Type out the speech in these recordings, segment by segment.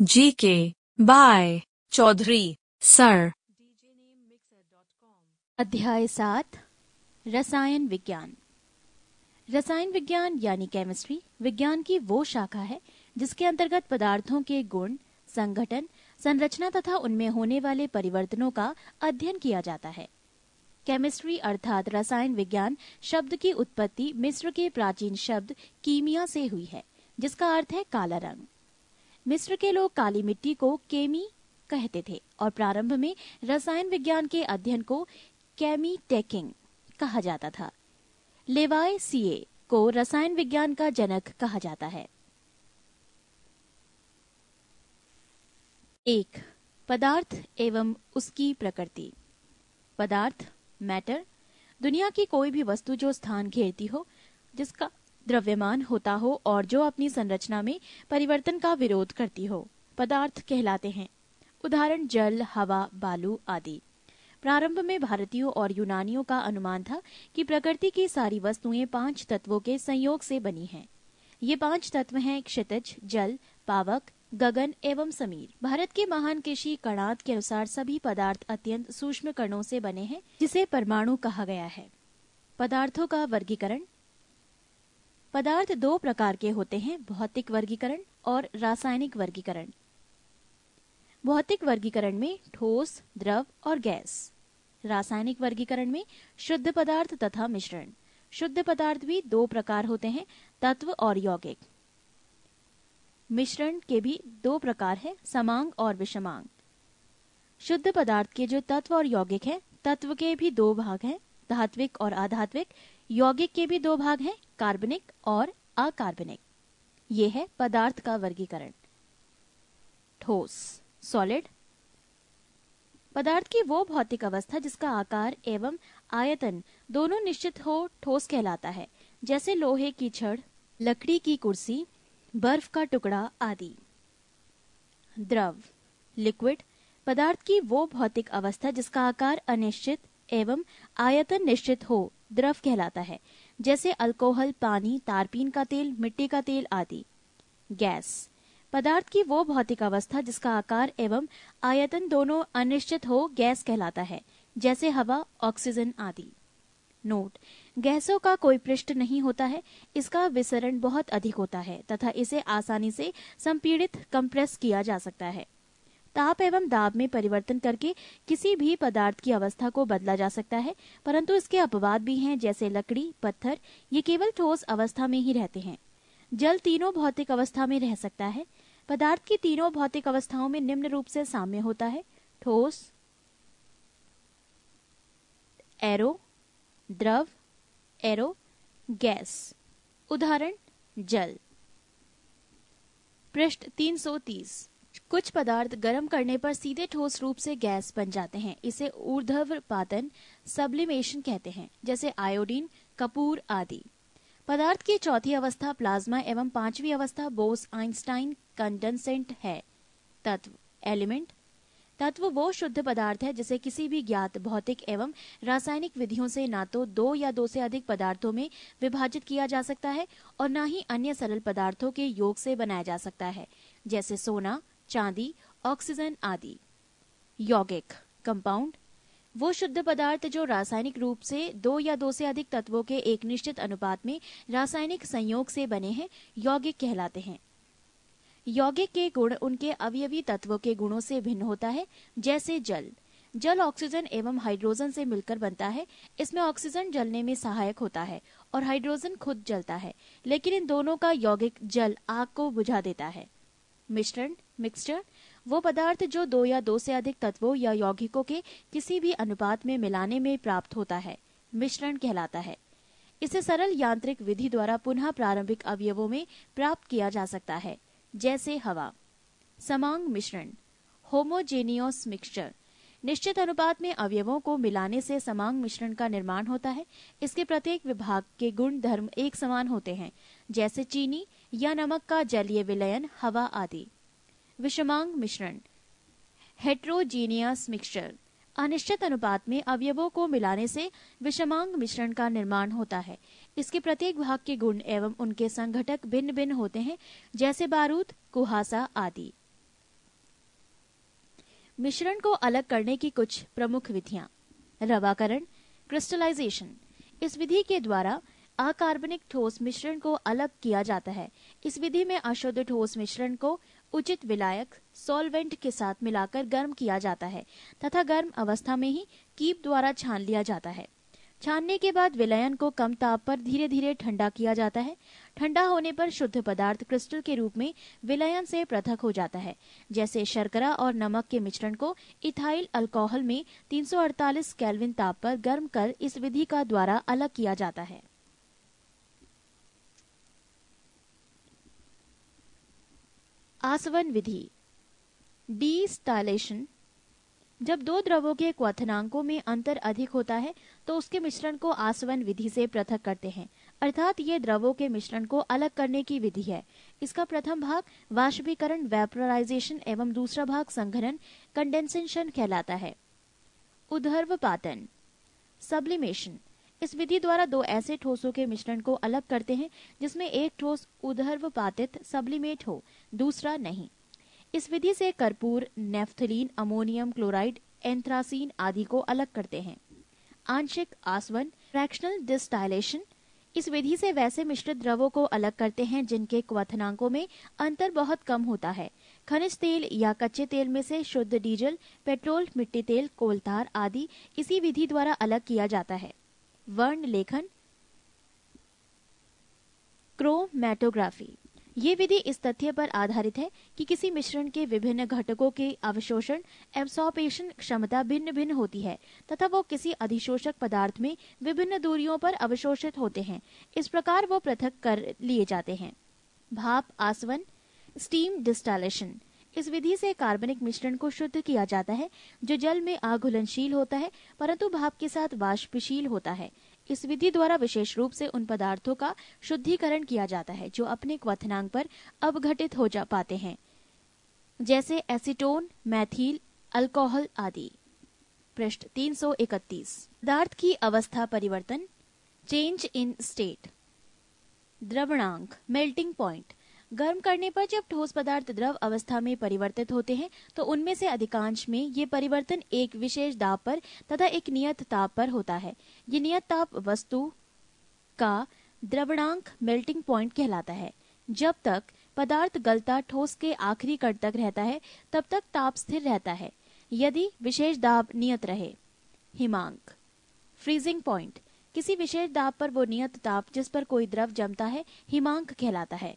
जी के bye Chaudhary sir अध्याय सात रसायन विज्ञान रसायन विज्ञान यानी केमिस्ट्री विज्ञान की वो शाखा है जिसके अंतर्गत पदार्थों के गुण संगठन संरचना तथा उनमें होने वाले परिवर्तनों का अध्ययन किया जाता है केमिस्ट्री अर्थात रसायन विज्ञान शब्द की उत्पत्ति मिस्र के प्राचीन शब्द कीमिया से हुई है जिसका अर्थ है काला रंग मिस्र के लोग काली मिट्टी को केमी कहते थे और प्रारंभ में रसायन विज्ञान के अध्ययन को केमी टेकिंग कहा जाता था लेवाय सीए को रसायन विज्ञान का जनक कहा जाता है एक पदार्थ एवं उसकी प्रकृति पदार्थ मैटर दुनिया की कोई भी वस्तु जो स्थान घेरती हो जिसका द्रव्यमान होता हो और जो अपनी संरचना में परिवर्तन का विरोध करती हो पदार्थ कहलाते हैं उदाहरण जल हवा बालू आदि प्रारंभ में भारतीयों और यूनानियों का अनुमान था कि प्रकृति की सारी वस्तुएं पांच तत्वों के संयोग से बनी हैं ये पांच तत्व हैं क्षितिज जल पावक गगन एवं समीर भारत के महान कृषि कणाद के अनुसार सभी पदार्थ अत्यंत सूक्ष्म कणों से बने हैं जिसे परमाणु कहा गया है पदार्थों का वर्गीकरण पदार्थ दो प्रकार के होते हैं भौतिक वर्गीकरण और रासायनिक वर्गीकरण भौतिक वर्गीकरण में ठोस द्रव और गैस रासायनिक वर्गीकरण में शुद्ध पदार्थ तथा मिश्रण शुद्ध पदार्थ भी दो प्रकार होते हैं तत्व और यौगिक मिश्रण के भी दो प्रकार है समांग और विषमांग शुद्ध पदार्थ के जो तत्व और यौगिक है तत्व के भी दो भाग हैं धात्विक और आधात्विक यौगिक के भी दो भाग हैं कार्बनिक और अकार्बनिक ये है पदार्थ का वर्गीकरण ठोस सॉलिड पदार्थ की वो भौतिक अवस्था जिसका आकार एवं आयतन दोनों निश्चित हो ठोस कहलाता है जैसे लोहे की छड़ लकड़ी की कुर्सी बर्फ का टुकड़ा आदि द्रव लिक्विड पदार्थ की वो भौतिक अवस्था जिसका आकार अनिश्चित एवं आयतन निश्चित हो द्रव कहलाता है जैसे अल्कोहल पानी तारपीन का तेल मिट्टी का तेल आदि गैस पदार्थ की वो भौतिक अवस्था जिसका आकार एवं आयतन दोनों अनिश्चित हो गैस कहलाता है जैसे हवा ऑक्सीजन आदि नोट गैसों का कोई पृष्ठ नहीं होता है इसका विसरण बहुत अधिक होता है तथा इसे आसानी से संपीड़ित कंप्रेस किया जा सकता है ताप एवं दाब में परिवर्तन करके किसी भी पदार्थ की अवस्था को बदला जा सकता है परंतु इसके अपवाद भी हैं जैसे लकड़ी पत्थर ये केवल ठोस अवस्था में ही रहते हैं जल तीनों भौतिक अवस्था में रह सकता है पदार्थ की तीनों भौतिक अवस्थाओं में निम्न रूप से साम्य होता है ठोस एरो द्रव एरो गैस उदाहरण जल पृष्ठ 330 कुछ पदार्थ गर्म करने पर सीधे ठोस रूप से गैस बन जाते हैं इसे ऊर्धव पातन सब्लिमेशन कहते हैं जैसे आयोडीन कपूर आदि पदार्थ की चौथी अवस्था प्लाज्मा एवं पांचवी अवस्था बोस आइंस्टाइन कंडेंसेंट है तत्व एलिमेंट तत्व वो शुद्ध पदार्थ है जिसे किसी भी ज्ञात भौतिक एवं रासायनिक विधियों से ना तो दो या दो से अधिक पदार्थों में विभाजित किया जा सकता है और ना ही अन्य सरल पदार्थों के योग से बनाया जा सकता है जैसे सोना चांदी ऑक्सीजन आदि यौगिक कंपाउंड वो शुद्ध पदार्थ जो रासायनिक रूप से दो या दो से अधिक तत्वों के एक निश्चित अनुपात में रासायनिक संयोग से बने हैं यौगिक कहलाते हैं यौगिक के गुण उनके अवयवी तत्वों के गुणों से भिन्न होता है जैसे जल जल ऑक्सीजन एवं हाइड्रोजन से मिलकर बनता है इसमें ऑक्सीजन जलने में सहायक होता है और हाइड्रोजन खुद जलता है लेकिन इन दोनों का यौगिक जल आग को बुझा देता है मिश्रण मिक्सचर वो पदार्थ जो दो या दो से अधिक तत्वों या यौगिकों के किसी भी अनुपात में मिलाने में प्राप्त होता है मिश्रण कहलाता है इसे सरल यांत्रिक विधि द्वारा पुनः प्रारंभिक अवयवों में प्राप्त किया जा सकता है जैसे हवा समांग मिश्रण होमोजेनियस मिक्सचर निश्चित अनुपात में अवयवों को मिलाने से समांग मिश्रण का निर्माण होता है इसके प्रत्येक विभाग के गुण धर्म एक समान होते हैं जैसे चीनी या नमक का जलीय विलयन हवा आदि विषमांग मिश्रण हेट्रोजीनियस मिक्सचर अनिश्चित अनुपात में अवयवों को मिलाने से विषमांग मिश्रण का निर्माण होता है इसके प्रत्येक भाग के गुण एवं उनके संघटक भिन्न भिन्न होते हैं जैसे बारूद कुहासा आदि मिश्रण को अलग करने की कुछ प्रमुख विधियां रवाकरण क्रिस्टलाइजेशन इस विधि के द्वारा अकार्बनिक ठोस मिश्रण को अलग किया जाता है इस विधि में अशुद्ध ठोस मिश्रण को उचित विलायक सॉल्वेंट के साथ मिलाकर गर्म किया जाता है तथा गर्म अवस्था में ही कीप द्वारा छान लिया जाता है छानने के बाद विलयन को कम ताप पर धीरे धीरे ठंडा किया जाता है ठंडा होने पर शुद्ध पदार्थ क्रिस्टल के रूप में विलयन से पृथक हो जाता है जैसे शर्करा और नमक के मिश्रण को इथाइल अल्कोहल में 348 केल्विन ताप पर गर्म कर इस विधि का द्वारा अलग किया जाता है आसवन विधि डी स्टालेशन जब दो द्रवों के क्वथनांकों में अंतर अधिक होता है तो उसके मिश्रण को आसवन विधि से पृथक करते हैं अर्थात ये द्रवों के मिश्रण को अलग करने की विधि है इसका प्रथम भाग वाष्पीकरण वेपराइजेशन एवं दूसरा भाग संघनन कंडेंसेशन कहलाता है उधर्व पातन सब्लिमेशन इस विधि द्वारा दो ऐसे ठोसों के मिश्रण को अलग करते हैं जिसमें एक ठोस उधर्व पातित सब्लिमेट हो दूसरा नहीं इस विधि से कर्पूर नेफ्थलीन अमोनियम क्लोराइड एंथ्रासीन आदि को अलग करते हैं आंशिक आसवन फ्रैक्शनल डिस्टाइलेशन इस विधि से वैसे मिश्रित द्रवों को अलग करते हैं जिनके क्वथनांकों में अंतर बहुत कम होता है खनिज तेल या कच्चे तेल में से शुद्ध डीजल पेट्रोल मिट्टी तेल कोलतार आदि इसी विधि द्वारा अलग किया जाता है वर्ण लेखन क्रोमैटोग्राफी ये विधि इस तथ्य पर आधारित है कि किसी मिश्रण के विभिन्न घटकों के अवशोषण एब्सॉर्पेशन क्षमता भिन्न भिन्न होती है तथा वो किसी अधिशोषक पदार्थ में विभिन्न दूरियों पर अवशोषित होते हैं इस प्रकार वो पृथक कर लिए जाते हैं भाप आसवन स्टीम डिस्टालेशन इस विधि से कार्बनिक मिश्रण को शुद्ध किया जाता है जो जल में आघुलनशील होता है परंतु भाप के साथ वाष्पशील होता है इस विधि द्वारा विशेष रूप से उन पदार्थों का शुद्धिकरण किया जाता है जो अपने क्वथनांक पर अवघटित हो जा पाते हैं जैसे एसीटोन मैथिल अल्कोहल आदि पृष्ठ तीन पदार्थ की अवस्था परिवर्तन चेंज इन स्टेट द्रवणांक मेल्टिंग पॉइंट गर्म करने पर जब ठोस पदार्थ द्रव अवस्था में परिवर्तित होते हैं तो उनमें से अधिकांश में ये परिवर्तन एक विशेष दाब पर तथा एक नियत ताप पर होता है ये नियत ताप वस्तु का द्रवणांक मेल्टिंग पॉइंट कहलाता है जब तक पदार्थ गलता ठोस के आखिरी कण तक रहता है तब तक ताप स्थिर रहता है यदि विशेष दाब नियत रहे हिमांक फ्रीजिंग पॉइंट किसी विशेष दाब पर वो नियत ताप जिस पर कोई द्रव जमता है हिमांक कहलाता है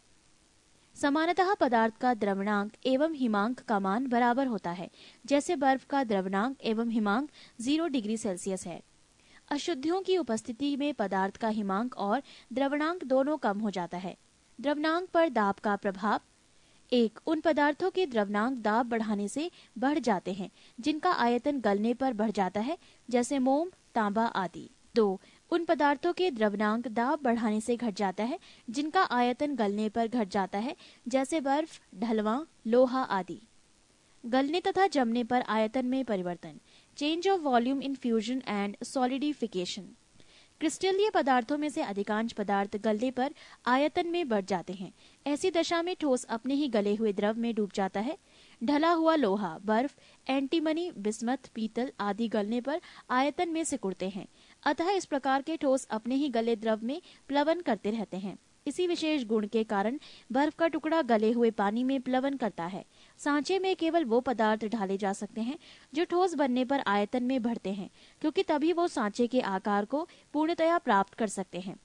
समानतः पदार्थ का द्रवणांक एवं हिमांक का मान बराबर होता है जैसे बर्फ का द्रवणांक एवं हिमांक जीरो डिग्री सेल्सियस है अशुद्धियों की उपस्थिति में पदार्थ का हिमांक और द्रवणांक दोनों कम हो जाता है द्रवणांक पर दाब का प्रभाव एक उन पदार्थों के द्रवणांक दाब बढ़ाने से बढ़ जाते हैं जिनका आयतन गलने पर बढ़ जाता है जैसे मोम तांबा आदि दो उन पदार्थों के द्रवनांक दाब बढ़ाने से घट जाता है जिनका आयतन गलने पर घट जाता है जैसे बर्फ ढलवा लोहा आदि गलने तथा जमने पर आयतन में परिवर्तन change of volume in fusion and solidification क्रिस्टलीय पदार्थों में से अधिकांश पदार्थ गलने पर आयतन में बढ़ जाते हैं ऐसी दशा में ठोस अपने ही गले हुए द्रव में डूब जाता है ढला हुआ लोहा बर्फ एंटीमनी बिस्मत पीतल आदि गलने पर आयतन में सिकुड़ते हैं अतः इस प्रकार के ठोस अपने ही गले द्रव में प्लवन करते रहते हैं इसी विशेष गुण के कारण बर्फ का टुकड़ा गले हुए पानी में प्लवन करता है सांचे में केवल वो पदार्थ ढाले जा सकते हैं जो ठोस बनने पर आयतन में बढ़ते हैं क्योंकि तभी वो सांचे के आकार को पूर्णतया प्राप्त कर सकते हैं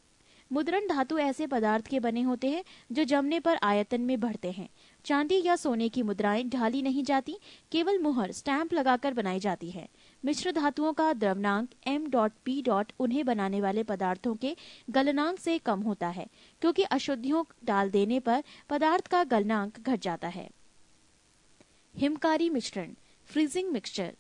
मुद्रण धातु ऐसे पदार्थ के बने होते हैं जो जमने पर आयतन में बढ़ते हैं चांदी या सोने की मुद्राएं ढाली नहीं जाती केवल मुहर स्टैंप लगाकर बनाई जाती है मिश्र धातुओं का द्रवनांक एम डॉट पी डॉट उन्हें बनाने वाले पदार्थों के गलनांक से कम होता है क्योंकि अशुद्धियों डाल देने पर पदार्थ का गलनांक घट जाता है हिमकारी मिश्रण फ्रीजिंग मिक्सचर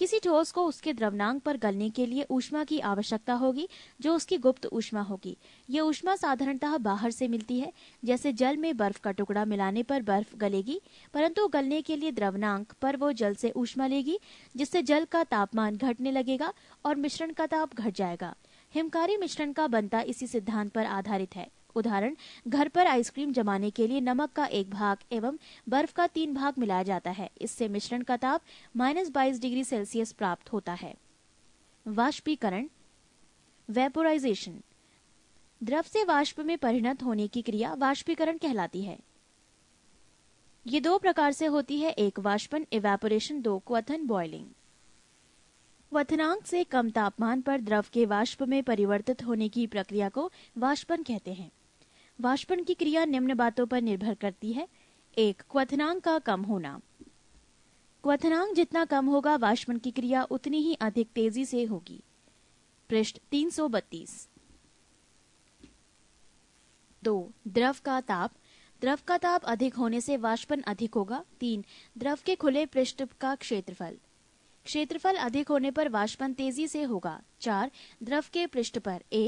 किसी ठोस को उसके द्रवनांग पर गलने के लिए ऊष्मा की आवश्यकता होगी जो उसकी गुप्त ऊष्मा होगी ये ऊष्मा साधारणतः बाहर से मिलती है जैसे जल में बर्फ का टुकड़ा मिलाने पर बर्फ गलेगी परंतु गलने के लिए द्रवनांक पर वो जल से ऊष्मा लेगी जिससे जल का तापमान घटने लगेगा और मिश्रण का ताप घट जाएगा हिमकारी मिश्रण का बनता इसी सिद्धांत पर आधारित है उदाहरण घर पर आइसक्रीम जमाने के लिए नमक का एक भाग एवं बर्फ का तीन भाग मिलाया जाता है इससे मिश्रण का ताप माइनस बाईस डिग्री सेल्सियस प्राप्त होता है वाष्पीकरण वेपोराइजेशन द्रव से वाष्प में परिणत होने की क्रिया वाष्पीकरण कहलाती है ये दो प्रकार से होती है एक वाष्पन इवेपोरेशन दो क्वथन बॉइलिंग वथनांक से कम तापमान पर द्रव के वाष्प में परिवर्तित होने की प्रक्रिया को वाष्पन कहते हैं वाष्पन की क्रिया निम्न बातों पर निर्भर करती है एक क्वनांग का कम होना क्वथनांक जितना कम होगा वाष्पन की क्रिया उतनी ही अधिक तेजी से होगी पृष्ठ 332 दो द्रव का ताप द्रव का ताप अधिक होने से वाष्पन अधिक होगा तीन द्रव के खुले पृष्ठ का क्षेत्रफल क्षेत्रफल अधिक होने पर वाष्पन तेजी से होगा चार द्रव के पृष्ठ पर ए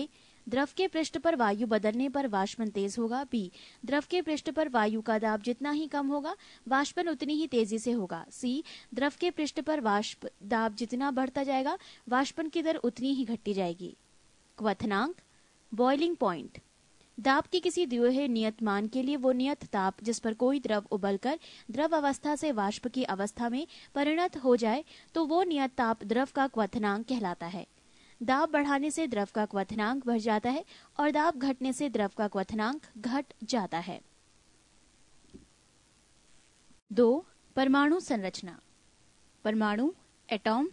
द्रव के पृष्ठ पर वायु बदलने पर वाष्पन तेज होगा बी द्रव के पृष्ठ पर वायु का दाब जितना ही कम होगा वाष्पन उतनी ही तेजी से होगा सी द्रव के पृष्ठ पर वाष्प दाब जितना बढ़ता जाएगा वाष्पन की दर उतनी ही घटती जाएगी क्वथनांक बॉइलिंग पॉइंट दाब के किसी दिए नियत मान के लिए वो नियत ताप जिस पर कोई द्रव उबलकर द्रव अवस्था से वाष्प की अवस्था में परिणत हो जाए तो वो नियत ताप द्रव का क्वथनांक कहलाता है दाब बढ़ाने से द्रव का क्वथनांक बढ़ जाता है और दाब घटने से द्रव का क्वथनांक घट जाता है दो परमाणु संरचना परमाणु एटॉम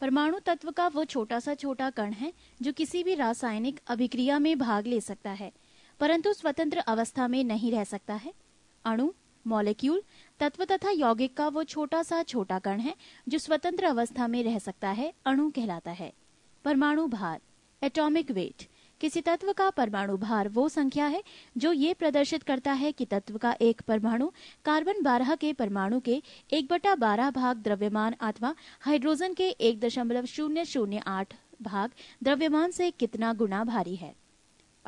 परमाणु तत्व का वो छोटा सा छोटा कण है जो किसी भी रासायनिक अभिक्रिया में भाग ले सकता है परंतु स्वतंत्र अवस्था में नहीं रह सकता है अणु मॉलिक्यूल तत्व तथा यौगिक का वो छोटा सा छोटा कण है जो स्वतंत्र अवस्था में रह सकता है अणु कहलाता है परमाणु भार एटॉमिक वेट किसी तत्व का परमाणु भार वो संख्या है जो ये प्रदर्शित करता है कि तत्व का एक परमाणु कार्बन बारह के परमाणु के एक बटा बारह भाग द्रव्यमान अथवा हाइड्रोजन के एक दशमलव शून्य शून्य आठ भाग द्रव्यमान से कितना गुना भारी है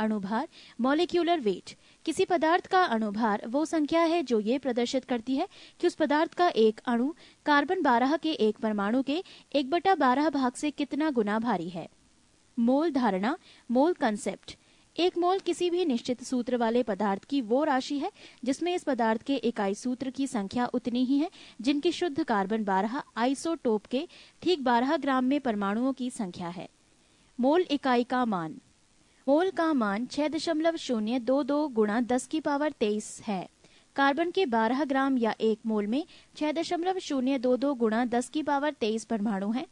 अणुभार मॉलिक्यूलर वेट किसी पदार्थ का अणुभार वो संख्या है जो ये प्रदर्शित करती है कि उस पदार्थ का एक अणु कार्बन बारह के एक परमाणु के एक बटा बारह भाग से कितना गुना भारी है मोल धारणा मोल कंसेप्ट एक मोल किसी भी निश्चित सूत्र वाले पदार्थ की वो राशि है जिसमें इस पदार्थ के इकाई सूत्र की संख्या उतनी ही है जिनकी शुद्ध कार्बन बारह आइसोटोप के ठीक बारह ग्राम में परमाणुओं की संख्या है मोल इकाई का मान मोल का मान छह दशमलव शून्य दो दो गुणा दस की पावर तेईस है कार्बन के 12 ग्राम या एक मोल में छह दशमलव शून्य दो दो गुणा दस की पावर तेईस परमाणु है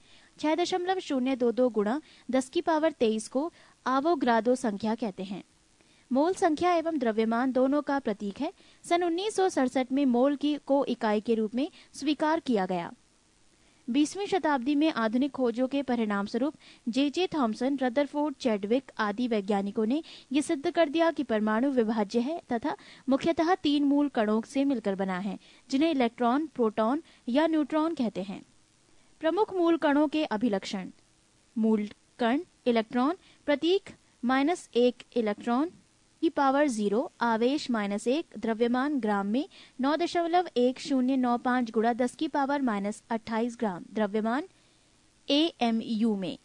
छह दशमलव शून्य दो दो गुणा दस की पावर तेईस को आवोग्रादो संख्या कहते हैं मोल संख्या एवं द्रव्यमान दोनों का प्रतीक है सन उन्नीस में मोल की को इकाई के रूप में स्वीकार किया गया बीसवीं शताब्दी में आधुनिक खोजों के परिणाम स्वरूप J J Thomson Rutherford Chadwick आदि वैज्ञानिकों ने यह सिद्ध कर दिया कि परमाणु विभाज्य है तथा मुख्यतः तीन मूल कणों से मिलकर बना है जिन्हें इलेक्ट्रॉन प्रोटॉन या न्यूट्रॉन कहते हैं प्रमुख मूल कणों के अभिलक्षण मूल कण इलेक्ट्रॉन प्रतीक माइनस एक इलेक्ट्रॉन की पावर जीरो आवेश माइनस एक द्रव्यमान ग्राम में नौ दशमलव एक शून्य नौ पांच गुणा दस की पावर माइनस अट्ठाईस ग्राम द्रव्यमान ए एम यू में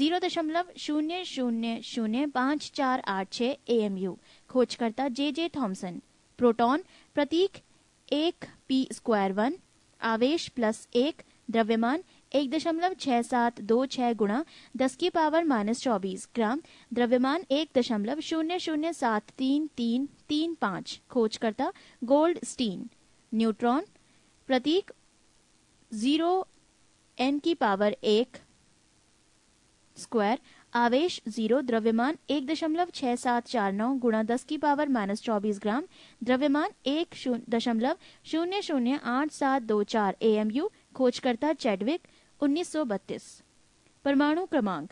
जीरो दशमलव शून्य शून्य शून्य पांच चार आठ छ एम यू खोजकर्ता जे जे थॉम्सन प्रोटोन प्रतीक एक पी स्क्वायर वन आवेश प्लस एक द्रव्यमान एक दशमलव छह सात दो छह गुणा दस की पावर माइनस चौबीस ग्राम द्रव्यमान एक दशमलव शून्य शून्य सात तीन तीन तीन पांच खोजकर्ता गोल्ड स्टीन न्यूट्रॉन प्रतीक जीरो एन की पावर एक स्क्वायर आवेश जीरो द्रव्यमान एक दशमलव छह सात चार नौ गुणा दस की पावर माइनस चौबीस ग्राम द्रव्यमान एक दशमलव शून्य शून्य आठ सात दो चार ए एम यू खोजकर्ता चैडविक 1932 परमाणु क्रमांक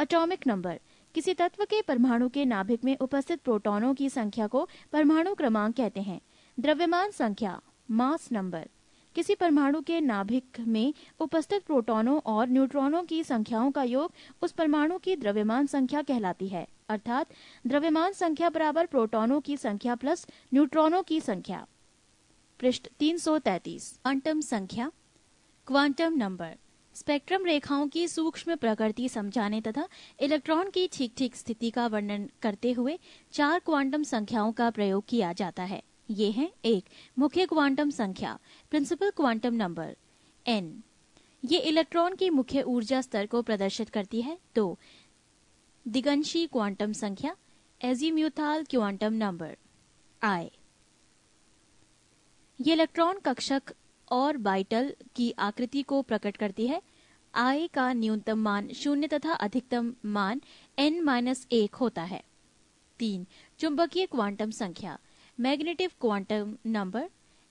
अटोमिक नंबर किसी तत्व के परमाणु के नाभिक में उपस्थित प्रोटॉनों की संख्या को परमाणु क्रमांक कहते हैं द्रव्यमान संख्या मास नंबर किसी परमाणु के नाभिक में उपस्थित प्रोटॉनों और न्यूट्रॉनों की संख्याओं का योग उस परमाणु की द्रव्यमान संख्या कहलाती है अर्थात द्रव्यमान संख्या बराबर प्रोटॉनों की संख्या प्लस न्यूट्रॉनों की संख्या पृष्ठ 333 क्वांटम संख्या क्वांटम नंबर स्पेक्ट्रम रेखाओं की सूक्ष्म प्रकृति समझाने तथा इलेक्ट्रॉन की ठीक ठीक स्थिति का वर्णन करते हुए चार क्वांटम संख्याओं का प्रयोग किया जाता है ये हैं एक मुख्य क्वांटम संख्या प्रिंसिपल क्वांटम नंबर एन ये इलेक्ट्रॉन की मुख्य ऊर्जा स्तर को प्रदर्शित करती है दो दिगंशी क्वांटम संख्या एजीम्यूथाल क्वांटम नंबर आई ये इलेक्ट्रॉन कक्षक और बाइटल की आकृति को प्रकट करती है आय का न्यूनतम मान शून्य तथा अधिकतम मान एन माइनस एक होता है तीन चुंबकीय क्वांटम संख्या मैग्नेटिव क्वांटम नंबर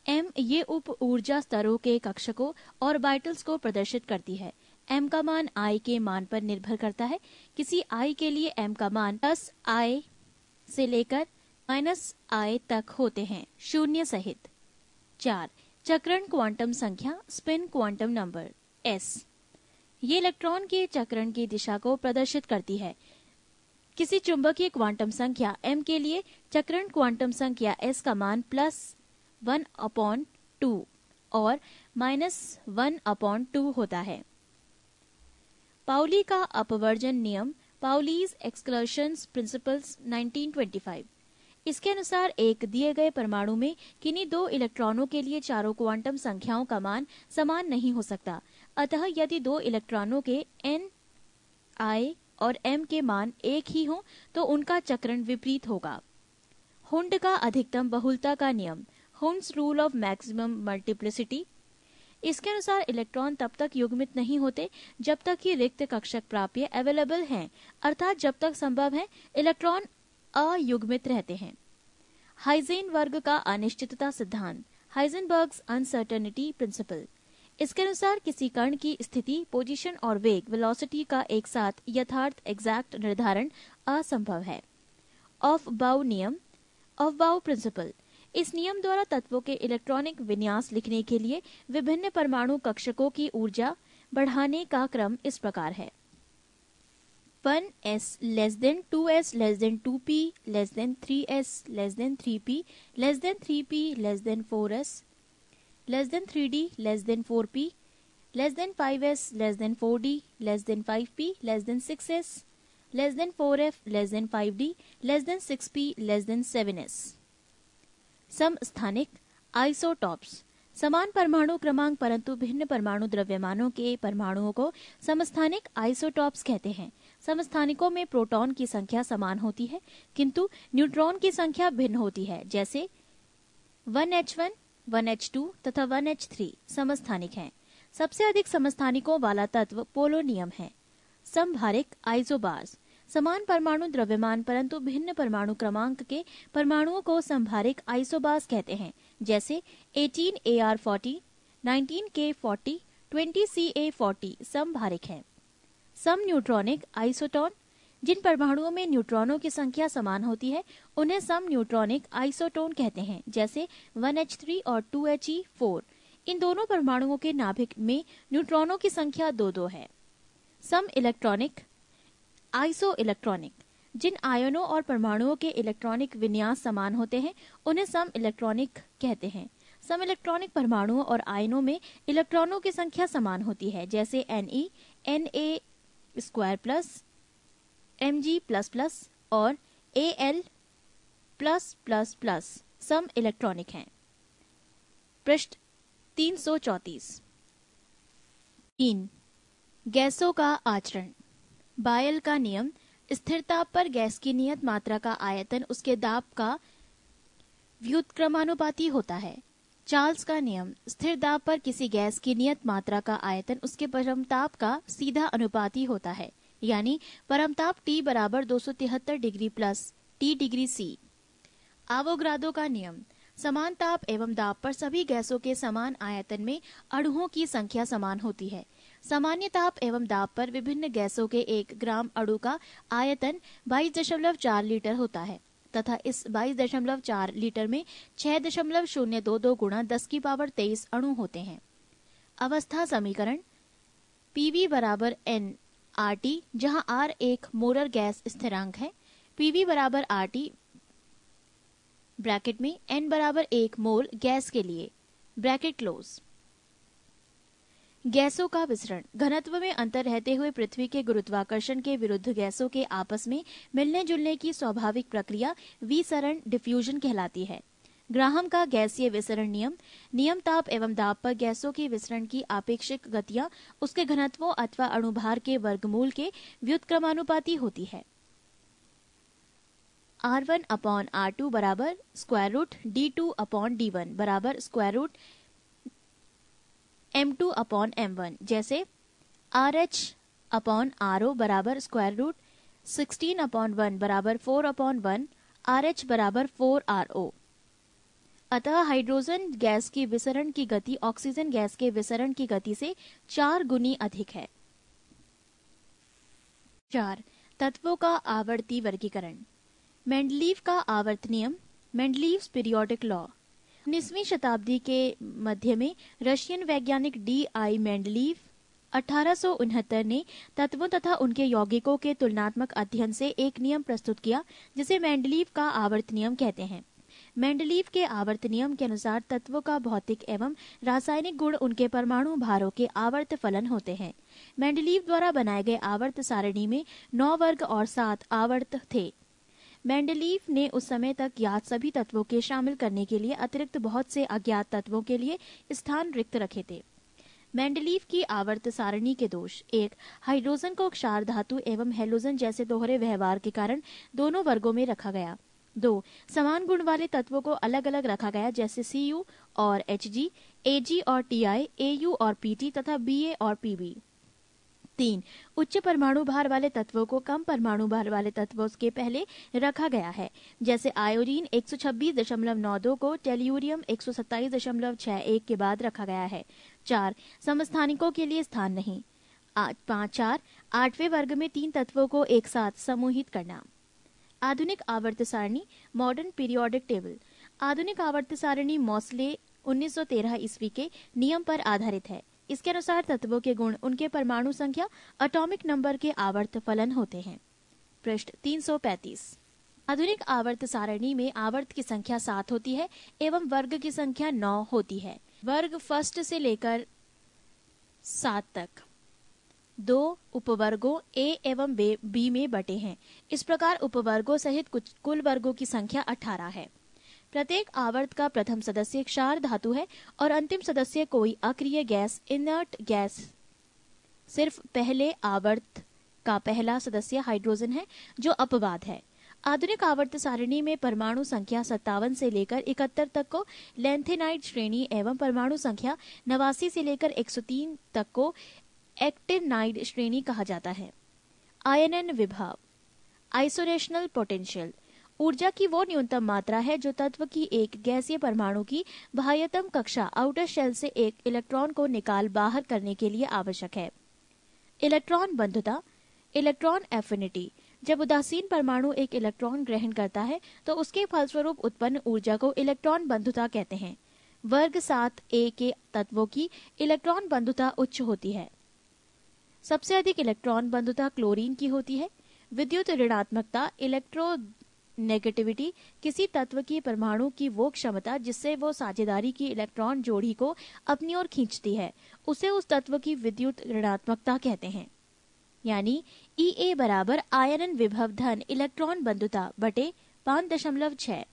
एम ये उप ऊर्जा स्तरों के कक्षकों और बाइटल्स को प्रदर्शित करती है एम का मान आई के मान पर निर्भर करता है किसी आई के लिए एम का मान प्लस आई से लेकर माइनस आई तक होते हैं शून्य सहित चार चक्रण क्वांटम संख्या स्पिन क्वांटम नंबर एस ये इलेक्ट्रॉन के चक्रण की दिशा को प्रदर्शित करती है किसी चुंबकीय क्वांटम संख्या एम के लिए चक्रण क्वांटम संख्या एस का मान प्लस वन अपॉन टू और माइनस वन अपॉन टू होता है पाउली का अपवर्जन नियम पाउलीज एक्सकर्शंस प्रिंसिपल्स 1925 इसके अनुसार एक दिए गए परमाणु में किन्हीं दो इलेक्ट्रॉनों के लिए चारों क्वांटम संख्याओं का मान समान नहीं हो सकता अतः यदि दो इलेक्ट्रॉनों के एन आई और एम के मान एक ही हों तो उनका चक्रण विपरीत होगा हुंड का अधिकतम बहुलता का नियम Hund's rule of maximum multiplicity इसके अनुसार इलेक्ट्रॉन तब तक युग्मित नहीं होते जब तक कि रिक्त कक्षक प्राप्य अवेलेबल हैं अर्थात जब तक संभव है इलेक्ट्रॉन अयुग्मित रहते हैं हाइजेन वर्ग का अनिश्चितता सिद्धांत हाइजेनबर्ग अनसर्टनिटी प्रिंसिपल इसके अनुसार किसी कण की स्थिति पोजीशन और वेग वेलोसिटी का एक साथ यथार्थ एग्जैक्ट निर्धारण असंभव है ऑफ बाउ नियम ऑफ बाउ प्रिंसिपल इस नियम द्वारा तत्वों के इलेक्ट्रॉनिक विन्यास लिखने के लिए विभिन्न परमाणु कक्षकों की ऊर्जा बढ़ाने का क्रम इस प्रकार है one S less than two S less than two P less than three S less than three P less than three P less than four S less than three D less than four P less than five S less than four D less than five P less than six S less than four F less than five D less than six P less than seven S सम स्थानिक isotopes समान परमाणु क्रमांक परंतु भिन्न परमाणु द्रव्यमानों के परमाणुओं को समस्थानिक आइसोटॉप्स कहते हैं समस्थानिकों में प्रोटॉन की संख्या समान होती है किंतु न्यूट्रॉन की संख्या भिन्न होती है जैसे 1H1, 1H2 तथा 1H3 समस्थानिक हैं। सबसे अधिक समस्थानिकों वाला तत्व पोलोनियम है संभारिक आइसोबार्स समान परमाणु द्रव्यमान परंतु भिन्न परमाणु क्रमांक के परमाणुओं को संभारिक आइसोबास कहते हैं जैसे 18 AR40, 19 K40, 20 CA40 संभारिक हैं। सम न्यूट्रॉनिक आइसोटोन जिन परमाणुओं में न्यूट्रॉनों की संख्या समान होती है उन्हें सम न्यूट्रॉनिक आइसोटोन कहते हैं जैसे 1H3 और 2He4 इन दोनों परमाणुओं के नाभिक में न्यूट्रॉनों की संख्या दो दो है सम इलेक्ट्रॉनिक आइसो इलेक्ट्रॉनिक जिन आयनों और परमाणुओं के इलेक्ट्रॉनिक विन्यास समान होते हैं उन्हें सम इलेक्ट्रॉनिक कहते हैं सम इलेक्ट्रॉनिक परमाणुओं और आयनों में इलेक्ट्रॉनों की संख्या समान होती है जैसे N e, Na square plus M G plus plus और A L plus plus plus सम इलेक्ट्रॉनिक हैं पृष्ठ तीन सौ चौतीस तीन गैसों का आचरण बायल का नियम स्थिरता पर गैस की नियत मात्रा का आयतन उसके दाब का व्युत्क्रमानुपाती होता है चार्ल्स का नियम स्थिर दाब पर किसी गैस की नियत मात्रा का आयतन उसके परमताप का सीधा अनुपाती होता है यानी परमताप टी बराबर तिहत्तर degree plus T degree C आवोग्रादो का नियम समान ताप एवं दाब पर सभी गैसों के समान आयतन में अणुओं की संख्या समान होती है सामान्य ताप एवं दाब पर विभिन्न गैसों के एक ग्राम अणु का आयतन 22.4 लीटर होता है तथा इस बाईस दशमलव चार लीटर में छह दशमलव शून्य दो दो गुणा दस की पावर तेईस अणु होते हैं अवस्था समीकरण पीवी बराबर एन आर टी जहां आर एक मोरर गैस स्थिरांक है पीवी बराबर आर टी ब्रैकेट में एन बराबर एक मोल गैस के लिए ब्रैकेट क्लोज गैसों का विसरण घनत्व में अंतर रहते हुए पृथ्वी के गुरुत्वाकर्षण के विरुद्ध गैसों के आपस में मिलने जुलने की स्वाभाविक प्रक्रिया विसरण डिफ्यूजन कहलाती है ग्राहम का गैसीय विसरण नियम नियम ताप एवं दाब पर गैसों के विसरण की आपेक्षिक गतियां उसके घनत्वों अथवा अणुभार के वर्गमूल के व्युत्क्रमानुपाती होती है R one upon R two बराबर square root D two upon D one बराबर square root M two upon M one जैसे R H upon R O बराबर square root sixteen upon one बराबर four upon one R H बराबर four R O अतः hydrogen gas की विसरण की गति ऑक्सीजन गैस के विसरण की गति से चार गुनी अधिक है चार तत्वों का आवर्ती वर्गीकरण मेंडलीव का आवर्त नियम मेंडलीव्स पीरियोडिक लॉ उन्नीसवीं शताब्दी के मध्य में रशियन वैज्ञानिक डी आई मेंडलीव अठारह ने तत्वों तथा उनके यौगिकों के तुलनात्मक अध्ययन से एक नियम प्रस्तुत किया जिसे मेंडलीव का आवर्त नियम कहते हैं मेंडलीव के आवर्त नियम के अनुसार तत्वों का भौतिक एवं रासायनिक गुण उनके परमाणु भारों के आवर्त फलन होते हैं मेंडलीव द्वारा बनाए गए आवर्त सारणी में नौ वर्ग और सात आवर्त थे मेंडलीफ ने उस समय तक याद सभी तत्वों के शामिल करने के लिए अतिरिक्त बहुत से अज्ञात तत्वों के लिए स्थान रिक्त रखे थे मेंडलीफ की आवर्त सारणी के दोष एक हाइड्रोजन को क्षार धातु एवं हेलोजन जैसे दोहरे व्यवहार के कारण दोनों वर्गों में रखा गया दो समान गुण वाले तत्वों को अलग अलग रखा गया जैसे सी और एच जी और टी आई और पी तथा बी और पीबी तीन उच्च परमाणु भार वाले तत्वों को कम परमाणु भार वाले तत्वों के पहले रखा गया है जैसे आयोडीन एक को टेल्यूरियम एक के बाद रखा गया है चार समस्थानिकों के लिए स्थान नहीं पाँच चार आठवें वर्ग में तीन तत्वों को एक साथ समूहित करना आधुनिक आवर्त सारणी मॉडर्न पीरियोडिक टेबल आधुनिक आवर्त सारणी मौसले 1913 ईस्वी के नियम पर आधारित है इसके अनुसार तत्वों के गुण उनके परमाणु संख्या अटोमिक नंबर के आवर्त फलन होते हैं पृष्ठ 335 आधुनिक आवर्त सारणी में आवर्त की संख्या सात होती है एवं वर्ग की संख्या नौ होती है वर्ग फर्स्ट से लेकर सात तक दो उपवर्गों ए एवं बी में बटे हैं इस प्रकार उपवर्गों सहित कुछ कुल वर्गों की संख्या अठारह है प्रत्येक आवर्त का प्रथम सदस्य क्षार धातु है और अंतिम सदस्य कोई अक्रिय गैस इनर्ट गैस सिर्फ पहले आवर्त का पहला सदस्य हाइड्रोजन है जो अपवाद है आधुनिक आवर्त सारिणी में परमाणु संख्या सत्तावन से लेकर इकहत्तर तक को लेंथेनाइड श्रेणी एवं परमाणु संख्या नवासी से लेकर 103 तक को एक्टिनाइड श्रेणी कहा जाता है आयनन विभाव आइसोरेशनल पोटेंशियल ऊर्जा की वो न्यूनतम मात्रा है जो तत्व की एक गैसीय परमाणु की बाह्यतम कक्षा आउटर शेल से एक इलेक्ट्रॉन को निकाल बाहर करने के लिए आवश्यक है इलेक्ट्रॉन बंधुता इलेक्ट्रॉन एफिनिटी जब उदासीन परमाणु एक इलेक्ट्रॉन ग्रहण करता है तो उसके फलस्वरूप उत्पन्न ऊर्जा को इलेक्ट्रॉन बंधुता कहते हैं वर्ग सात ए के तत्वों की इलेक्ट्रॉन बंधुता उच्च होती है सबसे अधिक इलेक्ट्रॉन बंधुता क्लोरीन की होती है विद्युत ऋणात्मकता इलेक्ट्रो नेगेटिविटी किसी तत्व की परमाणु की वो क्षमता जिससे वो साझेदारी की इलेक्ट्रॉन जोड़ी को अपनी ओर खींचती है उसे उस तत्व की विद्युत ऋणात्मकता कहते हैं यानी ई e ए बराबर आयरन विभव धन इलेक्ट्रॉन बंधुता बटे पांच दशमलव छह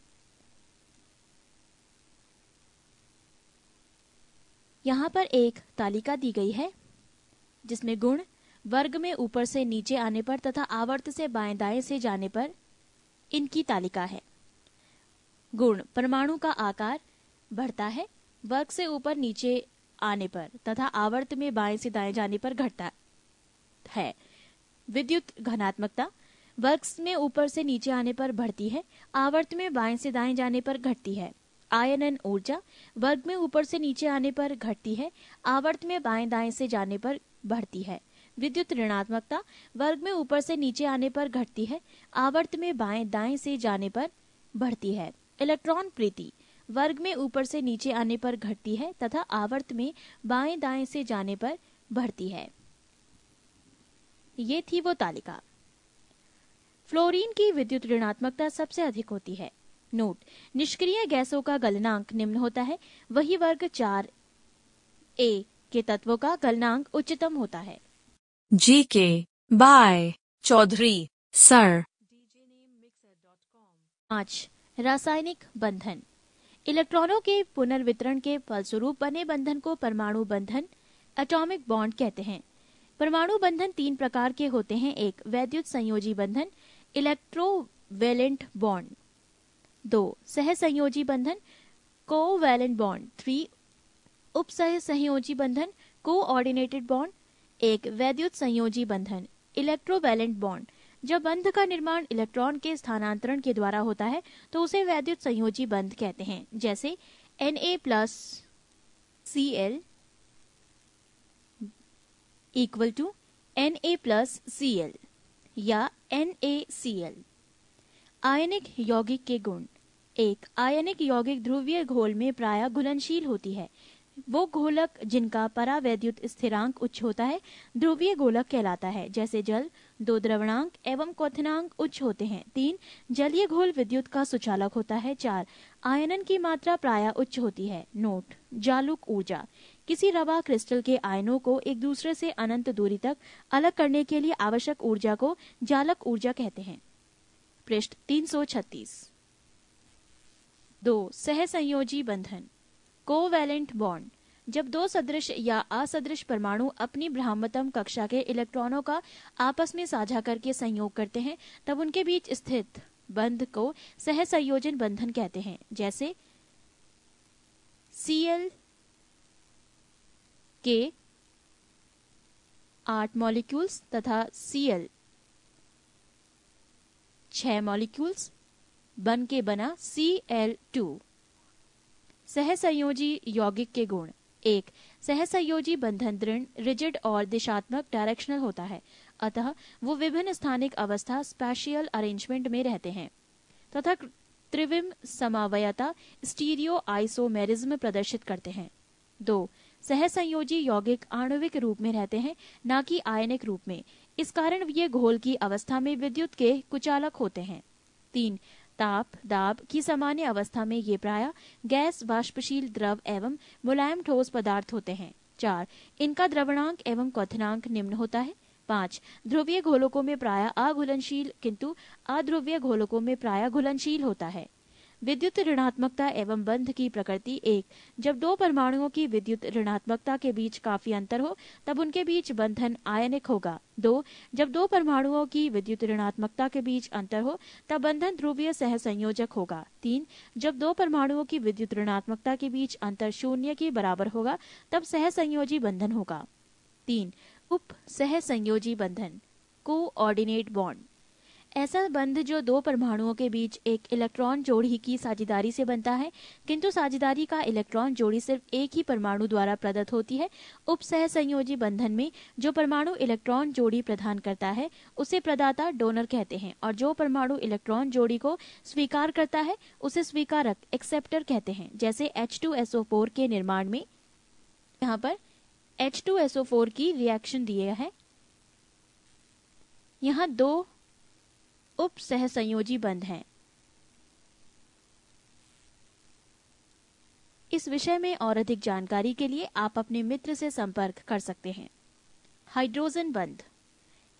यहाँ पर एक तालिका दी गई है जिसमें गुण वर्ग में ऊपर से नीचे आने पर तथा आवर्त से बाएं दाएं से जाने पर इनकी तालिका है गुण परमाणु का आकार बढ़ता है वर्ग से ऊपर नीचे आने पर तथा आवर्त में बाएं से दाएं जाने पर घटता है विद्युत घनात्मकता वर्ग में ऊपर से नीचे आने पर बढ़ती है आवर्त में बाएं से दाएं जाने पर घटती है आयनन ऊर्जा वर्ग में ऊपर से नीचे आने पर घटती है आवर्त में बाएं दाएं से जाने पर बढ़ती है विद्युत ऋणात्मकता वर्ग में ऊपर से नीचे आने पर घटती है आवर्त में बाएं दाएं से जाने पर बढ़ती है इलेक्ट्रॉन प्रीति वर्ग में ऊपर से नीचे आने पर घटती है तथा आवर्त में बाएं दाएं से जाने पर बढ़ती है ये थी वो तालिका फ्लोरीन की विद्युत ऋणात्मकता सबसे अधिक होती है नोट निष्क्रिय गैसों का गलनांक निम्न होता है वही वर्ग चार ए के तत्वों का गलनांक उच्चतम होता है जी के बाय चौधरी सर आज रासायनिक बंधन इलेक्ट्रॉनों के पुनर्वितरण के फलस्वरूप बने बंधन को परमाणु बंधन एटॉमिक बॉन्ड कहते हैं परमाणु बंधन तीन प्रकार के होते हैं एक वैद्युत संयोजी बंधन इलेक्ट्रोवेलेंट बॉन्ड दो सहसंयोजी बंधन कोवेलेंट बॉन्ड थ्री उपसह संयोजी बंधन कोऑर्डिनेटेड बॉन्ड एक वैद्युत संयोजी बंधन इलेक्ट्रोवैलेंट बॉन्ड जब बंध का निर्माण इलेक्ट्रॉन के स्थानांतरण के द्वारा होता है तो उसे वैद्युत संयोजी बंध कहते हैं जैसे N A plus C L equal to N A plus C L या एन ए सी एल आयनिक यौगिक के गुण एक आयनिक यौगिक ध्रुवीय घोल में प्राय घुलनशील होती है वो गोलक जिनका परावैद्युत स्थिरांक उच्च होता है ध्रुवीय गोलक कहलाता है जैसे जल दो द्रवणांक एवं क्वथनांक उच्च होते हैं तीन जलीय घोल विद्युत का सुचालक होता है चार आयनन की मात्रा प्राय उच्च होती है नोट जालुक ऊर्जा किसी रवा क्रिस्टल के आयनों को एक दूसरे से अनंत दूरी तक अलग करने के लिए आवश्यक ऊर्जा को जालक ऊर्जा कहते हैं पृष्ठ छत्तीस दो सहसंयोजी बंधन कोवेलेंट बॉन्ड जब दो सदृश या असदृश परमाणु अपनी ब्रह्मतम कक्षा के इलेक्ट्रॉनों का आपस में साझा करके संयोग करते हैं तब उनके बीच स्थित बंध को सहसंयोजन बंधन कहते हैं जैसे सी एल के आठ मॉलिक्यूल्स तथा सी एल छह मॉलिक्यूल्स बन के बना सी एल टू सहसंयोजी यौगिक के गुण एक सहसंयोजी बंधन दृढ़ रिजिड और दिशात्मक डायरेक्शनल होता है अतः वो विभिन्न स्थानिक अवस्था स्पेशियल अरेंजमेंट में रहते हैं तथा त्रिविम समावयता स्टीरियो आइसोमेरिज्म प्रदर्शित करते हैं दो सहसंयोजी यौगिक आणविक रूप में रहते हैं न कि आयनिक रूप में इस कारण ये घोल की अवस्था में विद्युत के कुचालक होते हैं तीन ताप दाब की सामान्य अवस्था में ये प्राय गैस वाष्पशील द्रव एवं मुलायम ठोस पदार्थ होते हैं चार इनका द्रवणांक एवं क्वथनांक निम्न होता है पांच ध्रुवीय घोलकों में प्राय अघुलनशील किंतु अध्रुवीय घोलकों में प्राय घुलनशील होता है विद्युत ऋणात्मकता एवं बंध की प्रकृति एक जब दो परमाणुओं की विद्युत ऋणात्मकता के बीच काफी अंतर हो तब उनके बीच बंधन आयनिक होगा दो जब दो परमाणुओं की विद्युत ऋणात्मकता के बीच अंतर हो तब बंधन ध्रुवीय सहसंयोजक होगा तीन जब दो परमाणुओं की विद्युत ऋणात्मकता के बीच अंतर शून्य के बराबर होगा तब सहसंयोजी बंधन होगा तीन उप सहसंयोजी बंधन कोऑर्डिनेट बॉन्ड ऐसा बंध जो दो परमाणुओं के बीच एक इलेक्ट्रॉन जोड़ी की साझेदारी से बनता है किंतु साझेदारी का इलेक्ट्रॉन जोड़ी सिर्फ एक ही परमाणु द्वारा प्रदत्त होती है उप सहसंयोजी बंधन में जो परमाणु इलेक्ट्रॉन जोड़ी प्रदान करता है उसे प्रदाता डोनर कहते हैं और जो परमाणु इलेक्ट्रॉन जोड़ी को स्वीकार करता है उसे स्वीकारक एक्सेप्टर कहते हैं जैसे एच के निर्माण में यहाँ पर एच की रिएक्शन दिए है यहाँ दो उप सहसंयोजी बंध हैं इस विषय में और अधिक जानकारी के लिए आप अपने मित्र से संपर्क कर सकते हैं हाइड्रोजन बंध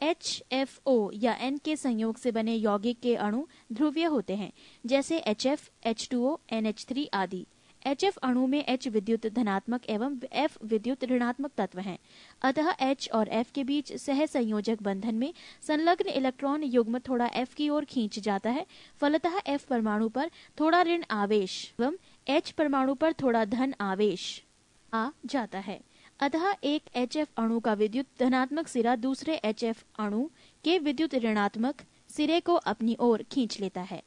एच एफ ओ या एन के संयोग से बने यौगिक के अणु ध्रुवीय होते हैं जैसे H F H two O N H three आदि एच एफ अणु में एच विद्युत धनात्मक एवं एफ विद्युत ऋणात्मक तत्व हैं अतः एच और एफ के बीच सह संयोजक बंधन में संलग्न इलेक्ट्रॉन युग्म थोड़ा एफ की ओर खींच जाता है फलतः एफ परमाणु पर थोड़ा ऋण आवेश एवं एच परमाणु पर थोड़ा धन आवेश आ जाता है अतः एक एच एफ अणु का विद्युत धनात्मक सिरा दूसरे एच एफ अणु के विद्युत ऋणात्मक सिरे को अपनी ओर खींच लेता है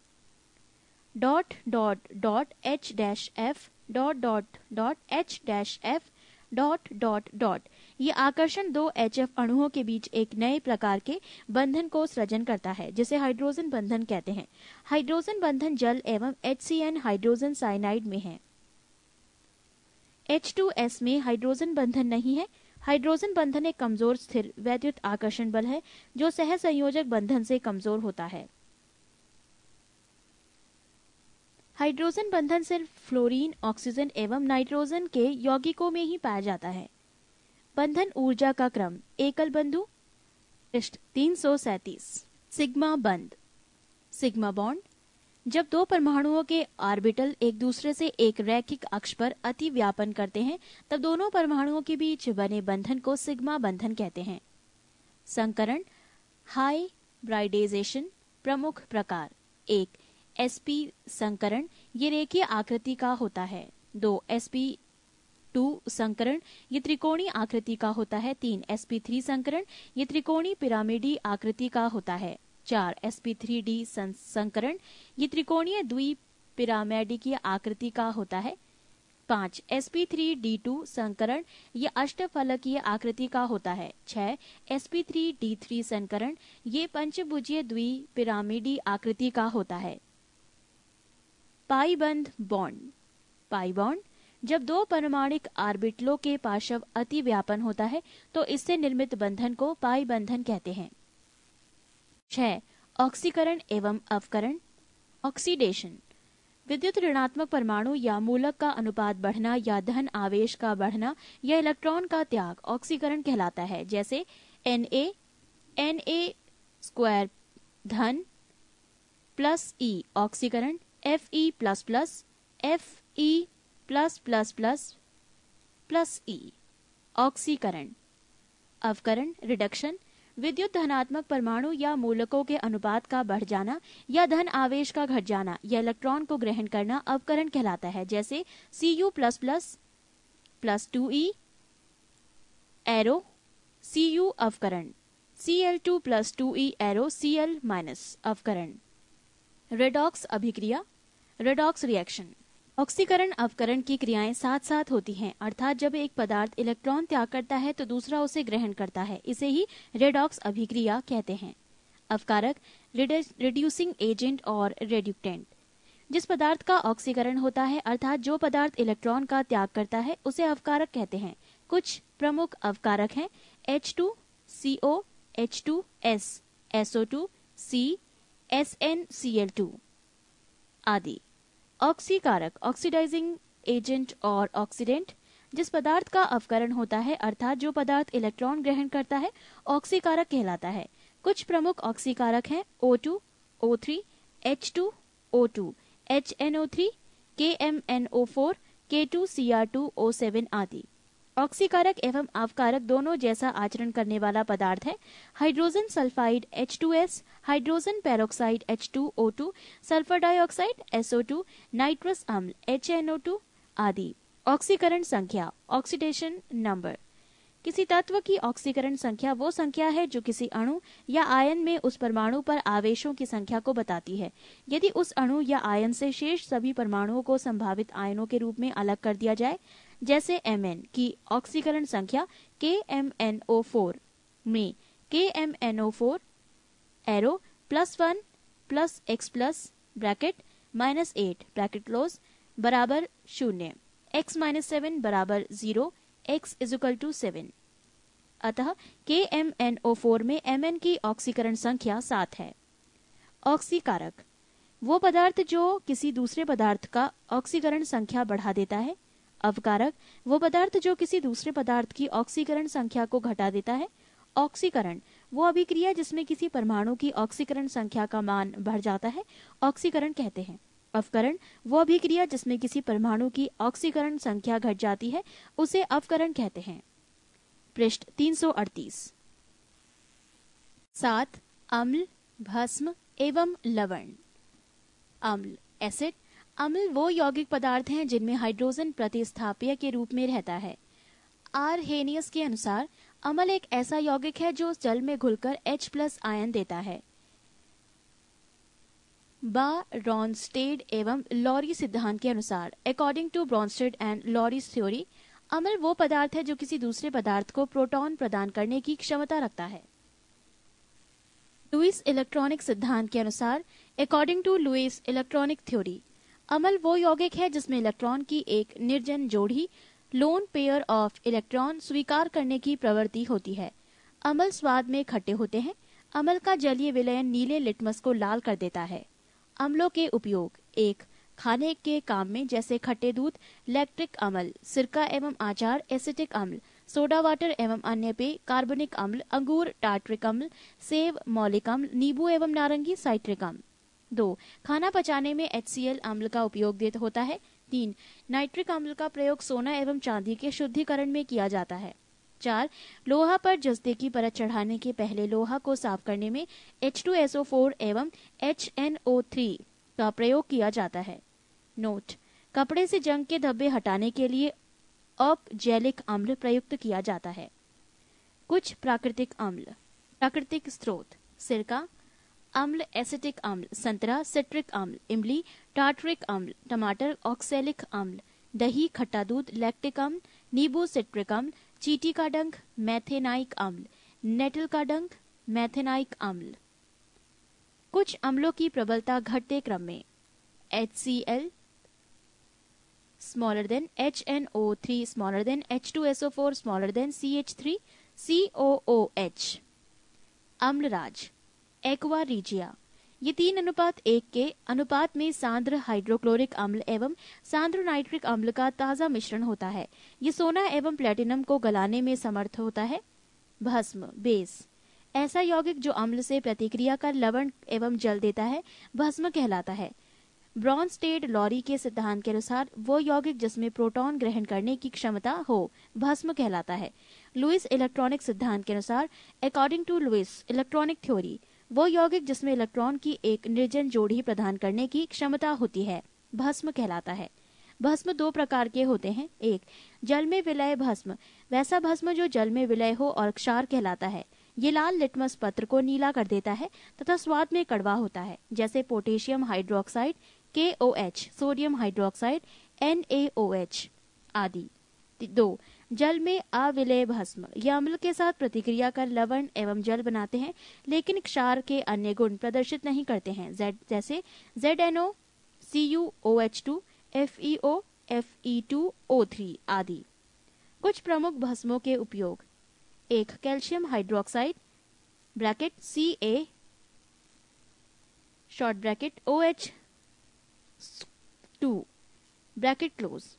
dot dot dot H dash F dot dot dot H dash F dot dot dot ये आकर्षण दो एच एफ अणुओं के बीच एक नए प्रकार के बंधन को सृजन करता है जिसे हाइड्रोजन बंधन कहते हैं हाइड्रोजन बंधन जल एवं H C N hydrogen cyanide में है एच टू एस में हाइड्रोजन बंधन नहीं है हाइड्रोजन बंधन एक कमजोर स्थिर वैद्युत आकर्षण बल है जो सह संयोजक बंधन से कमजोर होता है हाइड्रोजन बंधन सिर्फ फ्लोरीन ऑक्सीजन एवं नाइट्रोजन के यौगिकों में ही पाया जाता है बंधन ऊर्जा का क्रम एकल बंधु तीन सिग्मा बंद सिग्मा बॉन्ड जब दो परमाणुओं के ऑर्बिटल एक दूसरे से एक रैखिक अक्ष पर अति व्यापन करते हैं तब दोनों परमाणुओं के बीच बने बंधन को सिग्मा बंधन कहते हैं संकरण हाई ब्राइडेजेशन प्रमुख प्रकार एक पी संकरण ये रेखीय आकृति का होता है दो पी टू संकरण ये त्रिकोणी आकृति का होता है तीन थ्री संकरण ये त्रिकोणी पिरामिडी आकृति का होता है चार थ्री डी संकरण ये त्रिकोणीय द्वि पिरामिडी आकृति का होता है पांच s p three d two संकरण ये अष्टफलकीय आकृति का होता है छह s p three d three संकरण ये पंचभुजीय द्वि पिरामिडी आकृति का होता है पाईबंद बॉन्ड पाई बॉन्ड जब दो परमाणिक आर्बिटलों के पार्श्व अति व्यापन होता है तो इससे निर्मित बंधन को पाई बंधन कहते हैं छह ऑक्सीकरण एवं अवकरण ऑक्सीडेशन विद्युत ऋणात्मक परमाणु या मूलक का अनुपात बढ़ना या धन आवेश का बढ़ना या इलेक्ट्रॉन का त्याग ऑक्सीकरण कहलाता है जैसे N A N A square धन प्लस ई e, ऑक्सीकरण F E plus plus F E plus plus plus plus E ऑक्सीकरण अवकरण रिडक्शन विद्युत धनात्मक परमाणु या मूलकों के अनुपात का बढ़ जाना या धन आवेश का घट जाना या इलेक्ट्रॉन को ग्रहण करना अवकरण कहलाता है जैसे C U plus plus plus two E arrow C U अवकरण C L two plus two E arrow C L minus अवकरण रेडॉक्स अभिक्रिया रेडॉक्स रिएक्शन ऑक्सीकरण अवकरण की क्रियाएं साथ साथ होती हैं अर्थात जब एक पदार्थ इलेक्ट्रॉन त्याग करता है तो दूसरा उसे ग्रहण करता है इसे ही रेडॉक्स अभिक्रिया कहते हैं अवकारक रिड्यूसिंग एजेंट और रेड्यूक्टेंट जिस पदार्थ का ऑक्सीकरण होता है अर्थात जो पदार्थ इलेक्ट्रॉन का त्याग करता है उसे अवकारक कहते हैं कुछ प्रमुख अवकारक हैं H two C O H two S SO two C S N C L two आदि ऑक्सीकारक ऑक्सीडाइजिंग एजेंट और ऑक्सीडेंट जिस पदार्थ का अवकरण होता है अर्थात जो पदार्थ इलेक्ट्रॉन ग्रहण करता है ऑक्सीकारक कहलाता है कुछ प्रमुख ऑक्सीकारक हैं O2, O3, H2, O2, HNO3, KMNO4, K2, Cr2, O7 आदि ऑक्सीकारक एवं आवकारक दोनों जैसा आचरण करने वाला पदार्थ है hydrogen sulphide H2S, hydrogen peroxide H2O2, sulphur dioxide SO2, nitrous अम्ल HNO2 आदि ऑक्सीकरण संख्या ऑक्सीडेशन नंबर किसी तत्व की ऑक्सीकरण संख्या वो संख्या है जो किसी अणु या आयन में उस परमाणु पर आवेशों की संख्या को बताती है यदि उस अणु या आयन से शेष सभी परमाणुओं को संभावित आयनों के रूप में अलग कर दिया जाए जैसे एम की ऑक्सीकरण संख्या के एम एन ओ फोर में K M N O four arrow plus one plus X plus bracket minus eight bracket close बराबर शून्य एक्स माइनस सेवन बराबर zero X equal to seven अतः K M N O four में M N की ऑक्सीकरण संख्या सात है ऑक्सीकारक वो पदार्थ जो किसी दूसरे पदार्थ का ऑक्सीकरण संख्या बढ़ा देता है अवकारक वो पदार्थ जो किसी दूसरे पदार्थ की ऑक्सीकरण संख्या को घटा देता है ऑक्सीकरण वो अभिक्रिया जिसमें किसी परमाणु की ऑक्सीकरण संख्या का मान बढ़ जाता है ऑक्सीकरण कहते हैं अवकरण वो अभिक्रिया जिसमें किसी परमाणु की ऑक्सीकरण संख्या घट जाती है उसे अवकरण कहते हैं पृष्ठ तीन सात अम्ल भस्म एवं लवण अम्ल एसिड अम्ल वो यौगिक पदार्थ हैं जिनमें हाइड्रोजन प्रतिस्थापीय के रूप में रहता है आर हेनियस के अनुसार अमल एक ऐसा यौगिक है जो जल में घुलकर एच प्लस आयन देता है बा रॉन्स्टेड एवं लॉरी सिद्धांत के अनुसार according to Bronsted and Lowry theory अमल वो पदार्थ है जो किसी दूसरे पदार्थ को प्रोटॉन प्रदान करने की क्षमता रखता है लुइस इलेक्ट्रॉनिक सिद्धांत के अनुसार according to Lewis electronic theory अमल वो यौगिक है जिसमें इलेक्ट्रॉन की एक निर्जन जोड़ी लोन पेयर ऑफ इलेक्ट्रॉन स्वीकार करने की प्रवृत्ति होती है अमल स्वाद में खट्टे होते हैं अमल का जलीय विलयन नीले लिटमस को लाल कर देता है अम्लों के उपयोग एक खाने के काम में जैसे खट्टे दूध इलेक्ट्रिक अम्ल सिरका एवं आचार एसिटिक अम्ल सोडा वाटर एवं अन्य पेय कार्बनिक अम्ल अंगूर टार्ट्रिक अम्ल सेब मौलिक अम्ल नींबू एवं नारंगी साइट्रिक अम्ल दो खाना पचाने में एच अम्ल का उपयोग होता है तीन नाइट्रिक अम्ल का प्रयोग सोना एवं चांदी के शुद्धिकरण में किया जाता है चार लोहा पर जस्ते की परत चढ़ाने के पहले लोहा को साफ करने में एच टू एसओ फोर एवं एच थ्री का प्रयोग किया जाता है नोट कपड़े से जंग के धब्बे हटाने के लिए अपजैलिक अम्ल प्रयुक्त किया जाता है कुछ प्राकृतिक अम्ल प्राकृतिक स्रोत सिरका अम्ल एसिटिक अम्ल संतरा सिट्रिक अम्ल इमली टार्टरिक अम्ल टमाटर ऑक्सैलिक अम्ल दही खट्टा दूध लैक्टिक अम्ल नींबू सिट्रिक अम्ल चीटी का डंक मैथेनाइक अम्ल नेटल का डंक मैथेनाइक अम्ल कुछ अम्लों की प्रबलता घटते क्रम में H C L four smaller than C H three C O CH3 H अम्लराज एक्वा रिजिया ये तीन अनुपात एक के अनुपात में सांद्र हाइड्रोक्लोरिक अम्ल एवं सांद्र नाइट्रिक अम्ल का ताजा मिश्रण होता है ये सोना एवं प्लेटिनम को गलाने में समर्थ होता है भस्म बेस ऐसा यौगिक जो अम्ल से प्रतिक्रिया कर लवण एवं जल देता है भस्म कहलाता है ब्रॉन्स टेड लॉरी के सिद्धांत के अनुसार वो यौगिक जिसमें प्रोटॉन ग्रहण करने की क्षमता हो भस्म कहलाता है लुइस इलेक्ट्रॉनिक सिद्धांत के अनुसार according to Lewis electronic theory वो यौगिक जिसमें इलेक्ट्रॉन की एक निर्जन जोड़ी प्रदान करने की क्षमता होती है भस्म कहलाता है भस्म दो प्रकार के होते हैं एक जल में विलय भस्म वैसा भस्म जो जल में विलय हो और क्षार कहलाता है ये लाल लिटमस पत्र को नीला कर देता है तथा स्वाद में कड़वा होता है जैसे potassium hydroxide K O H sodium hydroxide N आदि दो जल में अविलय भस्म यह अम्ल के साथ प्रतिक्रिया कर लवण एवं जल बनाते हैं लेकिन क्षार के अन्य गुण प्रदर्शित नहीं करते हैं जैसे Z NO C U O H two F E O F E two O three आदि कुछ प्रमुख भस्मों के उपयोग एक calcium hydroxide bracket C A short bracket O H two bracket close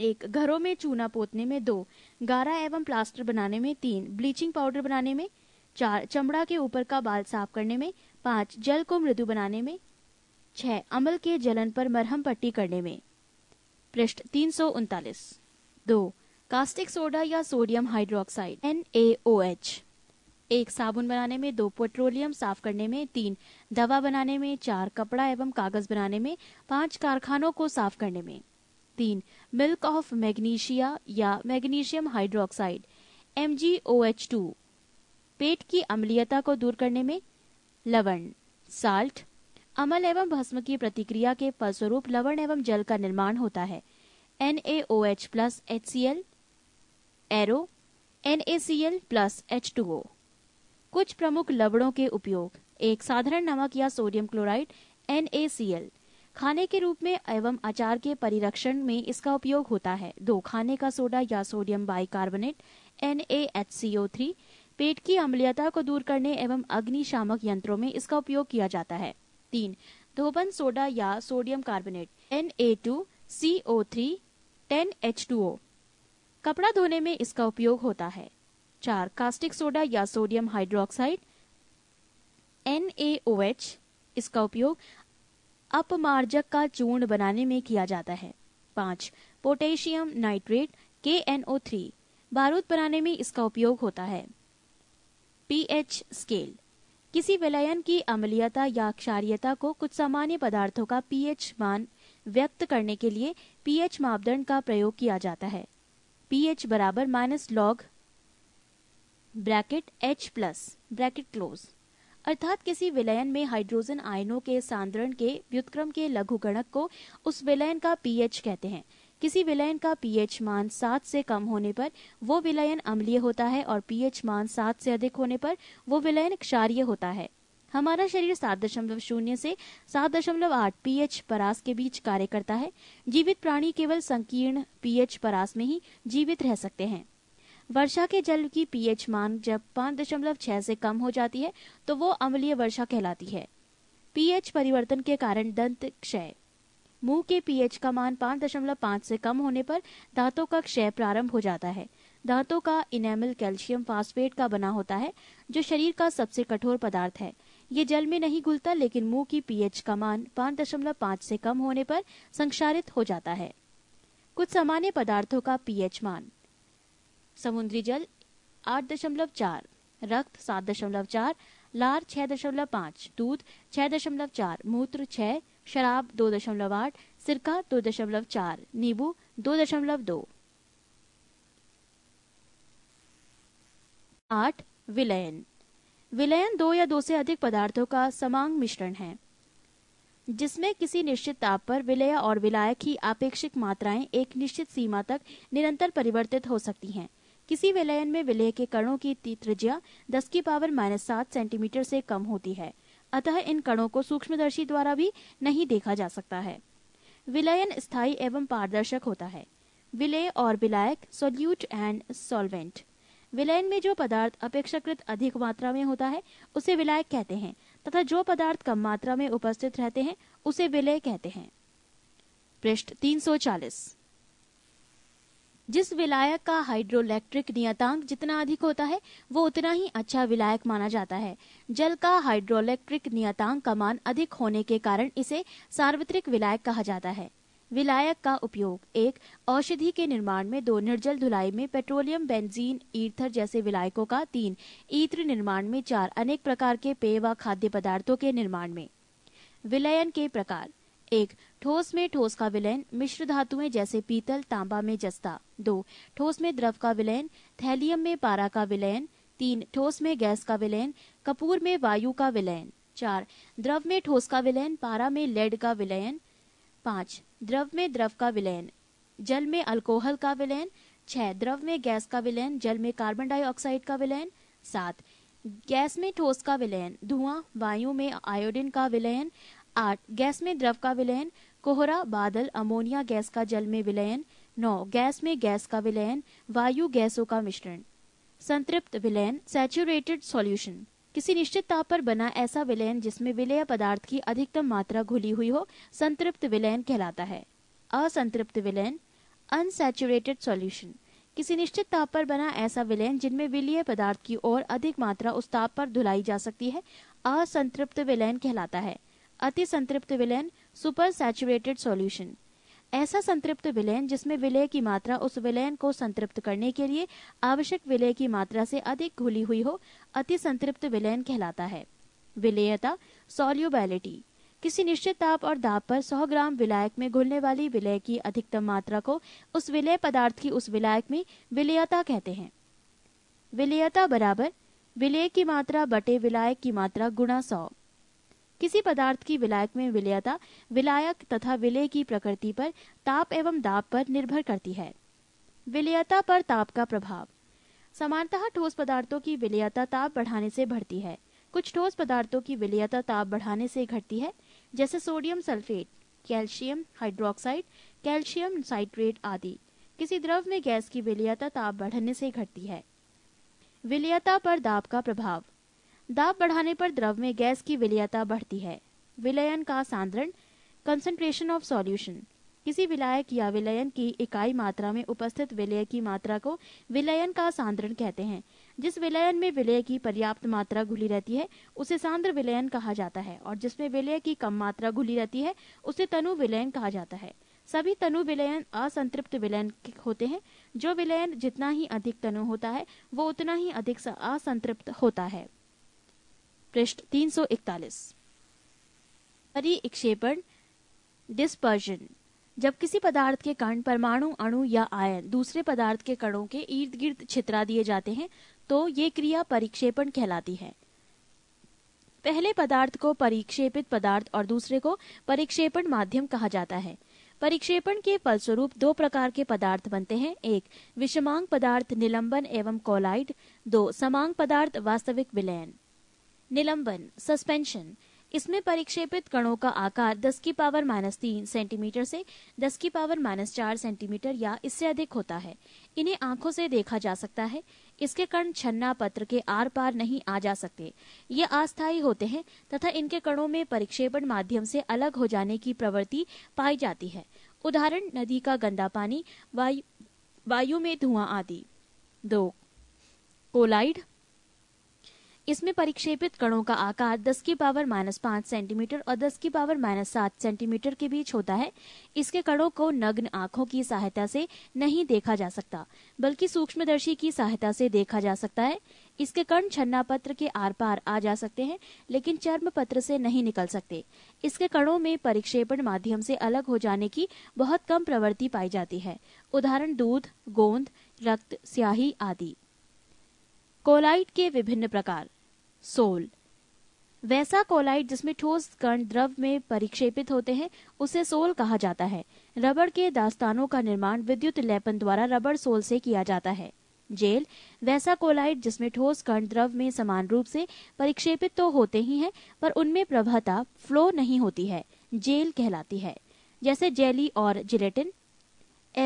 एक घरों में चूना पोतने में दो गारा एवं प्लास्टर बनाने में तीन ब्लीचिंग पाउडर बनाने में चार चमड़ा के ऊपर का बाल साफ करने में पाँच जल को मृदु बनाने में छह अमल के जलन पर मरहम पट्टी करने में पृष्ठ तीन सौ उनतालीस दो कास्टिक सोडा या sodium hydroxide N A O H एक साबुन बनाने में दो पेट्रोलियम साफ करने में तीन दवा बनाने में चार कपड़ा एवं कागज बनाने में पांच कारखानों को साफ करने में तीन मिल्क ऑफ मैग्नीशिया या मैग्नीशियम हाइड्रोक्साइड एम पेट की अम्लीयता को दूर करने में लवण साल्ट अमल एवं भस्म की प्रतिक्रिया के फलस्वरूप लवण एवं जल का निर्माण होता है N A O H plus H C L arrow N A C L plus H two O कुछ प्रमुख लवणों के उपयोग एक साधारण नमक या sodium chloride N A C L खाने के रूप में एवं अचार के परिरक्षण में इसका उपयोग होता है दो खाने का सोडा या सोडियम बाइकार्बोनेट NaHCO3 पेट की अम्लियता को दूर करने एवं अग्निशामक यंत्रों में इसका उपयोग किया जाता है तीन धोबन सोडा या सोडियम कार्बोनेट Na2CO3 10H2O कपड़ा धोने में इसका उपयोग होता है चार कास्टिक सोडा या सोडियम हाइड्रोक्साइड NaOH इसका उपयोग अपमार्जक का चूर्ण बनाने में किया जाता है पाँच potassium nitrate K N O three बारूद बनाने में इसका उपयोग होता है पीएच स्केल किसी विलयन की अमलीयता या क्षारियता को कुछ सामान्य पदार्थों का पीएच मान व्यक्त करने के लिए पीएच मापदंड का प्रयोग किया जाता है पीएच बराबर minus log bracket H plus bracket close अर्थात किसी विलयन में हाइड्रोजन आयनों के सांद्रण के व्युतक्रम के लघुगणक को उस विलयन का पीएच कहते हैं किसी विलयन का पीएच मान सात से कम होने पर वो विलयन अम्लीय होता है और पीएच मान सात से अधिक होने पर वो विलयन क्षारीय होता है हमारा शरीर सात दशमलव शून्य से सात दशमलव आठ पीएच परास के बीच कार्य करता है जीवित प्राणी केवल संकीर्ण पीएच परास में ही जीवित रह सकते हैं वर्षा के जल की पीएच मान जब पाँच दशमलव छह से कम हो जाती है तो वो अम्लीय वर्षा कहलाती है पीएच परिवर्तन के कारण दंत क्षय मुंह के पीएच का मान पाँच दशमलव पाँच से कम होने पर दांतों का क्षय प्रारंभ हो जाता है दांतों का इनेमल कैल्शियम फास्फेट का बना होता है जो शरीर का सबसे कठोर पदार्थ है ये जल में नहीं घुलता लेकिन मुंह की पीएच का मान पाँच दशमलव पाँच से कम होने पर संक्षारित हो जाता है कुछ सामान्य पदार्थों का पीएच मान समुद्री जल आठ दशमलव चार रक्त सात दशमलव चार लार छह दशमलव पाँच दूध छह दशमलव चार मूत्र छह शराब दो दशमलव आठ सिरका दो दशमलव चार नींबू दो दशमलव दो आठ विलयन विलयन दो या दो से अधिक पदार्थों का समांग मिश्रण है जिसमें किसी निश्चित ताप पर विलय और विलायक की आपेक्षिक मात्राएं एक निश्चित सीमा तक निरंतर परिवर्तित हो सकती हैं किसी विलयन में विलय के कणों की त्रिज्या दस की पावर माइनस सात सेंटीमीटर से कम होती है अतः इन कणों को सूक्ष्मदर्शी द्वारा भी नहीं देखा जा सकता है विलयन स्थायी एवं पारदर्शक होता है विलय और विलायक सोल्यूट एंड सॉल्वेंट विलयन में जो पदार्थ अपेक्षाकृत अधिक मात्रा में होता है उसे विलायक कहते हैं तथा जो पदार्थ कम मात्रा में उपस्थित रहते हैं उसे विलय कहते हैं पृष्ठ 340 जिस विलायक का हाइड्रो इलेक्ट्रिक नियतांक जितना अधिक होता है वो उतना ही अच्छा विलायक माना जाता है जल का हाइड्रो इलेक्ट्रिक नियतांक का मान अधिक होने के कारण इसे सार्वत्रिक विलायक कहा जाता है विलायक का उपयोग एक औषधि के निर्माण में दो निर्जल धुलाई में पेट्रोलियम बेंजीन ईथर जैसे विलायकों का तीन ईत्र निर्माण में चार अनेक प्रकार के पेय व खाद्य पदार्थों के निर्माण में विलयन के प्रकार एक ठोस में ठोस का विलयन मिश्र धातुएं जैसे पीतल तांबा में जस्ता दो ठोस में द्रव का विलयन थैलियम में पारा का विलयन तीन ठोस में गैस का विलयन कपूर में वायु का विलयन चार द्रव में ठोस का विलयन पारा में लेड का विलयन पांच द्रव में द्रव का विलयन जल में अल्कोहल का विलयन छह द्रव में गैस का विलयन जल में कार्बन डाइऑक्साइड का विलयन सात गैस में ठोस का विलयन धुआं वायु में आयोडीन का विलयन आठ गैस में द्रव का विलयन कोहरा बादल अमोनिया गैस का जल में विलयन नौ गैस में गैस का विलयन वायु गैसों का मिश्रण संतृप्त विलयन सैचुरेटेड सॉल्यूशन किसी निश्चित ताप पर बना ऐसा विलयन जिसमें विलय पदार्थ की अधिकतम मात्रा घुली हुई हो संतृप्त विलयन कहलाता है असंतृप्त विलयन अनसेचुरेटेड सॉल्यूशन किसी निश्चित ताप पर बना ऐसा विलयन जिनमें विलय पदार्थ की और अधिक मात्रा उस ताप पर धुलाई जा सकती है असंतृप्त विलयन कहलाता है अति संतृप्त विलयन सुपर सैचुरेटेड सोल्यूशन ऐसा संतृप्त विलयन जिसमें विलय की मात्रा उस विलयन को संतृप्त करने के लिए आवश्यक विलय की मात्रा से अधिक घुली हुई हो अति संतृप्त विलयन कहलाता है विलयता सोल्यूबैलिटी किसी निश्चित ताप और दाब पर 100 ग्राम विलायक में घुलने वाली विलय की अधिकतम मात्रा को उस विलय पदार्थ की उस विलायक में विलयता कहते हैं विलयता बराबर विलय की मात्रा बटे विलायक की मात्रा गुणा सौ किसी पदार्थ की विलायक में विलयता विलायक तथा विलय की प्रकृति पर ताप एवं दाब पर निर्भर करती है विलयता पर ताप का प्रभाव समानतः ठोस पदार्थों की विलयता ताप बढ़ाने से बढ़ती है कुछ ठोस पदार्थों की विलयता ताप बढ़ाने से घटती है जैसे sodium sulphate calcium hydroxide calcium citrate आदि किसी द्रव में गैस की विलयता ताप बढ़ने से घटती है विलयता पर दाब का प्रभाव दाब बढ़ाने पर द्रव में गैस की विलयता बढ़ती है विलयन का सांद्रण कंसंट्रेशन ऑफ सॉल्यूशन किसी विलायक या विलयन की इकाई मात्रा में उपस्थित विलय की मात्रा को विलयन का सांद्रण कहते हैं जिस विलयन में विलय की पर्याप्त मात्रा घुली रहती है उसे सांद्र विलयन कहा जाता है और जिसमें विलय की कम मात्रा घुली रहती है उसे तनु विलयन कहा जाता है सभी तनु विलयन असंतृप्त विलयन होते हैं जो विलयन जितना ही अधिक तनु होता है वो उतना ही अधिक असंतृप्त होता है पृष्ठ 341 इक्षेपण डिस्पर्जन जब किसी पदार्थ के कण परमाणु अणु या आयन दूसरे पदार्थ के कणों के इर्द गिर्द छित्रा दिए जाते हैं तो ये क्रिया परिक्षेपण कहलाती है पहले पदार्थ को परिक्षेपित पदार्थ और दूसरे को परिक्षेपण माध्यम कहा जाता है परिक्षेपण के फलस्वरूप दो प्रकार के पदार्थ बनते हैं एक विषमांग पदार्थ निलंबन एवं कोलाइड दो समांग पदार्थ वास्तविक विलयन निलंबन सस्पेंशन इसमें परिक्षेपित कणों का आकार 10 की पावर माइनस तीन सेंटीमीटर से 10 की पावर माइनस चार सेंटीमीटर या इससे अधिक होता है इन्हें आंखों से देखा जा सकता है इसके कण छन्ना पत्र के आर पार नहीं आ जा सकते ये अस्थायी होते हैं तथा इनके कणों में परिक्षेपण माध्यम से अलग हो जाने की प्रवृत्ति पाई जाती है उदाहरण नदी का गंदा पानी वायु वायु में धुआं आदि दो कोलाइड इसमें परिक्षेपित कणों का आकार 10 की पावर माइनस पांच सेंटीमीटर और 10 की पावर माइनस सात सेंटीमीटर के बीच होता है इसके कणों को नग्न आंखों की सहायता से नहीं देखा जा सकता बल्कि सूक्ष्मदर्शी की सहायता से देखा जा सकता है इसके कण छन्ना पत्र के आर पार आ जा सकते हैं लेकिन चर्म पत्र से नहीं निकल सकते इसके कणों में परिक्षेपण माध्यम से अलग हो जाने की बहुत कम प्रवृत्ति पाई जाती है उदाहरण दूध गोंद रक्त स्याही आदि कोलाइट के विभिन्न प्रकार सोल वैसा कोलाइट जिसमें ठोस कण द्रव में परिक्षेपित होते हैं उसे सोल कहा जाता है रबड़ के दास्तानों का निर्माण विद्युत लेपन द्वारा रबड़ सोल से किया जाता है जेल वैसा कोलाइट जिसमें ठोस कण द्रव में समान रूप से परिक्षेपित तो होते ही हैं पर उनमें प्रभाता फ्लो नहीं होती है जेल कहलाती है जैसे जेली और जिलेटिन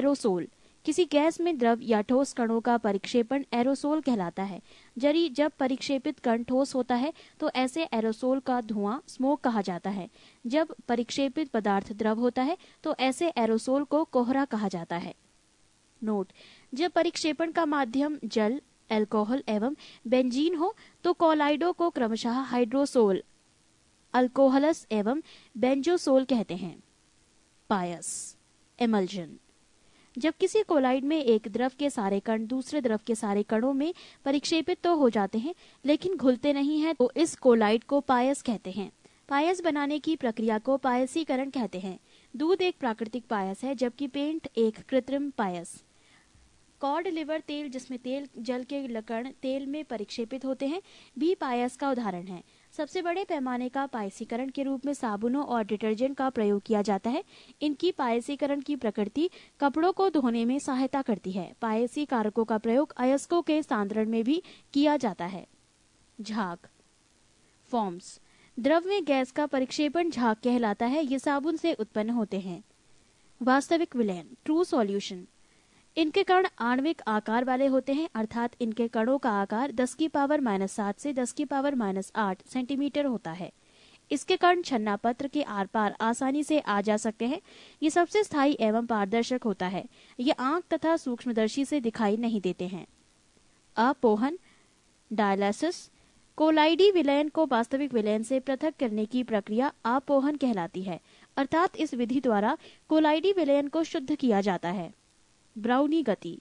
एरोसोल किसी गैस में द्रव या ठोस कणों का परिक्षेपण एरोसोल कहलाता है जरी जब परिक्षेपित कण ठोस होता है तो ऐसे एरोसोल का धुआं स्मोक कहा जाता है जब परिक्षेपित पदार्थ द्रव होता है तो ऐसे एरोसोल को कोहरा कहा जाता है नोट जब परिक्षेपण का माध्यम जल एल्कोहल एवं बेंजीन हो तो कोलाइडो को क्रमशः हाइड्रोसोल अल्कोहलस एवं बेंजोसोल कहते हैं पायस एमल्जन जब किसी कोलाइड में एक द्रव के सारे कण दूसरे द्रव के सारे कणों में परिक्षेपित तो हो जाते हैं लेकिन घुलते नहीं है तो इस कोलाइड को पायस कहते हैं पायस बनाने की प्रक्रिया को पायसीकरण कहते हैं दूध एक प्राकृतिक पायस है जबकि पेंट एक कृत्रिम पायस कॉर्ड लिवर तेल जिसमें तेल जल के लकण तेल में परिक्षेपित होते हैं भी पायस का उदाहरण है सबसे बड़े पैमाने का पायसीकरण के रूप में साबुनों और डिटर्जेंट का प्रयोग किया जाता है इनकी पायसीकरण की प्रकृति कपड़ों को धोने में सहायता करती है पायसी कारकों का प्रयोग अयस्कों के सांद्रण में भी किया जाता है झाग फॉर्म्स द्रव में गैस का परिक्षेपण झाग कहलाता है ये साबुन से उत्पन्न होते हैं वास्तविक विलयन ट्रू सॉल्यूशन इनके कण आणविक आकार वाले होते हैं अर्थात इनके कणों का आकार 10 की पावर माइनस सात से 10 की पावर माइनस आठ सेंटीमीटर होता है इसके कण छन्ना पत्र के आर पार आसानी से आ जा सकते हैं ये सबसे स्थायी एवं पारदर्शक होता है ये आंख तथा सूक्ष्मदर्शी से दिखाई नहीं देते हैं अपोहन डायलिसिस कोलाइडी विलयन को वास्तविक विलयन से पृथक करने की प्रक्रिया अपोहन कहलाती है अर्थात इस विधि द्वारा कोलाइडी विलयन को शुद्ध किया जाता है ब्राउनी गति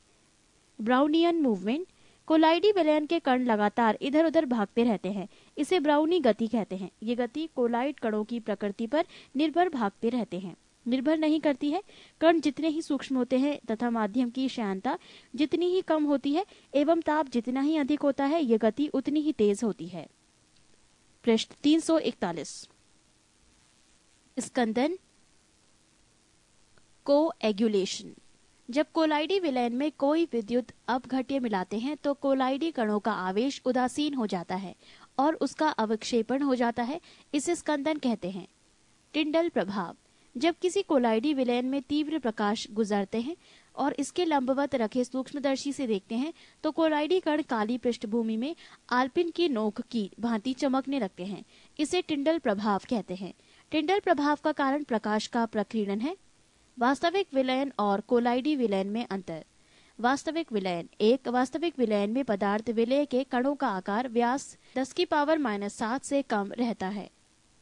ब्राउनियन मूवमेंट कोलाइडी विलयन के कण लगातार इधर उधर भागते रहते हैं इसे ब्राउनी गति कहते हैं ये गति कोलाइड कणों की प्रकृति पर निर्भर भागते रहते हैं निर्भर नहीं करती है कण जितने ही सूक्ष्म होते हैं तथा माध्यम की श्यानता जितनी ही कम होती है एवं ताप जितना ही अधिक होता है यह गति उतनी ही तेज होती है पृष्ठ 341 स्कंदन को एगुलेशन जब कोलाइडी विलयन में कोई विद्युत अपघट्य मिलाते हैं तो कोलाइडी कणों का आवेश उदासीन हो जाता है और उसका अवक्षेपण हो जाता है इसे स्कंदन कहते हैं टिंडल प्रभाव जब किसी कोलाइडी विलयन में तीव्र प्रकाश गुजरते हैं और इसके लंबवत रखे सूक्ष्मदर्शी से देखते हैं तो कोलाइडी कण काली पृष्ठभूमि में आल्पिन की नोक की भांति चमकने लगते हैं इसे टिंडल प्रभाव कहते हैं टिंडल प्रभाव का कारण प्रकाश का प्रकीर्णन है वास्तविक विलयन और कोलाइडी विलयन में अंतर वास्तविक विलयन एक वास्तविक विलयन में पदार्थ विलय के कणों का आकार व्यास 10 की पावर माइनस सात से कम रहता है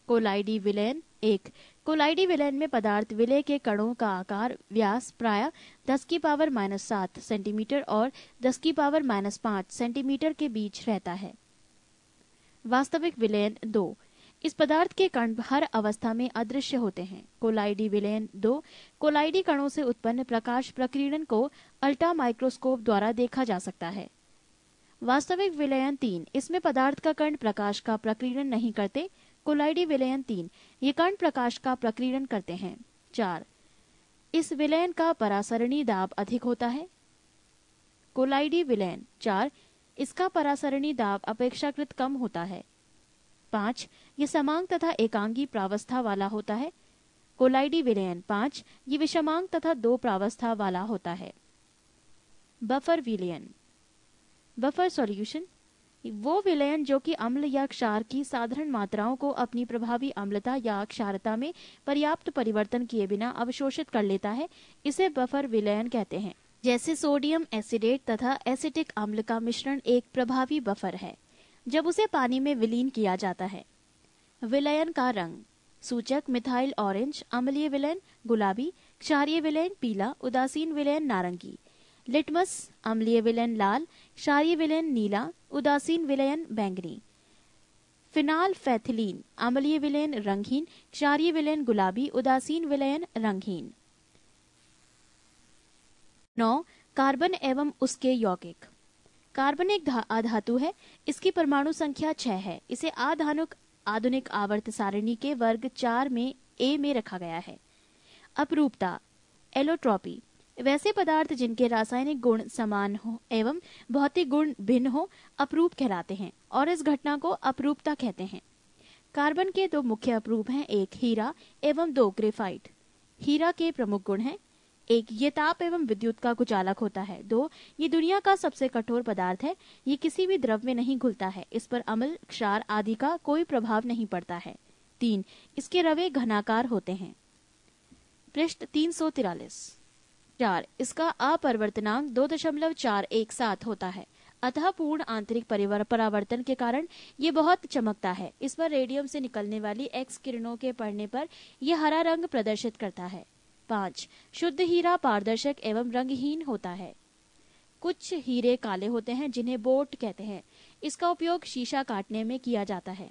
कोलाइडी विलयन एक कोलाइडी विलयन में पदार्थ विलय के कणों का आकार व्यास प्राय 10 की पावर माइनस सात सेंटीमीटर और 10 की पावर माइनस पांच सेंटीमीटर के बीच रहता है वास्तविक विलयन दो इस पदार्थ के कण हर अवस्था में अदृश्य होते हैं कोलाइडी विलयन दो कोलाइडी कणों से उत्पन्न प्रकाश प्रकीर्णन को अल्ट्रा माइक्रोस्कोप द्वारा देखा जा सकता है वास्तविक विलयन तीन इसमें पदार्थ का कण प्रकाश का प्रकीर्णन नहीं करते कोलाइडी विलयन तीन ये कण प्रकाश का प्रकीर्णन करते हैं चार इस विलयन का परासरणी दाब अधिक होता है कोलाइडी विलयन चार इसका परासरणी दाब अपेक्षाकृत कम होता है पांच ये समांग तथा एकांगी प्रावस्था वाला होता है कोलाइडी विलयन पांच ये विषमांग तथा दो प्रावस्था वाला होता है बफर विलयन बफर सॉल्यूशन वो विलयन जो कि अम्ल या क्षार की साधारण मात्राओं को अपनी प्रभावी अम्लता या क्षारता में पर्याप्त परिवर्तन किए बिना अवशोषित कर लेता है इसे बफर विलयन कहते हैं जैसे सोडियम एसिडेट तथा एसिटिक अम्ल का मिश्रण एक प्रभावी बफर है जब उसे पानी में विलीन किया जाता है विलयन का रंग सूचक मिथाइल ऑरेंज अम्लीय विलयन गुलाबी क्षारिय विलयन पीला उदासीन विलयन नारंगी लिटमस अम्लीय विलयन लाल क्षारिय विलयन नीला उदासीन विलयन बैंगनी फिनाल फैथिलीन अम्लीय विलयन रंगहीन क्षारिय विलयन गुलाबी उदासीन विलयन रंगहीन नौ कार्बन एवं उसके यौगिक कार्बन एक आधातु है इसकी परमाणु संख्या छह है इसे आधानुक आधुनिक आवर्त सारणी के वर्ग चार में ए में रखा गया है अपरूपता एलोट्रॉपी वैसे पदार्थ जिनके रासायनिक गुण समान हो एवं भौतिक गुण भिन्न हो अपरूप कहलाते हैं और इस घटना को अपरूपता कहते हैं कार्बन के दो मुख्य अपरूप हैं एक हीरा एवं दो ग्रेफाइट हीरा के प्रमुख गुण हैं एक ये ताप एवं विद्युत का कुचालक होता है दो ये दुनिया का सबसे कठोर पदार्थ है ये किसी भी द्रव में नहीं घुलता है इस पर अमल क्षार आदि का कोई प्रभाव नहीं पड़ता है तीन इसके रवे घनाकार होते हैं पृष्ठ तीन सौ तिरालीस चार इसका अपरिवर्तनांक दो दशमलव चार एक सात होता है अतः पूर्ण आंतरिक परावर्तन के कारण ये बहुत चमकता है इस पर रेडियम से निकलने वाली एक्स किरणों के पड़ने पर यह हरा रंग प्रदर्शित करता है पांच शुद्ध हीरा पारदर्शक एवं रंगहीन होता है कुछ हीरे काले होते हैं जिन्हें बोट कहते हैं इसका उपयोग शीशा काटने में किया जाता है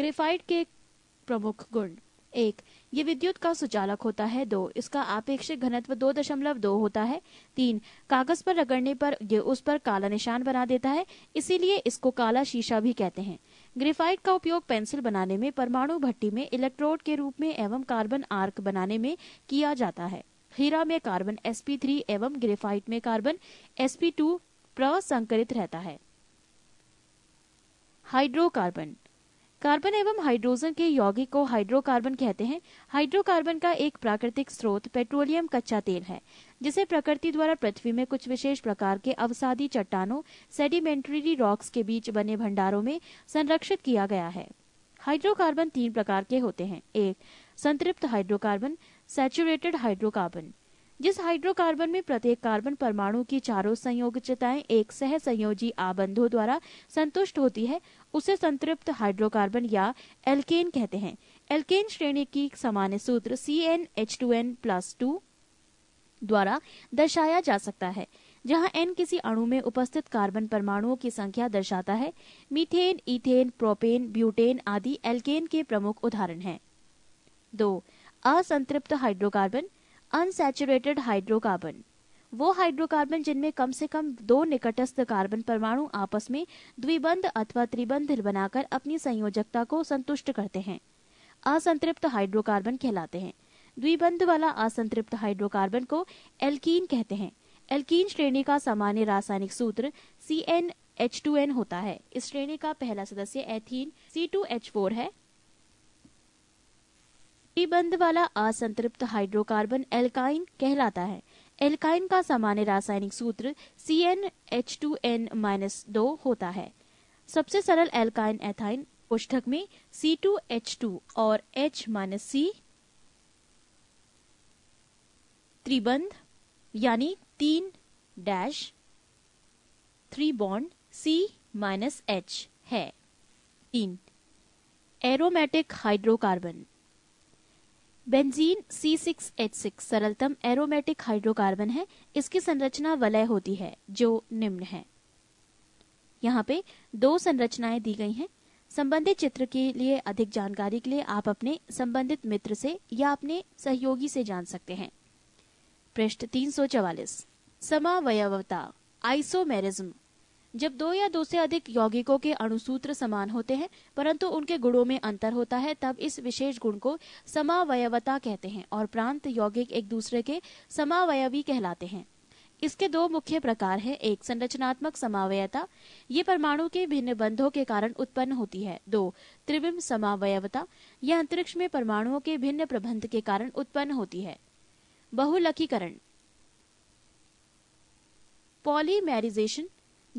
ग्रेफाइट के प्रमुख गुण एक ये विद्युत का सुचालक होता है दो इसका आपेक्षिक घनत्व दो दशमलव दो होता है तीन कागज पर रगड़ने पर यह उस पर काला निशान बना देता है इसीलिए इसको काला शीशा भी कहते हैं ग्रेफाइट का उपयोग पेंसिल बनाने में परमाणु भट्टी में इलेक्ट्रोड के रूप में एवं कार्बन आर्क बनाने में किया जाता है हीरा में कार्बन sp3 एवं ग्रेफाइट में कार्बन sp2 प्रसंकरित रहता है हाइड्रोकार्बन कार्बन एवं हाइड्रोजन के यौगिक को हाइड्रोकार्बन कहते हैं हाइड्रोकार्बन का एक प्राकृतिक स्रोत पेट्रोलियम कच्चा तेल है जिसे प्रकृति द्वारा पृथ्वी में कुछ विशेष प्रकार के अवसादी चट्टानों सेडिमेंटरी रॉक्स के बीच बने भंडारों में संरक्षित किया गया है हाइड्रोकार्बन तीन प्रकार के होते हैं एक संतृप्त हाइड्रोकार्बन सैचुरेटेड हाइड्रोकार्बन जिस हाइड्रोकार्बन में प्रत्येक कार्बन परमाणु की चारों संयोगचताएं एक सह संयोजी आबंधों द्वारा संतुष्ट होती है उसे संतृप्त हाइड्रोकार्बन या एल्केन कहते हैं एल्केन श्रेणी की सामान्य सूत्र C N H two N plus two द्वारा दर्शाया जा सकता है जहां एन किसी अणु में उपस्थित कार्बन परमाणुओं की संख्या दर्शाता है मीथेन इथेन प्रोपेन ब्यूटेन आदि एल्केन के प्रमुख उदाहरण हैं दो असंतृप्त हाइड्रोकार्बन अनसेचुरेटेड हाइड्रोकार्बन वो हाइड्रोकार्बन जिनमें कम से कम दो निकटस्थ कार्बन परमाणु आपस में द्विबंध अथवा त्रिबंध बनाकर अपनी संयोजकता को संतुष्ट करते हैं असंतृप्त हाइड्रोकार्बन कहलाते हैं द्विबंध वाला असंतृप्त हाइड्रोकार्बन को एल्कीन कहते हैं एल्कीन श्रेणी का सामान्य रासायनिक सूत्र C N H two N होता है इस श्रेणी का पहला सदस्य ethene C two H four है द्विबंध वाला असंतृप्त हाइड्रोकार्बन एल्काइन कहलाता है एल्काइन का सामान्य रासायनिक सूत्र C N H two N minus दो होता है सबसे सरल एल्काइन एथाइन कोष्ठक में सी टू एच टू और एच माइनस सी त्रिबंध यानी तीन dash three bond C minus H है तीन एरोमेटिक हाइड्रोकार्बन बेंजीन सिक्स सरलतम एरोमेटिक हाइड्रोकार्बन है इसकी संरचना वलय होती है जो निम्न है यहाँ पे दो संरचनाएं दी गई हैं संबंधित चित्र के लिए अधिक जानकारी के लिए आप अपने संबंधित मित्र से या अपने सहयोगी से जान सकते हैं पृष्ठ तीन सौ चवालीस समावयवता आइसोमेरिज्म जब दो या दो से अधिक यौगिकों के अणुसूत्र समान होते हैं परंतु उनके गुणों में अंतर होता है तब इस विशेष गुण को समावयवता कहते हैं और प्रांत यौगिक एक दूसरे के समावयवी कहलाते हैं इसके दो मुख्य प्रकार हैं एक संरचनात्मक समावयता ये परमाणु के भिन्न बंधों के कारण उत्पन्न होती है दो त्रिविम समावयवता यह अंतरिक्ष में परमाणुओं के भिन्न प्रबंध के कारण उत्पन्न होती है बहुलकीकरण पॉलीमेरिजेशन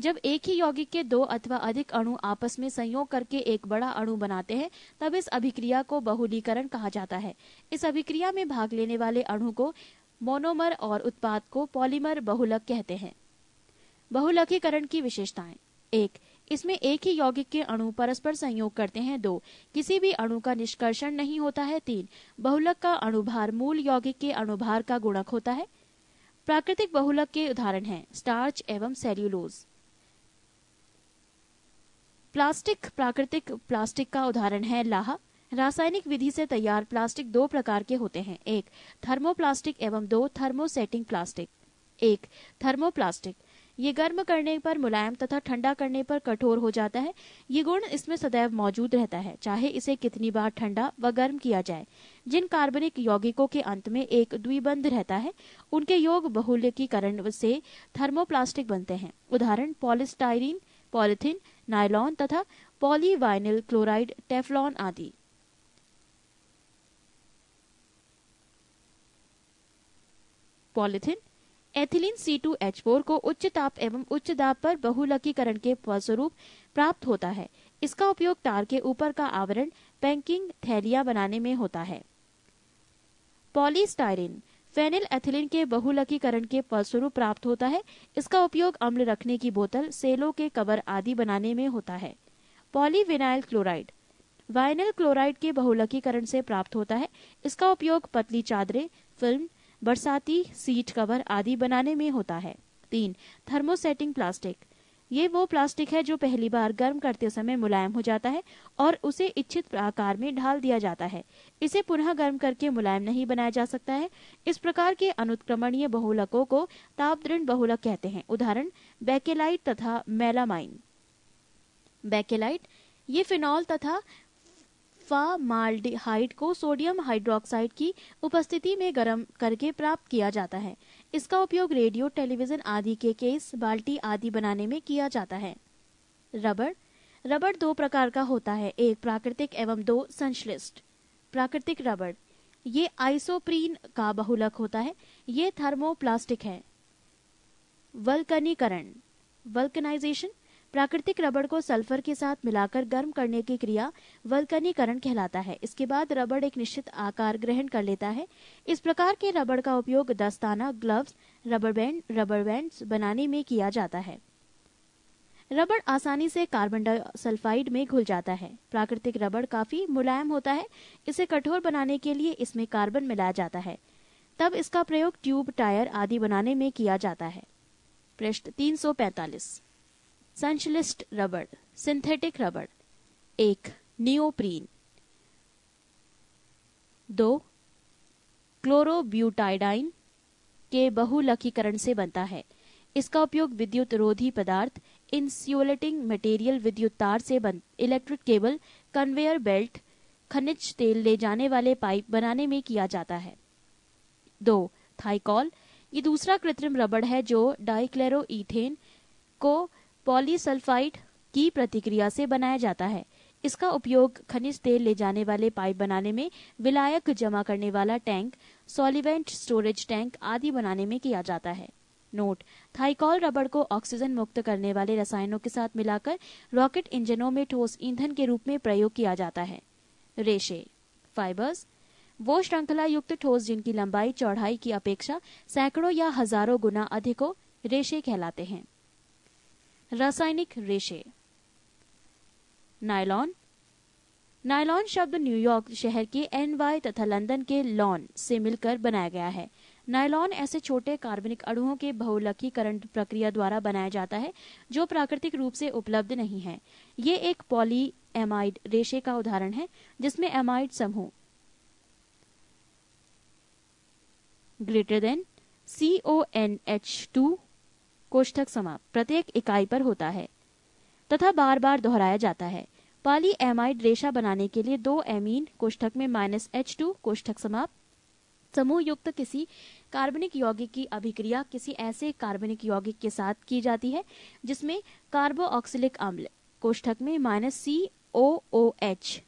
जब एक ही यौगिक के दो अथवा अधिक अणु आपस में संयोग करके एक बड़ा अणु बनाते हैं तब इस अभिक्रिया को बहुलीकरण कहा जाता है इस अभिक्रिया में भाग लेने वाले अणु को मोनोमर और उत्पाद को पॉलीमर बहुलक कहते हैं बहुलकीकरण की विशेषताएं एक इसमें एक ही यौगिक के अणु परस्पर संयोग करते हैं दो किसी भी अणु का निष्कर्षण नहीं होता है तीन बहुलक का अणुभार मूल यौगिक के अणुभार का गुणक होता है प्राकृतिक बहुलक के उदाहरण हैं स्टार्च एवं सेल्यूलोज प्लास्टिक प्राकृतिक प्लास्टिक का उदाहरण है लाहा रासायनिक विधि से तैयार प्लास्टिक दो प्रकार के होते हैं एक थर्मोप्लास्टिक एवं दो थर्मोसेटिंग प्लास्टिक एक थर्मोप्लास्टिक ये गर्म करने पर मुलायम तथा ठंडा करने पर कठोर हो जाता है ये गुण इसमें सदैव मौजूद रहता है चाहे इसे कितनी बार ठंडा व गर्म किया जाए जिन कार्बनिक यौगिकों के अंत में एक द्विबंध रहता है उनके योग बहुल्यकीकरण से थर्मोप्लास्टिक बनते हैं उदाहरण पॉलिस्टाइरिन पॉलिथिन नायलॉन तथा पॉलीवाइनिल क्लोराइड टेफलॉन आदि polythene ethylene C two H four को उच्च ताप एवं उच्च दाब पर बहुलकीकरण के फलस्वरूप प्राप्त होता है इसका उपयोग तार के ऊपर का आवरण पैकिंग थैलिया बनाने में होता है पॉलीस्टाइरिन फेनिल एथिलीन के बहुलकीकरण के फलस्वरूप प्राप्त होता है इसका उपयोग अम्ल रखने की बोतल सेलो के कवर आदि बनाने में होता है पॉलीविनाइल क्लोराइड वाइनल क्लोराइड के बहुलकीकरण से प्राप्त होता है इसका उपयोग पतली चादरें फिल्म बरसाती सीट कवर आदि बनाने में होता है तीन थर्मोसेटिंग प्लास्टिक ये वो प्लास्टिक है जो पहली बार गर्म करते समय मुलायम हो जाता है और उसे इच्छित आकार में ढाल दिया जाता है इसे पुनः गर्म करके मुलायम नहीं बनाया जा सकता है इस प्रकार के अनुत्क्रमणीय बहुलकों को तापदृण बहुलक कहते हैं उदाहरण बैकेलाइट तथा मेलामाइन बैकेलाइट ये फिनॉल तथा फामाल्डिहाइड को सोडियम हाइड्रोक्साइड की उपस्थिति में गर्म करके प्राप्त किया जाता है इसका उपयोग रेडियो टेलीविजन आदि के केस बाल्टी आदि बनाने में किया जाता है रबड़ रबड़ दो प्रकार का होता है एक प्राकृतिक एवं दो संश्लिष्ट प्राकृतिक रबड़ ये आइसोप्रीन का बहुलक होता है ये थर्मोप्लास्टिक है वल्कनीकरण वल्कनाइजेशन प्राकृतिक रबड़ को सल्फर के साथ मिलाकर गर्म करने की क्रिया वल्कनीकरण कहलाता है इसके बाद रबड़ एक निश्चित आकार ग्रहण कर लेता है इस प्रकार के रबड़ का उपयोग दस्ताना gloves rubber band rubber band बनाने में किया जाता है रबड़ आसानी से कार्बन सल्फाइड में घुल जाता है प्राकृतिक रबड़ काफी मुलायम होता है इसे कठोर बनाने के लिए इसमें कार्बन मिलाया जाता है तब इसका प्रयोग ट्यूब टायर आदि बनाने में किया जाता है पृष्ठ 345 संश्लिष्ट रबड़ सिंथेटिक रबड़ एक नियोप्रीन दो क्लोरोब्यूटाइडाइन के बहुलकीकरण से बनता है इसका उपयोग विद्युत रोधी पदार्थ इंस्यूलेटिंग मटेरियल विद्युत तार से बन इलेक्ट्रिक केबल कन्वेयर बेल्ट खनिज तेल ले जाने वाले पाइप बनाने में किया जाता है दो थाइकॉल ये दूसरा कृत्रिम रबड़ है जो डाइक्लेरोन को पॉलीसल्फाइड की प्रतिक्रिया से बनाया जाता है इसका उपयोग खनिज तेल ले जाने वाले पाइप बनाने में विलायक जमा करने वाला टैंक सॉलिवेंट स्टोरेज टैंक आदि बनाने में किया जाता है नोट थाइकॉल रबड़ को ऑक्सीजन मुक्त करने वाले रसायनों के साथ मिलाकर रॉकेट इंजनों में ठोस ईंधन के रूप में प्रयोग किया जाता है रेशे फाइबर्स वो श्रृंखला युक्त ठोस जिनकी लंबाई चौड़ाई की अपेक्षा सैकड़ों या हजारों गुना अधिक हो रेशे कहलाते हैं रासायनिक रेशे नायलॉन नायलॉन शब्द न्यूयॉर्क शहर के एन वाई तथा लंदन के लॉन से मिलकर बनाया गया है नायलॉन ऐसे छोटे कार्बनिक अणुओं के बहुलकीकरण प्रक्रिया द्वारा बनाया जाता है जो प्राकृतिक रूप से उपलब्ध नहीं है ये एक पॉली एमाइड रेशे का उदाहरण है जिसमें एमाइड समूह greater than C O N H two कोष्ठक समाप्त प्रत्येक इकाई पर होता है तथा बार बार दोहराया जाता है पाली एमाइड रेशा बनाने के लिए दो एमीन कोष्ठक में माइनस एच टू कोष्ठक समाप्त समूह युक्त किसी कार्बनिक यौगिक की अभिक्रिया किसी ऐसे कार्बनिक यौगिक के साथ की जाती है जिसमें कार्बो ऑक्सिलिक अम्ल कोष्ठक में माइनस सी ओ ओ एच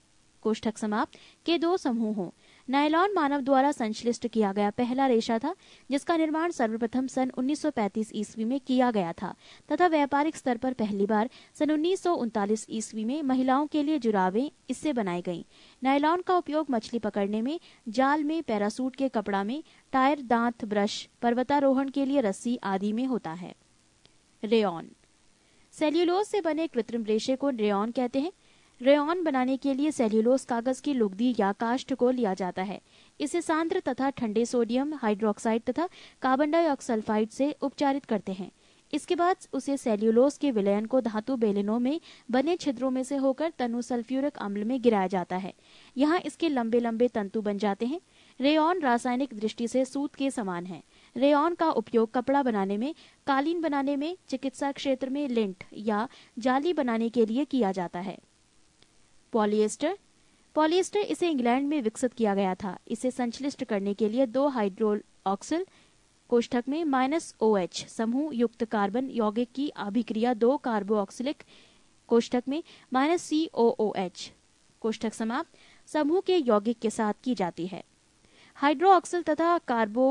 कोष्ठक समाप्त के दो समूह हों नायलॉन मानव द्वारा संश्लिष्ट किया गया पहला रेशा था जिसका निर्माण सर्वप्रथम सन 1935 ईस्वी में किया गया था तथा व्यापारिक स्तर पर पहली बार सन उन्नीस ईस्वी में महिलाओं के लिए जुरावे इससे बनाई गई नायलॉन का उपयोग मछली पकड़ने में जाल में पैरासूट के कपड़ा में टायर दांत ब्रश पर्वतारोहण के लिए रस्सी आदि में होता है रेन सेल्यूलोज से बने कृत्रिम रेशे को रेन कहते हैं रेन बनाने के लिए सेल्यूलोस कागज की लुगदी या काष्ठ को लिया जाता है इसे सांद्र तथा ठंडे सोडियम हाइड्रोक्साइड तथा कार्बन डाइऑक्सल्फाइड से उपचारित करते हैं इसके बाद उसे सेल्यूलोस के विलयन को धातु बेलनों में बने छिद्रों में से होकर तनु सल्फ्यूरिक अम्ल में गिराया जाता है यहाँ इसके लंबे लंबे तंतु बन जाते हैं रेन रासायनिक दृष्टि से सूत के समान है रेन का उपयोग कपड़ा बनाने में कालीन बनाने में चिकित्सा क्षेत्र में लिंट या जाली बनाने के लिए किया जाता है पॉलिएस्टर पॉलिएस्टर इसे इंग्लैंड में विकसित किया गया था इसे संश्लिष्ट करने के लिए दो हाइड्रोल ऑक्सिल कोष्ठक में माइनस ओ एच समूह युक्त कार्बन यौगिक की अभिक्रिया दो कार्बो ऑक्सिलिक कोष्ठक में माइनस सी ओ ओ एच कोष्ठक समाप्त समूह के यौगिक के साथ की जाती है हाइड्रो ऑक्सिल तथा कार्बो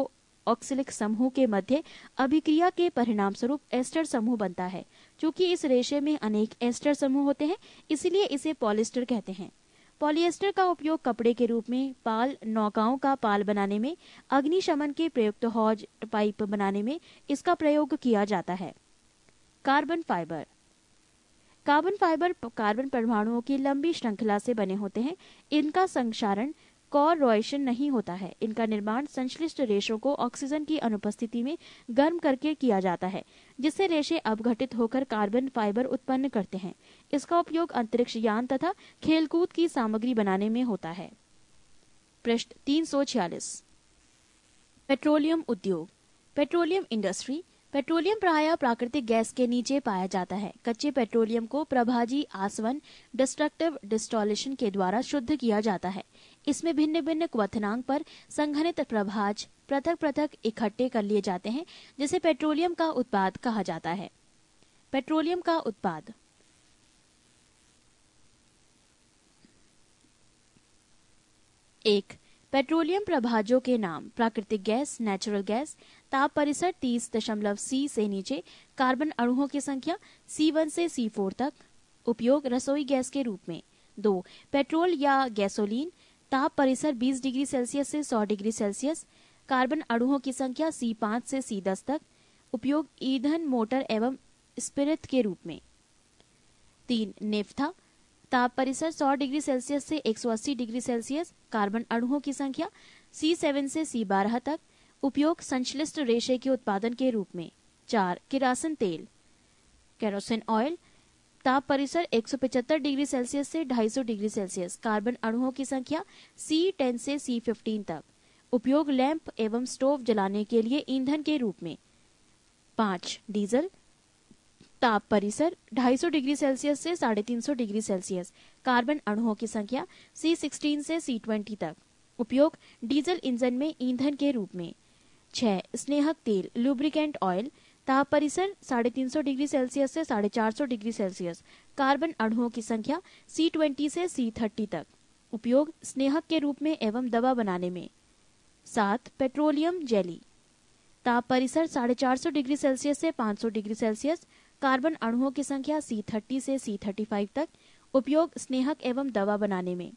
ऑक्सिलिक समूह के मध्य अभिक्रिया के परिणाम स्वरूप एस्टर समूह बनता है चूंकि इस रेशे में अनेक एस्टर समूह होते हैं इसलिए इसे पॉलिस्टर कहते हैं पॉलिएस्टर का उपयोग कपड़े के रूप में पाल नौकाओं का पाल बनाने में अग्निशमन के प्रयुक्त हौज पाइप बनाने में इसका प्रयोग किया जाता है carbon fibre carbon fibre carbon परमाणुओं की लंबी श्रृंखला से बने होते हैं इनका संक्षारण रोयशन नहीं होता है इनका निर्माण संश्लिष्ट रेशों को ऑक्सीजन की अनुपस्थिति में गर्म करके किया जाता है जिससे रेशे अपघटित होकर कार्बन फाइबर उत्पन्न करते हैं इसका उपयोग अंतरिक्ष यान तथा खेलकूद की सामग्री बनाने में होता है पृष्ठ तीन पेट्रोलियम उद्योग पेट्रोलियम इंडस्ट्री पेट्रोलियम प्राय प्राकृतिक गैस के नीचे पाया जाता है कच्चे पेट्रोलियम को प्रभाजी आसवन डिस्ट्रक्टिव डिस्टॉलेशन के द्वारा शुद्ध किया जाता है इसमें भिन्न भिन्न क्वथनांक पर संघनित प्रभाज पृथक पृथक इकट्ठे कर लिए जाते हैं जिसे पेट्रोलियम का उत्पाद कहा जाता है पेट्रोलियम का उत्पाद एक पेट्रोलियम प्रभाजों के नाम प्राकृतिक गैस नेचुरल गैस ताप परिसर तीस दशमलव सी से नीचे कार्बन अणुओं की संख्या सी वन से सी फोर तक उपयोग रसोई गैस के रूप में दो पेट्रोल या गैसोलीन ताप परिसर 20 डिग्री सेल्सियस से 100 डिग्री सेल्सियस कार्बन अणुओं की संख्या सी पांच से सी दस तक उपयोग ईंधन मोटर एवं स्पिरिट के रूप में तीन नेफ्था ताप परिसर 100 डिग्री सेल्सियस से 180 डिग्री सेल्सियस कार्बन अणुओं की संख्या सी सेवन से सी बारह तक उपयोग संश्लिष्ट रेशे के उत्पादन के रूप में चार किरासन तेल केरोसिन ऑयल ताप परिसर 175 डिग्री सेल्सियस से 250 डिग्री सेल्सियस कार्बन अणुओं की संख्या C10 से C15 तक उपयोग लैंप एवं स्टोव जलाने के लिए ईंधन के रूप में पांच डीजल ताप परिसर 250 डिग्री सेल्सियस से 350 डिग्री सेल्सियस कार्बन अणुओं की संख्या C16 से C20 तक उपयोग डीजल इंजन में ईंधन के रूप में छह स्नेहक तेल लुब्रिकेंट ऑयल ताप परिसर साढ़े तीन सौ डिग्री सेल्सियस से साढ़े चार सौ डिग्री सेल्सियस कार्बन अणुओं की संख्या सी ट्वेंटी से सी थर्टी तक उपयोग स्नेहक के रूप में एवं दवा बनाने में सात पेट्रोलियम जेली ताप परिसर साढ़े चार सौ डिग्री सेल्सियस से पाँच सौ डिग्री सेल्सियस कार्बन अणुओं की संख्या सी थर्टी से सी थर्टी फाइव तक उपयोग स्नेहक एवं दवा बनाने में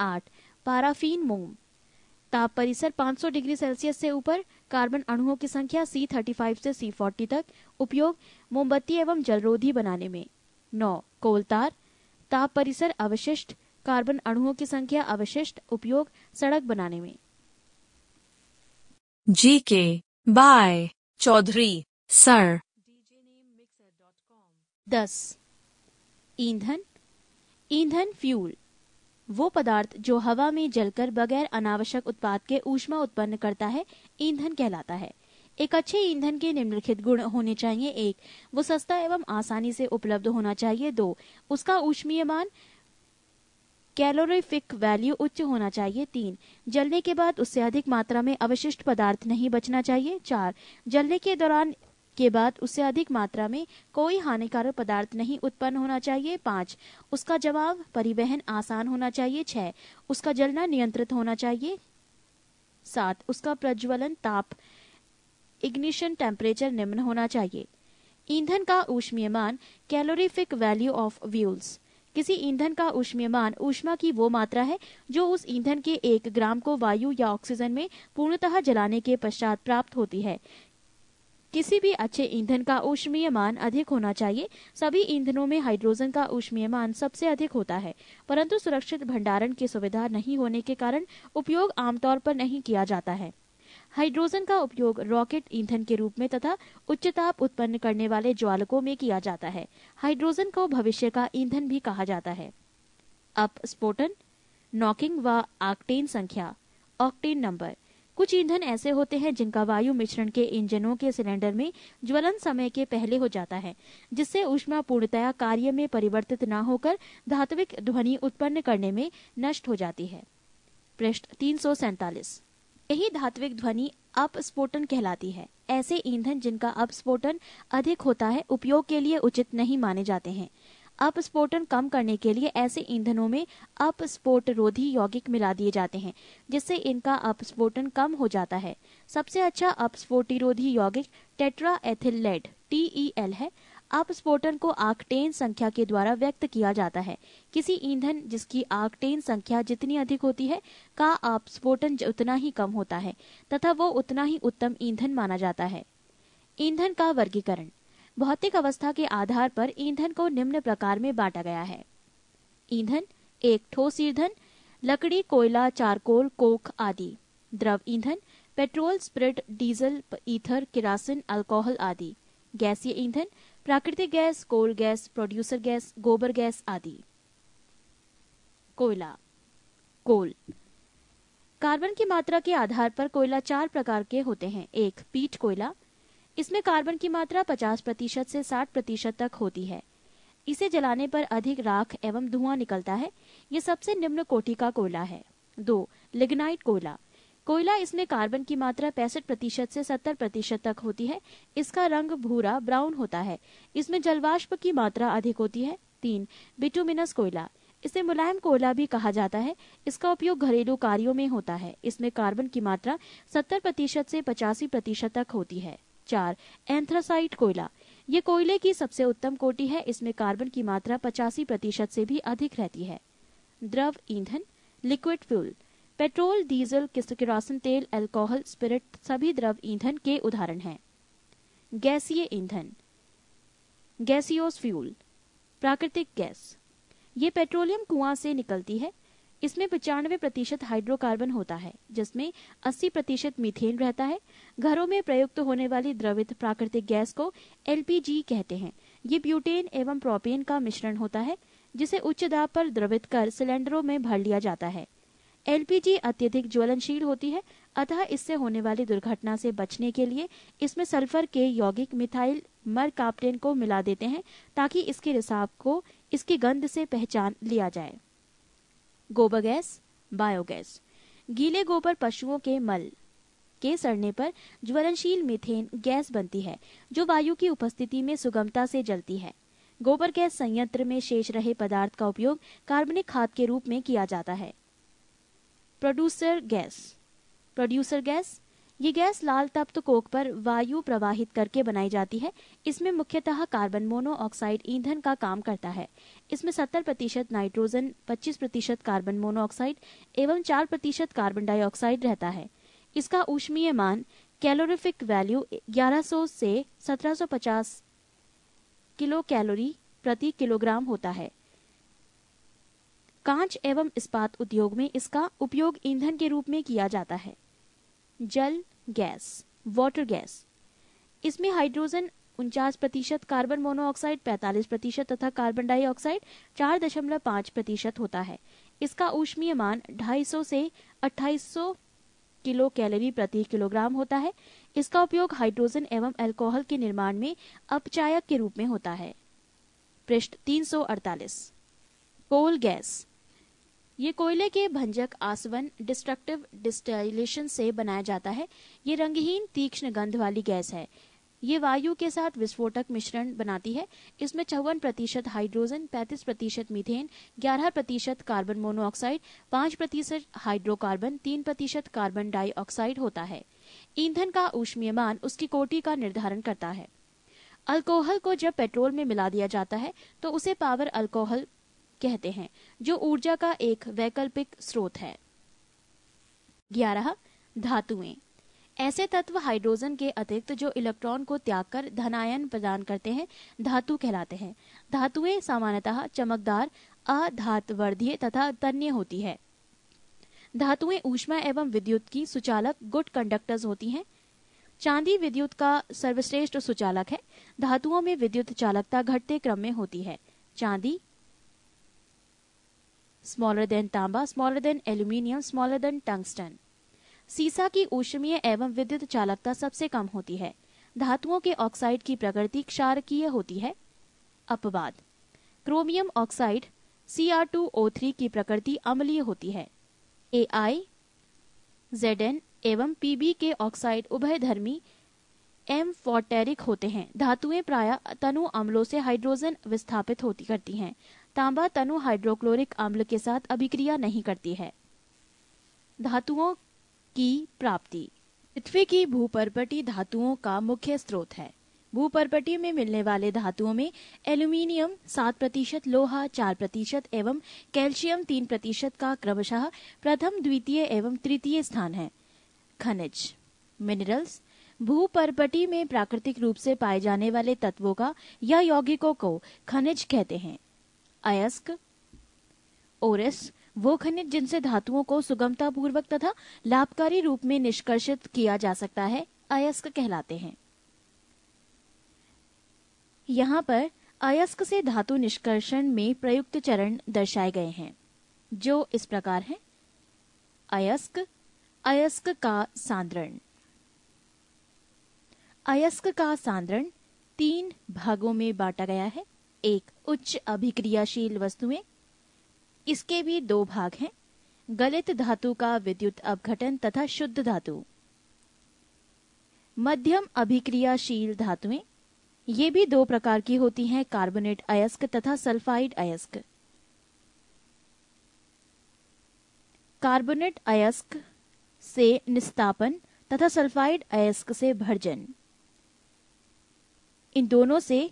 आठ पाराफीन मोम ताप परिसर 500 डिग्री सेल्सियस से ऊपर कार्बन अणुओं की संख्या सी थर्टी फाइव से सी फोर्टी तक उपयोग मोमबत्ती एवं जलरोधी बनाने में नौ कोलतार ताप परिसर अवशिष्ट कार्बन अणुओं की संख्या अवशिष्ट उपयोग सड़क बनाने में जी के बाय चौधरी सर दस ईंधन ईंधन फ्यूल वो पदार्थ जो हवा में जलकर बगैर अनावश्यक उत्पाद के ऊष्मा उत्पन्न करता है ईंधन कहलाता है एक अच्छे ईंधन के निम्नलिखित गुण होने चाहिए एक वो सस्ता एवं आसानी से उपलब्ध होना चाहिए दो उसका ऊष्मीय मान कैलोरीफिक वैल्यू उच्च होना चाहिए तीन जलने के बाद उससे अधिक मात्रा में अवशिष्ट पदार्थ नहीं बचना चाहिए चार जलने के दौरान के बाद उससे अधिक मात्रा में कोई हानिकारक पदार्थ नहीं उत्पन्न होना चाहिए पाँच उसका जवाब परिवहन आसान होना चाहिए छः उसका जलना नियंत्रित होना चाहिए सात उसका प्रज्वलन ताप इग्निशन टेम्परेचर निम्न होना चाहिए ईंधन का ऊष्मीयमान कैलोरीफिक वैल्यू ऑफ व्यूल्स किसी ईंधन का ऊष्मीयमान ऊष्मा की वो मात्रा है जो उस ईंधन के एक ग्राम को वायु या ऑक्सीजन में पूर्णतः जलाने के पश्चात प्राप्त होती है किसी भी अच्छे ईंधन का ऊष्मीय मान अधिक होना चाहिए सभी ईंधनों में हाइड्रोजन का ऊष्मीय मान सबसे अधिक होता है परंतु सुरक्षित भंडारण की सुविधा नहीं होने के कारण उपयोग आमतौर पर नहीं किया जाता है हाइड्रोजन का उपयोग रॉकेट ईंधन के रूप में तथा उच्च ताप उत्पन्न करने वाले ज्वालकों में किया जाता है हाइड्रोजन को भविष्य का ईंधन भी कहा जाता है अपस्फोटन नॉकिंग व आक्टेन संख्या ऑक्टेन नंबर कुछ ईंधन ऐसे होते हैं जिनका वायु मिश्रण के इंजनों के सिलेंडर में ज्वलन समय के पहले हो जाता है जिससे ऊष्मा पूर्णतया कार्य में परिवर्तित न होकर धात्विक ध्वनि उत्पन्न करने में नष्ट हो जाती है पृष्ठ तीन यही धात्विक ध्वनि अपस्फोटन कहलाती है ऐसे ईंधन जिनका अपस्फोटन अधिक होता है उपयोग के लिए उचित नहीं माने जाते हैं अपस्फोटन कम करने के लिए ऐसे ईंधनों में अपस्फोट रोधी यौगिक मिला दिए जाते हैं जिससे इनका अपस्फोटन कम हो जाता है सबसे अच्छा अपस्फोटिरोधी यौगिक टेट्रा एथिल लेड टीईएल है अपस्फोटन को आकटेन संख्या के द्वारा व्यक्त किया जाता है किसी ईंधन जिसकी आकटेन संख्या जितनी अधिक होती है का अपस्फोटन उतना ही कम होता है तथा वो उतना ही उत्तम ईंधन माना जाता है ईंधन का वर्गीकरण भौतिक अवस्था के आधार पर ईंधन को निम्न प्रकार में बांटा गया है ईंधन एक ठोस ईंधन लकड़ी कोयला चारकोल कोख आदि द्रव ईंधन पेट्रोल स्प्रिट डीजल ईथर किरासिन अल्कोहल आदि गैसीय ईंधन प्राकृतिक gas coal gas producer gas गोबर गैस आदि कोयला कोल कार्बन की मात्रा के आधार पर कोयला चार प्रकार के होते हैं एक पीठ कोयला इसमें कार्बन की मात्रा 50 प्रतिशत से 60 प्रतिशत तक होती है इसे जलाने पर अधिक राख एवं धुआं निकलता है ये सबसे निम्न कोटि का कोयला है दो लिग्नाइट कोयला कोयला इसमें कार्बन की मात्रा पैंसठ प्रतिशत से सत्तर प्रतिशत तक होती है इसका रंग भूरा ब्राउन होता है इसमें जलवाष्प की मात्रा अधिक होती है तीन बिटुमिनस कोयला इसे मुलायम कोयला भी कहा जाता है इसका उपयोग घरेलू कार्यों में होता है इसमें कार्बन की मात्रा सत्तर प्रतिशत से पचासी प्रतिशत तक होती है चार एंथ्रासाइट कोयला ये कोयले की सबसे उत्तम कोटि है इसमें कार्बन की मात्रा पचासी प्रतिशत से भी अधिक रहती है द्रव ईंधन लिक्विड फ्यूल पेट्रोल डीजल किरासन तेल अल्कोहल स्पिरिट सभी द्रव ईंधन के उदाहरण हैं गैसीय ईंधन गैसियोस फ्यूल प्राकृतिक गैस ये पेट्रोलियम कुआं से निकलती है इसमें पचानवे प्रतिशत हाइड्रोकार्बन होता है जिसमें 80 प्रतिशत मीथेन रहता है घरों में प्रयुक्त होने वाली द्रवित प्राकृतिक गैस को एलपीजी कहते हैं ये ब्यूटेन एवं प्रोपेन का मिश्रण होता है जिसे उच्च दाब पर द्रवित कर सिलेंडरों में भर लिया जाता है एलपीजी अत्यधिक ज्वलनशील होती है अतः इससे होने वाली दुर्घटना से बचने के लिए इसमें सल्फर के यौगिक मिथाइल मर को मिला देते हैं ताकि इसके रिसाव को इसकी गंध से पहचान लिया जाए गोबर गैस बायोगैस गीले गोबर पशुओं के मल के सड़ने पर ज्वलनशील मीथेन गैस बनती है जो वायु की उपस्थिति में सुगमता से जलती है गोबर गैस संयंत्र में शेष रहे पदार्थ का उपयोग कार्बनिक खाद के रूप में किया जाता है प्रोड्यूसर गैस प्रोड्यूसर गैस ये गैस लाल तप्त कोक पर वायु प्रवाहित करके बनाई जाती है इसमें मुख्यतः कार्बन मोनोऑक्साइड ईंधन का काम करता है इसमें 70 प्रतिशत नाइट्रोजन 25 प्रतिशत कार्बन मोनोऑक्साइड एवं 4 प्रतिशत कार्बन डाइऑक्साइड रहता है इसका ऊष्मीय मान कैलोरिफिक वैल्यू 1100 से 1750 किलो कैलोरी प्रति किलोग्राम होता है कांच एवं इस्पात उद्योग में इसका उपयोग ईंधन के रूप में किया जाता है जल गैस वाटर गैस इसमें हाइड्रोजन उनचास प्रतिशत कार्बन मोनोऑक्साइड पैंतालीस प्रतिशत तथा कार्बन डाइऑक्साइड चार दशमलव पांच प्रतिशत होता है इसका ऊष्मीय मान ढाई सौ से 2800 किलो कैलोरी प्रति किलोग्राम होता है इसका उपयोग हाइड्रोजन एवं अल्कोहल के निर्माण में अपचायक के रूप में होता है पृष्ठ 348 कोल गैस ये कोयले के भंजक आसवन डिस्ट्रक्टिव डिस्टाइलेशन से बनाया जाता है ये रंगहीन तीक्ष्ण गंध वाली गैस है ये वायु के साथ विस्फोटक मिश्रण बनाती है इसमें चौवन प्रतिशत हाइड्रोजन पैंतीस प्रतिशत मीथेन ग्यारह प्रतिशत कार्बन मोनोऑक्साइड पांच प्रतिशत हाइड्रोकार्बन तीन प्रतिशत कार्बन डाइऑक्साइड होता है ईंधन का ऊष्मीयमान उसकी कोटि का निर्धारण करता है अल्कोहल को जब पेट्रोल में मिला दिया जाता है तो उसे पावर अल्कोहल कहते हैं जो ऊर्जा का एक वैकल्पिक स्रोत है ग्यारह धातुएं ऐसे तत्व हाइड्रोजन के अतिरिक्त जो इलेक्ट्रॉन को त्याग कर धनायन प्रदान करते हैं धातु कहलाते हैं धातुएं सामान्यतः चमकदार अधातवर्धीय तथा तन्य होती है धातुएं ऊष्मा एवं विद्युत की सुचालक गुड कंडक्टर्स होती हैं चांदी विद्युत का सर्वश्रेष्ठ सुचालक है धातुओं में विद्युत चालकता घटते क्रम में होती है चांदी स्मॉलर देन तांबा smaller than aluminium smaller than tungsten सीसा की ऊष्मीय एवं विद्युत चालकता सबसे कम होती है धातुओं के ऑक्साइड की प्रकृति क्षारकीय होती है अपवाद क्रोमियम ऑक्साइड Cr2O3 की प्रकृति अम्लीय होती है Ai, Zn एवं Pb के ऑक्साइड उभयधर्मी एम होते हैं धातुएं प्रायः तनु अम्लों से हाइड्रोजन विस्थापित होती करती हैं तांबा तनु हाइड्रोक्लोरिक अम्ल के साथ अभिक्रिया नहीं करती है धातुओं की प्राप्ति पृथ्वी की भूपर्पटी धातुओं का मुख्य स्रोत है भूपर्पटी में मिलने वाले धातुओं में एल्यूमिनियम सात प्रतिशत लोहा चार प्रतिशत एवं कैल्शियम तीन प्रतिशत का क्रमशः प्रथम द्वितीय एवं तृतीय स्थान है खनिज मिनरल्स भूपर्पटी में प्राकृतिक रूप से पाए जाने वाले तत्वों का या यौगिकों को खनिज कहते हैं अयस्क ओरिस वो खनिज जिनसे धातुओं को सुगमतापूर्वक तथा लाभकारी रूप में निष्कर्षित किया जा सकता है अयस्क कहलाते हैं यहाँ पर अयस्क से धातु निष्कर्षण में प्रयुक्त चरण दर्शाए गए हैं जो इस प्रकार है अयस्क अयस्क का सांद्रण अयस्क का सांद्रण तीन भागों में बांटा गया है एक उच्च अभिक्रियाशील वस्तुएं इसके भी दो भाग हैं गलित धातु का विद्युत अवघटन तथा शुद्ध धातु मध्यम अभिक्रियाशील धातुएं ये भी दो प्रकार की होती हैं कार्बोनेट अयस्क तथा सल्फाइड अयस्क कार्बोनेट अयस्क से निस्तापन तथा सल्फाइड अयस्क से भर्जन इन दोनों से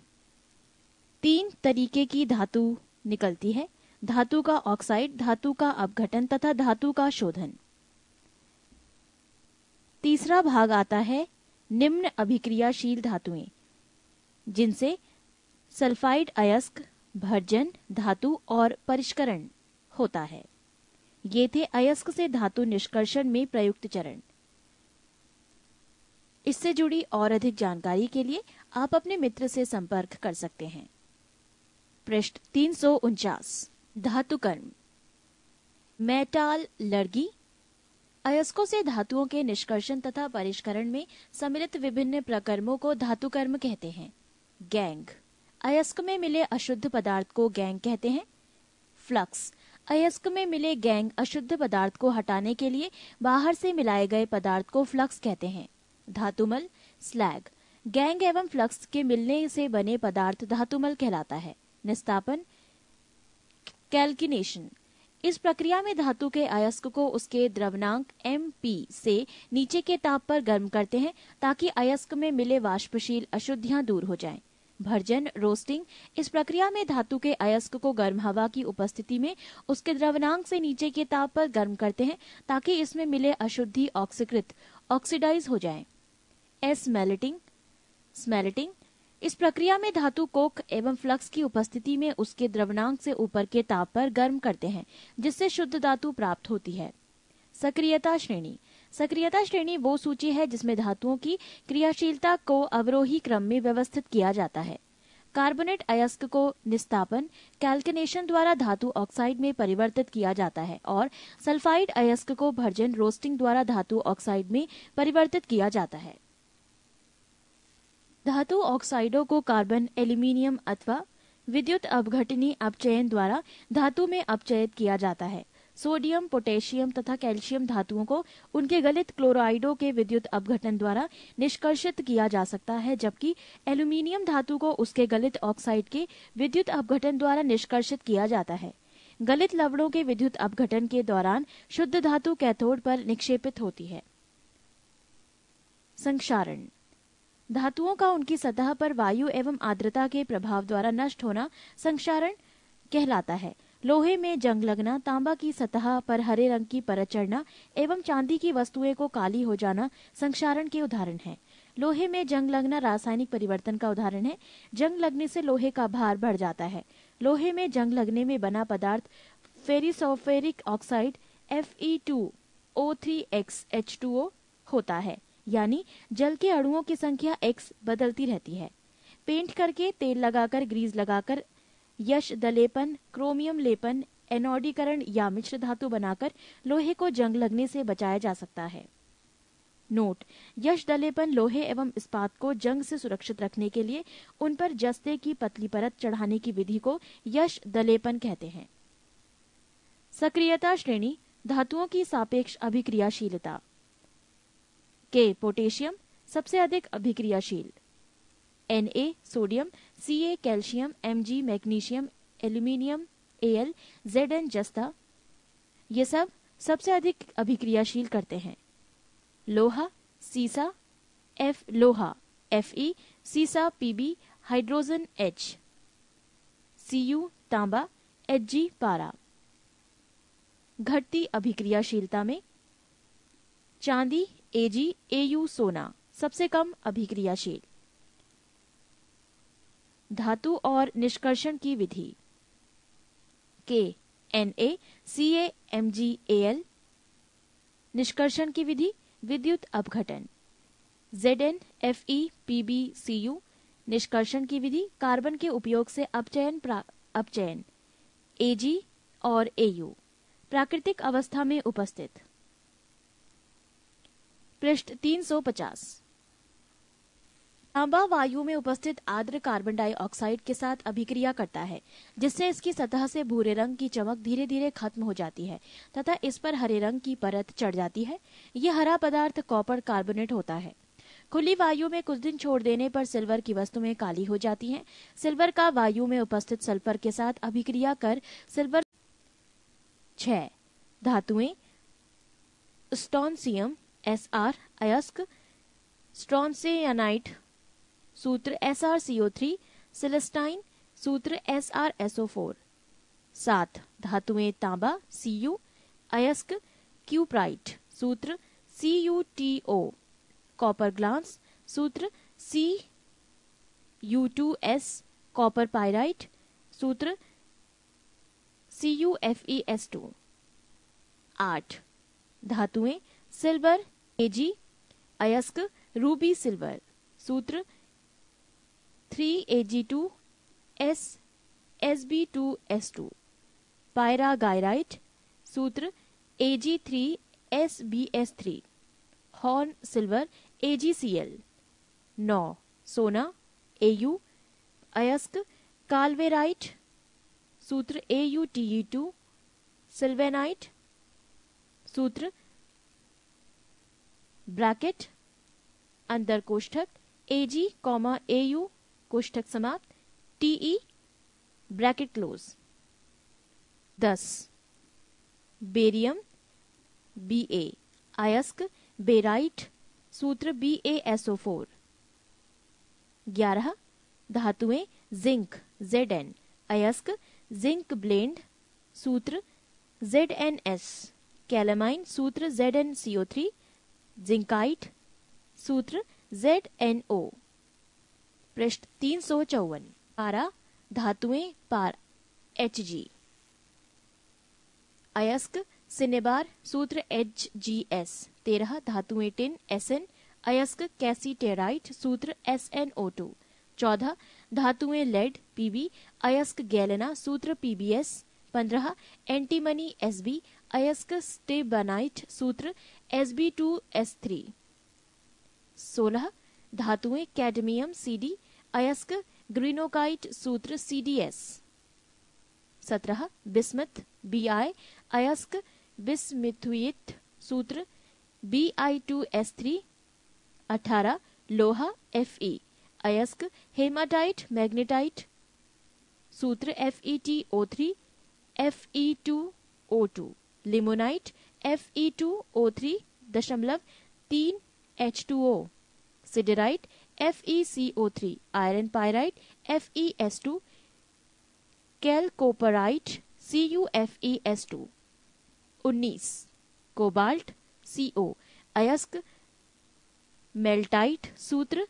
तीन तरीके की धातु निकलती है धातु का ऑक्साइड धातु का अपघटन तथा धातु का शोधन तीसरा भाग आता है निम्न अभिक्रियाशील धातुएं जिनसे सल्फाइड अयस्क भर्जन धातु और परिष्करण होता है ये थे अयस्क से धातु निष्कर्षण में प्रयुक्त चरण इससे जुड़ी और अधिक जानकारी के लिए आप अपने मित्र से संपर्क कर सकते हैं पृष्ठ तीन सौ उनचास धातुकर्म मैटाल लड़गी अयस्कों से धातुओं के निष्कर्षण तथा परिष्करण में सम्मिलित विभिन्न प्रकर्मों को धातुकर्म कहते हैं गैंग अयस्क में मिले अशुद्ध पदार्थ को गैंग कहते हैं फ्लक्स अयस्क में मिले गैंग अशुद्ध पदार्थ को हटाने के लिए बाहर से मिलाए गए पदार्थ को फ्लक्स कहते हैं धातुमल स्लैग गैंग एवं फ्लक्स के मिलने से बने पदार्थ धातुमल कहलाता है निस्तापन कैल्किनेशन इस प्रक्रिया में धातु के अयस्क को उसके द्रवनांक एम से नीचे के ताप पर गर्म करते हैं ताकि अयस्क में मिले वाष्पशील अशुद्धियां दूर हो जाएं। भर्जन रोस्टिंग इस प्रक्रिया में धातु के अयस्क को गर्म हवा की उपस्थिति में उसके द्रवनांक से नीचे के ताप पर गर्म करते हैं ताकि इसमें मिले अशुद्धि ऑक्सीकृत ऑक्सीडाइज हो जाए एस स्मेल्टिंग इस प्रक्रिया में धातु कोक एवं फ्लक्स की उपस्थिति में उसके द्रवनांक से ऊपर के ताप पर गर्म करते हैं जिससे शुद्ध धातु प्राप्त होती है सक्रियता श्रेणी सक्रियता श्रेणी वो सूची है जिसमें धातुओं की क्रियाशीलता को अवरोही क्रम में व्यवस्थित किया जाता है कार्बोनेट अयस्क को निस्तापन कैल्किनेशन द्वारा धातु ऑक्साइड में परिवर्तित किया जाता है और सल्फाइड अयस्क को भर्जन रोस्टिंग द्वारा धातु ऑक्साइड में परिवर्तित किया जाता है धातु ऑक्साइडों को कार्बन एल्यूमिनियम अथवा विद्युत अपघटनी अपचयन द्वारा धातु में अपचयित किया जाता है सोडियम पोटेशियम तथा कैल्शियम धातुओं को उनके गलित क्लोराइडों के विद्युत अपघटन द्वारा निष्कर्षित किया जा सकता है जबकि एल्यूमिनियम धातु को उसके गलित ऑक्साइड के विद्युत अपघटन द्वारा निष्कर्षित किया जाता है गलित लवणों के विद्युत अपघटन के दौरान शुद्ध धातु कैथोड पर निक्षेपित होती है संक्षारण धातुओं का उनकी सतह पर वायु एवं आर्द्रता के प्रभाव द्वारा नष्ट होना संक्षारण कहलाता है लोहे में जंग लगना तांबा की सतह पर हरे रंग की परत चढ़ना एवं चांदी की वस्तुएं को काली हो जाना संक्षारण के उदाहरण है लोहे में जंग लगना रासायनिक परिवर्तन का उदाहरण है जंग लगने से लोहे का भार बढ़ जाता है लोहे में जंग लगने में बना पदार्थ ferrosoferric oxide F E two O three X H two O होता है यानी जल के अणुओं की संख्या एक्स बदलती रहती है पेंट करके तेल लगाकर ग्रीस लगाकर यश दलेपन क्रोमियम लेपन एनोडीकरण या मिश्र धातु बनाकर लोहे को जंग लगने से बचाया जा सकता है नोट यश दलेपन लोहे एवं इस्पात को जंग से सुरक्षित रखने के लिए उन पर जस्ते की पतली परत चढ़ाने की विधि को यश दलेपन कहते हैं सक्रियता श्रेणी धातुओं की सापेक्ष अभिक्रियाशीलता के पोटेशियम सबसे अधिक अभिक्रियाशील N A sodium C A calcium M G magnesium aluminium L Z N जस्ता ये सब सबसे अधिक अभिक्रियाशील करते हैं लोहा सीसा एफ लोहा एफ ई सीसा P B hydrogen H C U तांबा एच जी पारा घटती अभिक्रियाशीलता में चांदी एजी एयू सोना सबसे कम अभिक्रियाशील धातु और निष्कर्षण की विधि के N A C M G A L निष्कर्षण की विधि विद्युत अपघटन Z N F E P B C U निष्कर्षण की विधि कार्बन के उपयोग से अपचयन अपचयन एजी और एयू प्राकृतिक अवस्था में उपस्थित पृष्ठ 350 तांबा वायु में उपस्थित आर्द्र कार्बन डाइऑक्साइड के साथ अभिक्रिया करता है जिससे इसकी सतह से भूरे रंग की चमक धीरे धीरे खत्म हो जाती है तथा इस पर हरे रंग की परत चढ़ जाती है यह हरा पदार्थ कॉपर कार्बोनेट होता है खुली वायु में कुछ दिन छोड़ देने पर सिल्वर की वस्तुएं काली हो जाती हैं। सिल्वर का वायु में उपस्थित सल्फर के साथ अभिक्रिया कर सिल्वर छ धातुएं स्टोनसियम एस आर अयस्क स्ट्रॉन्सेनाइट सूत्र S R CO three celestine सूत्र एस आर एसओ फोर सात धातुएं तांबा सी यू अयस्क क्यूप्राइट सूत्र C U T O copper glance सूत्र C U two S copper pyrite सूत्र C U F E S two आठ धातुएं सिल्वर एजी अयस्क रूबी सिल्वर सूत्र three A G two S S B two S two pyrargyrite सूत्र A G three S B S three horn silver A G C L नौ सोना A U अयस्क calaverite सूत्र A U T E to सिल्वेनाइट सूत्र bracket अंदर कोष्ठक ए जी comma ए U कोष्ठक समाप्त टीई e, ब्रैकेट क्लोज दस बेरियम बी ए अयस्क बेराइट सूत्र बी ए ओ फोर ग्यारह धातुएं जिंक जेड एन अयस्क जिंक ब्लेंड सूत्र जेड एन एस कैलेमाइन सूत्र Z N CO three zincite सूत्र जेड एन ओ पृष्ठ तीन सौ चौवन पारा धातुएं पार एच जी अयस्क सिनेबार सूत्र एच जी एस तेरह धातुएं टिन एस एन अयस्क कैसी टेराइट सूत्र एस एन ओ टू चौदह धातुएं लेड पीबी अयस्क गैलना सूत्र पीबीएस पंद्रह एंटीमनी एसबी अयस्क स्टेबनाइट सूत्र S B two S three सोलह धातुएं कैडमियम सी डी अयस्क ग्रीनोकाइट सूत्र सी डी एस सत्रह बिस्मथ बी आई अयस्क बिस्मिथुइट सूत्र B I two S three अठारह लोहा एफ ई e, अयस्क हेमाटाइट मैग्नेटाइट सूत्र F E T O three F E two O two limonite F E two O three दशमलव तीन H two O siderite F E C O three iron pyrite F E S two chalcopyrite C U F E S two उन्नीस cobalt C O अयस्क मेल्टाइट सूत्र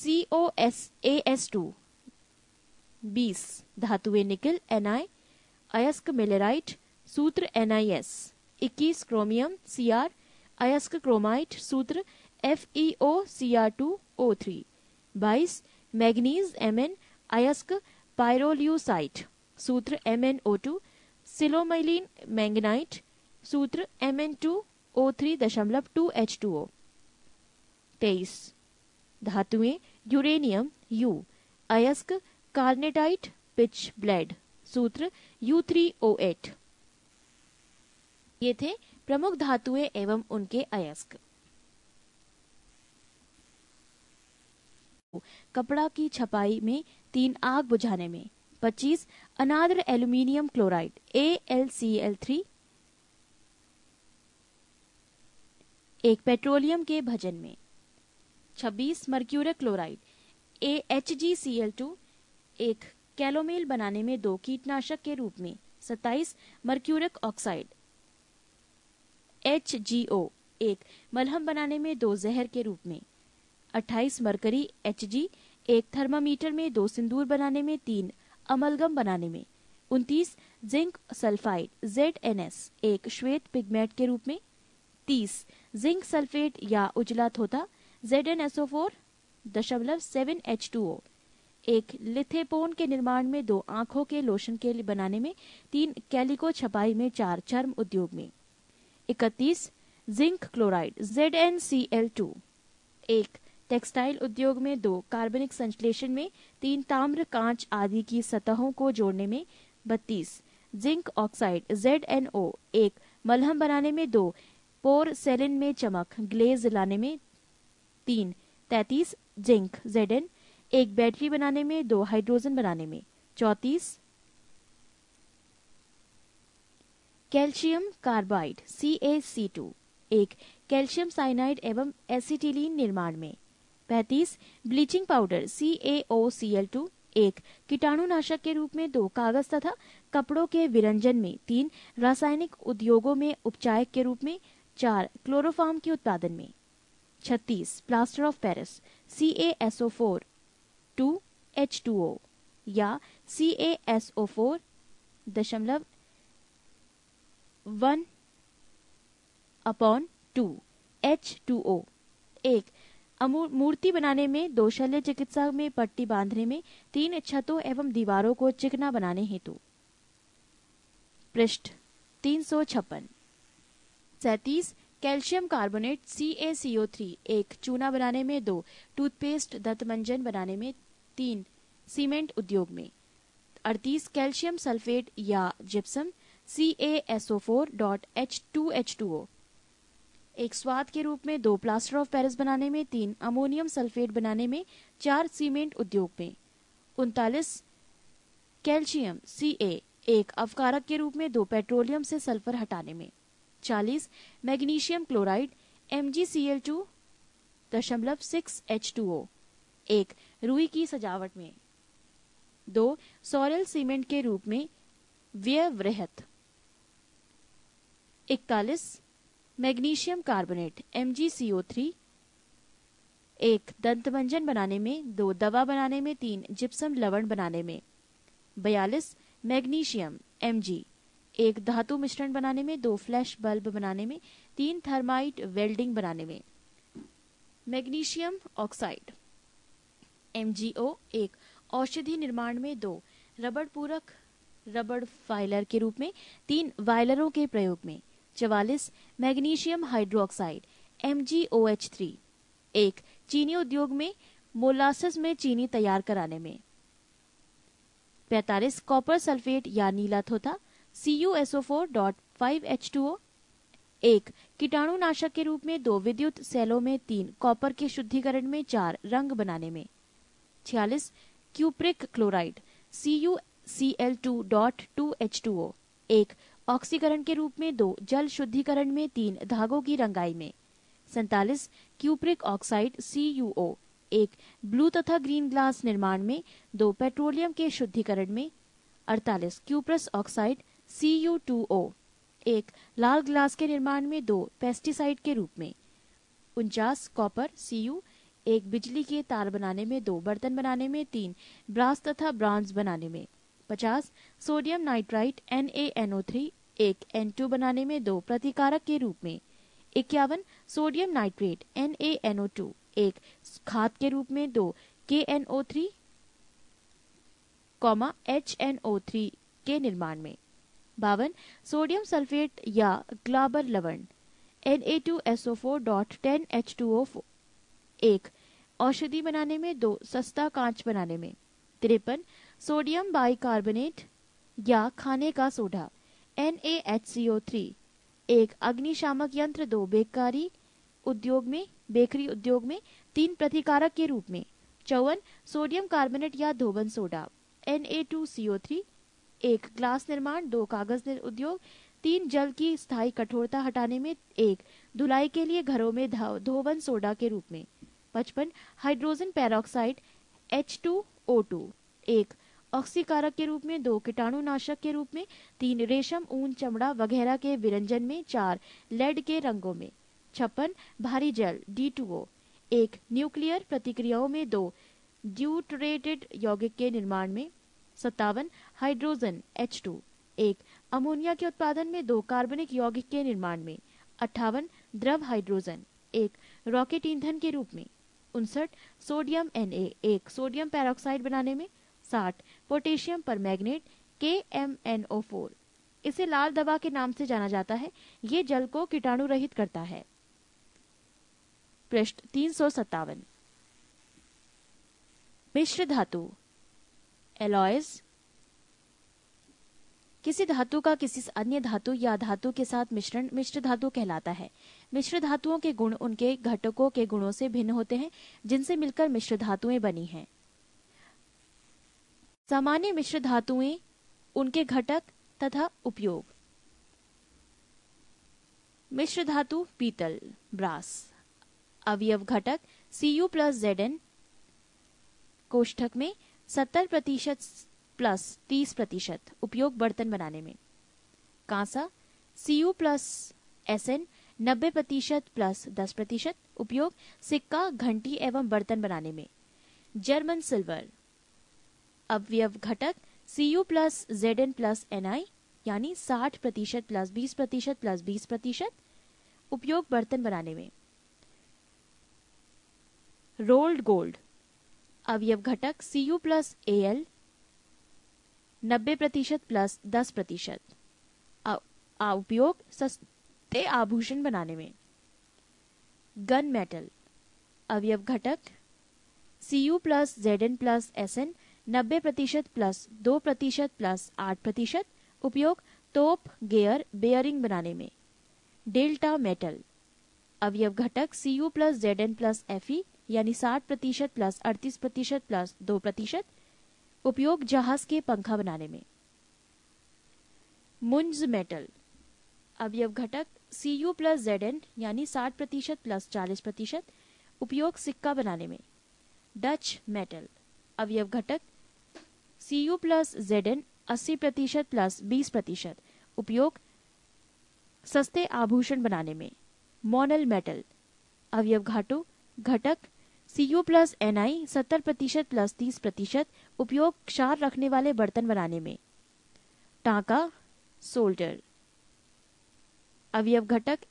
C O S A S two बीस धातुए nickel NI अयस्क millerite सूत्र NIS इक्कीस chromium C R अयस्क क्रोमाइट सूत्र F E O C R two O three बाईस मैग्नीज एम एन अयस्क पायरोल्यूसाइट सूत्र M N O two psilomelane manganite सूत्र M N two O three दशमलव टू एच टू ओ तेईस धातुएं यूरेनियम यू अयस्क कार्नेटाइट पिच ब्लेड सूत्र U three O eight ये थे प्रमुख धातुएं एवं उनके अयस्क कपड़ा की छपाई में तीन आग बुझाने में 25 अनादर aluminium chloride A L C L three एक पेट्रोलियम के भजन में 26 mercuric chloride A H G C L two एक कैलोमेल बनाने में दो कीटनाशक के रूप में 27 mercuric oxide H G O एक मलहम बनाने में दो जहर के रूप में अट्ठाईस मरकरी एच जी एक थर्मामीटर में दो सिंदूर बनाने में तीन अमलगम बनाने में उनतीस zinc sulphide Z N S एक श्वेत पिगमेट के रूप में तीस जिंक सल्फेट या उजला थोता Z N S O four दशमलव सेवन एच टू ओ एक लिथेपोन के निर्माण में दो आंखों के लोशन के बनाने में तीन कैलिको छपाई में चार चर्म उद्योग में इकतीस zinc chloride Z N C L two एक टेक्सटाइल उद्योग में दो कार्बनिक संश्लेषण में तीन ताम्र कांच आदि की सतहों को जोड़ने में बत्तीस zinc oxide Z N O एक मलहम बनाने में दो पोर सेलिन में चमक ग्लेज लाने में तीन तैतीस जिंक जेड एन एक बैटरी बनाने में दो हाइड्रोजन बनाने में चौतीस कैल्शियम कार्बाइड सी एक कैल्शियम साइनाइड एवं एसिटिलीन निर्माण में पैतीस ब्लीचिंग पाउडर टू एक कीटाणुनाशक के रूप में दो कागज तथा कपड़ों के विरंजन में तीन रासायनिक उद्योगों में उपचायक के रूप में चार क्लोरोफार्म के उत्पादन में छत्तीस plaster of Paris C A S O four two H two O या C A S O four दशमलव one upon two H two O एक मूर्ति बनाने में शल्य चिकित्सा में पट्टी बांधने में तीन छतों एवं दीवारों को चिकना बनाने हेतु पृष्ठ तीन सौ छप्पन सैतीस calcium carbonate C A C O three एक चूना बनाने में दो टूथपेस्ट दत्तमंजन बनाने में तीन सीमेंट उद्योग में अड़तीस कैल्शियम सल्फेट या जिप्सम CaSO4.H2H2O एक स्वाद के रूप में दो प्लास्टर ऑफ पेरिस बनाने में तीन अमोनियम सल्फेट बनाने में चार सीमेंट उद्योग में उनतालीस कैल्शियम सी एक अवकारक के रूप में दो पेट्रोलियम से सल्फर हटाने में चालीस magnesium chloride M G C L two दशमलव सिक्स एच टू ओ एक रूई की सजावट में दो सॉरल सीमेंट के रूप में व्यवृहत इकतालीस मैग्नीशियम कार्बोनेट एम थ्री एक दंतभंजन बनाने में दो दवा बनाने में तीन जिप्सम लवण बनाने में बयालीस मैग्नीशियम एम एक धातु मिश्रण बनाने में दो फ्लैश बल्ब बनाने में तीन थर्माइट वेल्डिंग बनाने में मैग्नीशियम ऑक्साइड एम एक औषधि निर्माण में दो रबड़ पूरक रबड़ फाइलर के रूप में तीन वायलरों के प्रयोग में चवालीस मैग्नीशियम हाइड्रोक्साइड एम थ्री एक चीनी उद्योग में मोलासस में चीनी तैयार कराने में पैतालीस कॉपर सल्फेट या नीला थोथा C U S O four dot five H two O एक कीटाणुनाशक के रूप में दो विद्युत सेलों में तीन कॉपर के शुद्धिकरण में चार रंग बनाने में छियालीस cupric chloride C U C L two dot two H two O एक ऑक्सीकरण के रूप में दो जल शुद्धिकरण में तीन धागों की रंगाई में सैतालीस क्यूप्रिक ऑक्साइड सी एक ब्लू तथा ग्रीन ग्लास निर्माण में दो पेट्रोलियम के शुद्धिकरण में अड़तालीस क्यूप्रस ऑक्साइड सी एक लाल ग्लास के निर्माण में दो पेस्टिसाइड के रूप में उनचास कॉपर सी एक बिजली के तार बनाने में दो बर्तन बनाने में तीन ब्रास तथा ब्रांज बनाने में पचास सोडियम नाइट्राइट एन एक एन टू बनाने में दो प्रतिकारक के रूप में इक्यावन सोडियम नाइट्रेट टू एक खाद के रूप में दो के three H N O three के निर्माण में बावन सोडियम सल्फेट या ग्लाबर लवण फोर एक औषधि बनाने में दो सस्ता कांच बनाने में तिरपन सोडियम बाइकार्बोनेट या खाने का soda N A H C O three एक अग्निशामक यंत्र दो बेकारी उद्योग में बेकरी उद्योग में तीन प्रतिकारक के रूप में चौवन सोडियम कार्बोनेट या धोबन soda N A two C O three एक ग्लास निर्माण दो कागज उद्योग तीन जल की स्थायी कठोरता हटाने में एक धुलाई के लिए घरों में धोवन सोडा के रूप में पचपन hydrogen peroxide H two O two एक ऑक्सीकारक के रूप में दो कीटाणुनाशक के रूप में तीन रेशम ऊन चमड़ा वगैरह के विरंजन में चार लेड के रंगों में छप्पन भारी जल डी एक न्यूक्लियर प्रतिक्रियाओं में दो ड्यूटरेटेड यौगिक के निर्माण में सत्तावन हाइड्रोजन एच एक अमोनिया के उत्पादन में दो कार्बनिक यौगिक के निर्माण में अट्ठावन द्रव हाइड्रोजन एक रॉकेट ईंधन के रूप में उनसठ सोडियम एन एक सोडियम पेरोक्साइड बनाने में साठ potassium magnet K M four इसे लाल दवा के नाम से जाना जाता है ये जल को कीटाणु रहित करता है पृष्ठ तीन सौ सत्तावन मिश्र धातु एलॉयस किसी धातु का किसी अन्य धातु या धातु के साथ मिश्रण मिश्र धातु कहलाता है मिश्र धातुओं के गुण उनके घटकों के गुणों से भिन्न होते हैं जिनसे मिलकर मिश्र धातुएं बनी हैं सामान्य मिश्र धातुएं उनके घटक तथा उपयोग मिश्र धातु पीतल ब्रास अवयव घटक C U plus Z N कोष्ठक में सत्तर प्रतिशत प्लस तीस प्रतिशत उपयोग बर्तन बनाने में कांसा C U plus S N नब्बे प्रतिशत प्लस दस प्रतिशत उपयोग सिक्का घंटी एवं बर्तन बनाने में जर्मन सिल्वर अवयव घटक C U plus Z N plus N I यानी साठ प्रतिशत प्लस बीस प्रतिशत प्लस बीस प्रतिशत उपयोग बर्तन बनाने में रोल्ड गोल्ड अवयव घटक C U plus A L नब्बे प्रतिशत प्लस दस प्रतिशत उपयोग सस्ते आभूषण बनाने में गन मेटल अवयव घटक C U plus Z N plus S N नब्बे प्रतिशत प्लस दो प्रतिशत प्लस आठ प्रतिशत उपयोग तोप गेयर बेयरिंग बनाने में डेल्टा मेटल अवयव घटक C U plus Z N plus F E यानी साठ प्रतिशत प्लस अड़तीस प्रतिशत प्लस दो प्रतिशत उपयोग जहाज के पंखा बनाने में मुंज मेटल अवयव घटक C U plus Z N यानी साठ प्रतिशत प्लस चालीस प्रतिशत उपयोग सिक्का बनाने में डच मेटल अवयव घटक C U plus Z N अस्सी प्रतिशत प्लस बीस प्रतिशत उपयोग सस्ते आभूषण बनाने में मोनल मेटल अवयव घाटो घटक C U plus N I सत्तर प्रतिशत प्लस तीस प्रतिशत उपयोग क्षार रखने वाले बर्तन बनाने में टाका सोल्डर अवयव घटक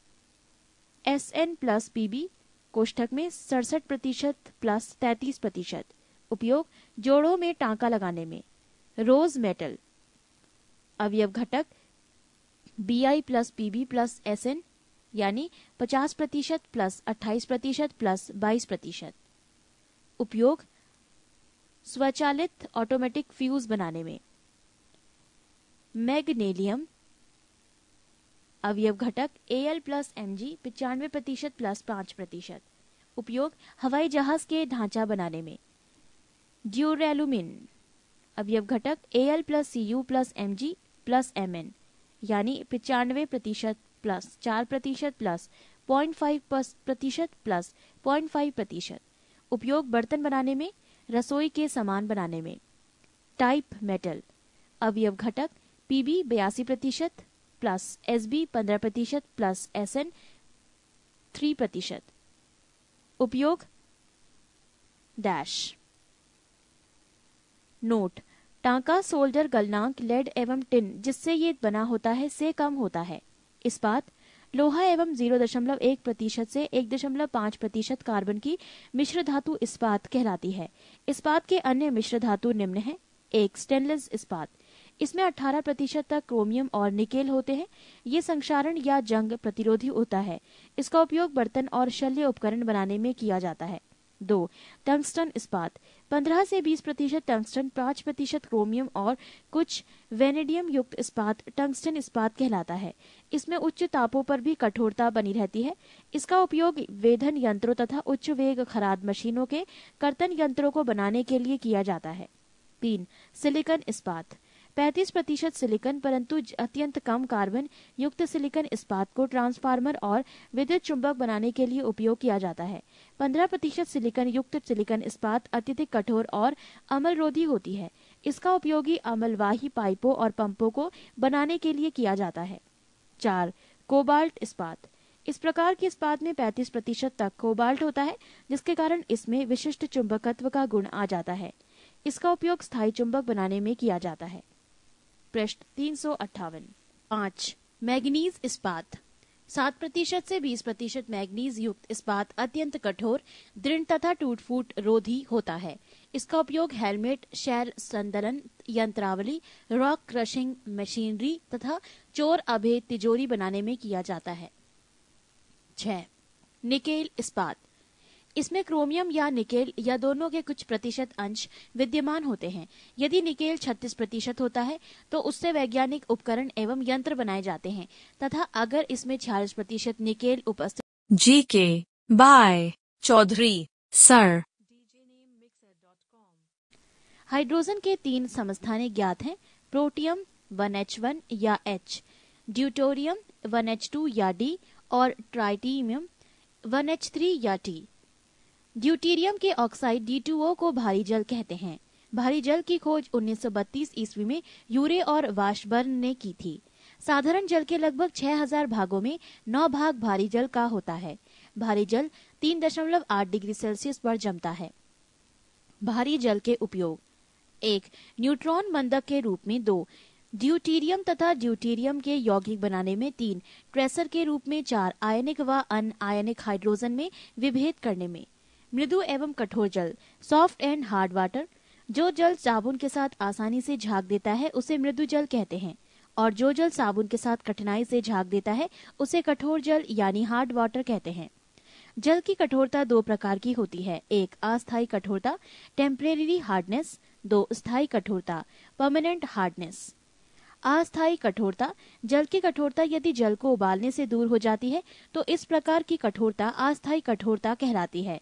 S N plus P B कोष्ठक में सड़सठ प्रतिशत प्लस तैतीस प्रतिशत उपयोग जोड़ों में टांका लगाने में रोज मेटल अवयव घटक B I plus P B plus S N यानी पचास प्रतिशत प्लस अट्ठाईस प्रतिशत प्लस बाईस प्रतिशत उपयोग स्वचालित ऑटोमेटिक फ्यूज बनाने में मैग्नेलियम अवयव घटक A L plus M G पिचानवे प्रतिशत प्लस पांच प्रतिशत उपयोग हवाई जहाज के ढांचा बनाने में ड्यूरेलुमिन अवयव घटक A L plus C U plus M G plus M N यानी पिचानवे प्रतिशत प्लस चार प्रतिशत प्लस पॉइंट फाइव प्रतिशत प्लस पॉइंट फाइव प्रतिशत उपयोग बर्तन बनाने में रसोई के सामान बनाने में टाइप मेटल अवयव घटक पीबी बयासी प्रतिशत प्लस एस बी पंद्रह प्रतिशत प्लस एस एन थ्री प्रतिशत उपयोग डैश नोट टांका सोल्डर गलनांक लेड एवं टिन जिससे ये बना होता है से कम होता है इस्पात लोहा एवं जीरो दशमलव एक प्रतिशत से एक दशमलव पांच प्रतिशत कार्बन की मिश्र धातु इस्पात कहलाती है इस्पात के अन्य मिश्र धातु निम्न है एक स्टेनलेस इस्पात इसमें 18 प्रतिशत तक क्रोमियम और निकेल होते हैं ये संक्षारण या जंग प्रतिरोधी होता है इसका उपयोग बर्तन और शल्य उपकरण बनाने में किया जाता है दो टंगस्टन इस्पात पंद्रह से बीस प्रतिशत टंगस्टन पाँच प्रतिशत क्रोमियम और कुछ वेनेडियम युक्त इस्पात टंगस्टन इस्पात कहलाता है इसमें उच्च तापों पर भी कठोरता बनी रहती है इसका उपयोग वेधन यंत्रों तथा उच्च वेग खराद मशीनों के कर्तन यंत्रों को बनाने के लिए किया जाता है तीन सिलिकन इस्पात पैंतीस प्रतिशत सिलिकन परंतु अत्यंत कम कार्बन युक्त सिलिकन इस्पात को ट्रांसफार्मर और विद्युत चुंबक बनाने के लिए उपयोग किया जाता है पंद्रह प्रतिशत सिलिकन युक्त सिलिकन इस्पात अत्यधिक कठोर और अमलरोधी होती है इसका उपयोगी अमलवाही पाइपों और पंपों को बनाने के लिए किया जाता है चार कोबाल्ट इस्पात इस प्रकार के इस्पात में 35 प्रतिशत तक कोबाल्ट होता है जिसके कारण इसमें विशिष्ट चुंबकत्व का गुण आ जाता है इसका उपयोग स्थायी चुंबक बनाने में किया जाता है पृष्ठ तीन सौ अट्ठावन पाँच मैगनीज इस्पात सात प्रतिशत से बीस प्रतिशत मैग्नीज युक्त इस्पात अत्यंत कठोर दृढ़ तथा टूट फूट रोधी होता है इसका उपयोग हेलमेट शैल संदलन यंत्रावली रॉक क्रशिंग मशीनरी तथा चोर अभेद तिजोरी बनाने में किया जाता है छह निकेल इस्पात इसमें क्रोमियम या निकेल या दोनों के कुछ प्रतिशत अंश विद्यमान होते हैं यदि निकेल 36 प्रतिशत होता है तो उससे वैज्ञानिक उपकरण एवं यंत्र बनाए जाते हैं तथा अगर इसमें छियालीस प्रतिशत निकेल उपस्थित जी के बाय चौधरी सर हाइड्रोजन के तीन समस्थाने ज्ञात हैं प्रोटियम वन एच वन या H deuterium one H two या डी और ट्राइटीमियम वन एच थ्री या टी ड्यूटीरियम के ऑक्साइड डी को भारी जल कहते हैं भारी जल की खोज 1932 ईस्वी में यूरे और वाशबर्न ने की थी साधारण जल के लगभग 6000 भागों में 9 भाग भारी जल का होता है भारी जल 3.8 डिग्री सेल्सियस पर जमता है भारी जल के उपयोग एक न्यूट्रॉन मंदक के रूप में दो ड्यूटीरियम तथा ड्यूटीरियम के यौगिक बनाने में तीन ट्रेसर के रूप में चार आयनिक व अन आयनिक हाइड्रोजन में विभेद करने में मृदु एवं कठोर जल सॉफ्ट एंड हार्ड वाटर जो जल साबुन के साथ आसानी से झाग देता है उसे मृदु जल कहते हैं और जो जल साबुन के साथ कठिनाई से झाग देता है उसे कठोर जल यानी हार्ड वाटर कहते हैं जल की कठोरता दो प्रकार की होती है एक अस्थायी कठोरता टेम्परेरी हार्डनेस दो स्थायी कठोरता परमानेंट हार्डनेस अस्थायी कठोरता जल की कठोरता यदि जल को उबालने से दूर हो जाती है तो इस प्रकार की कठोरता अस्थायी कठोरता कहलाती है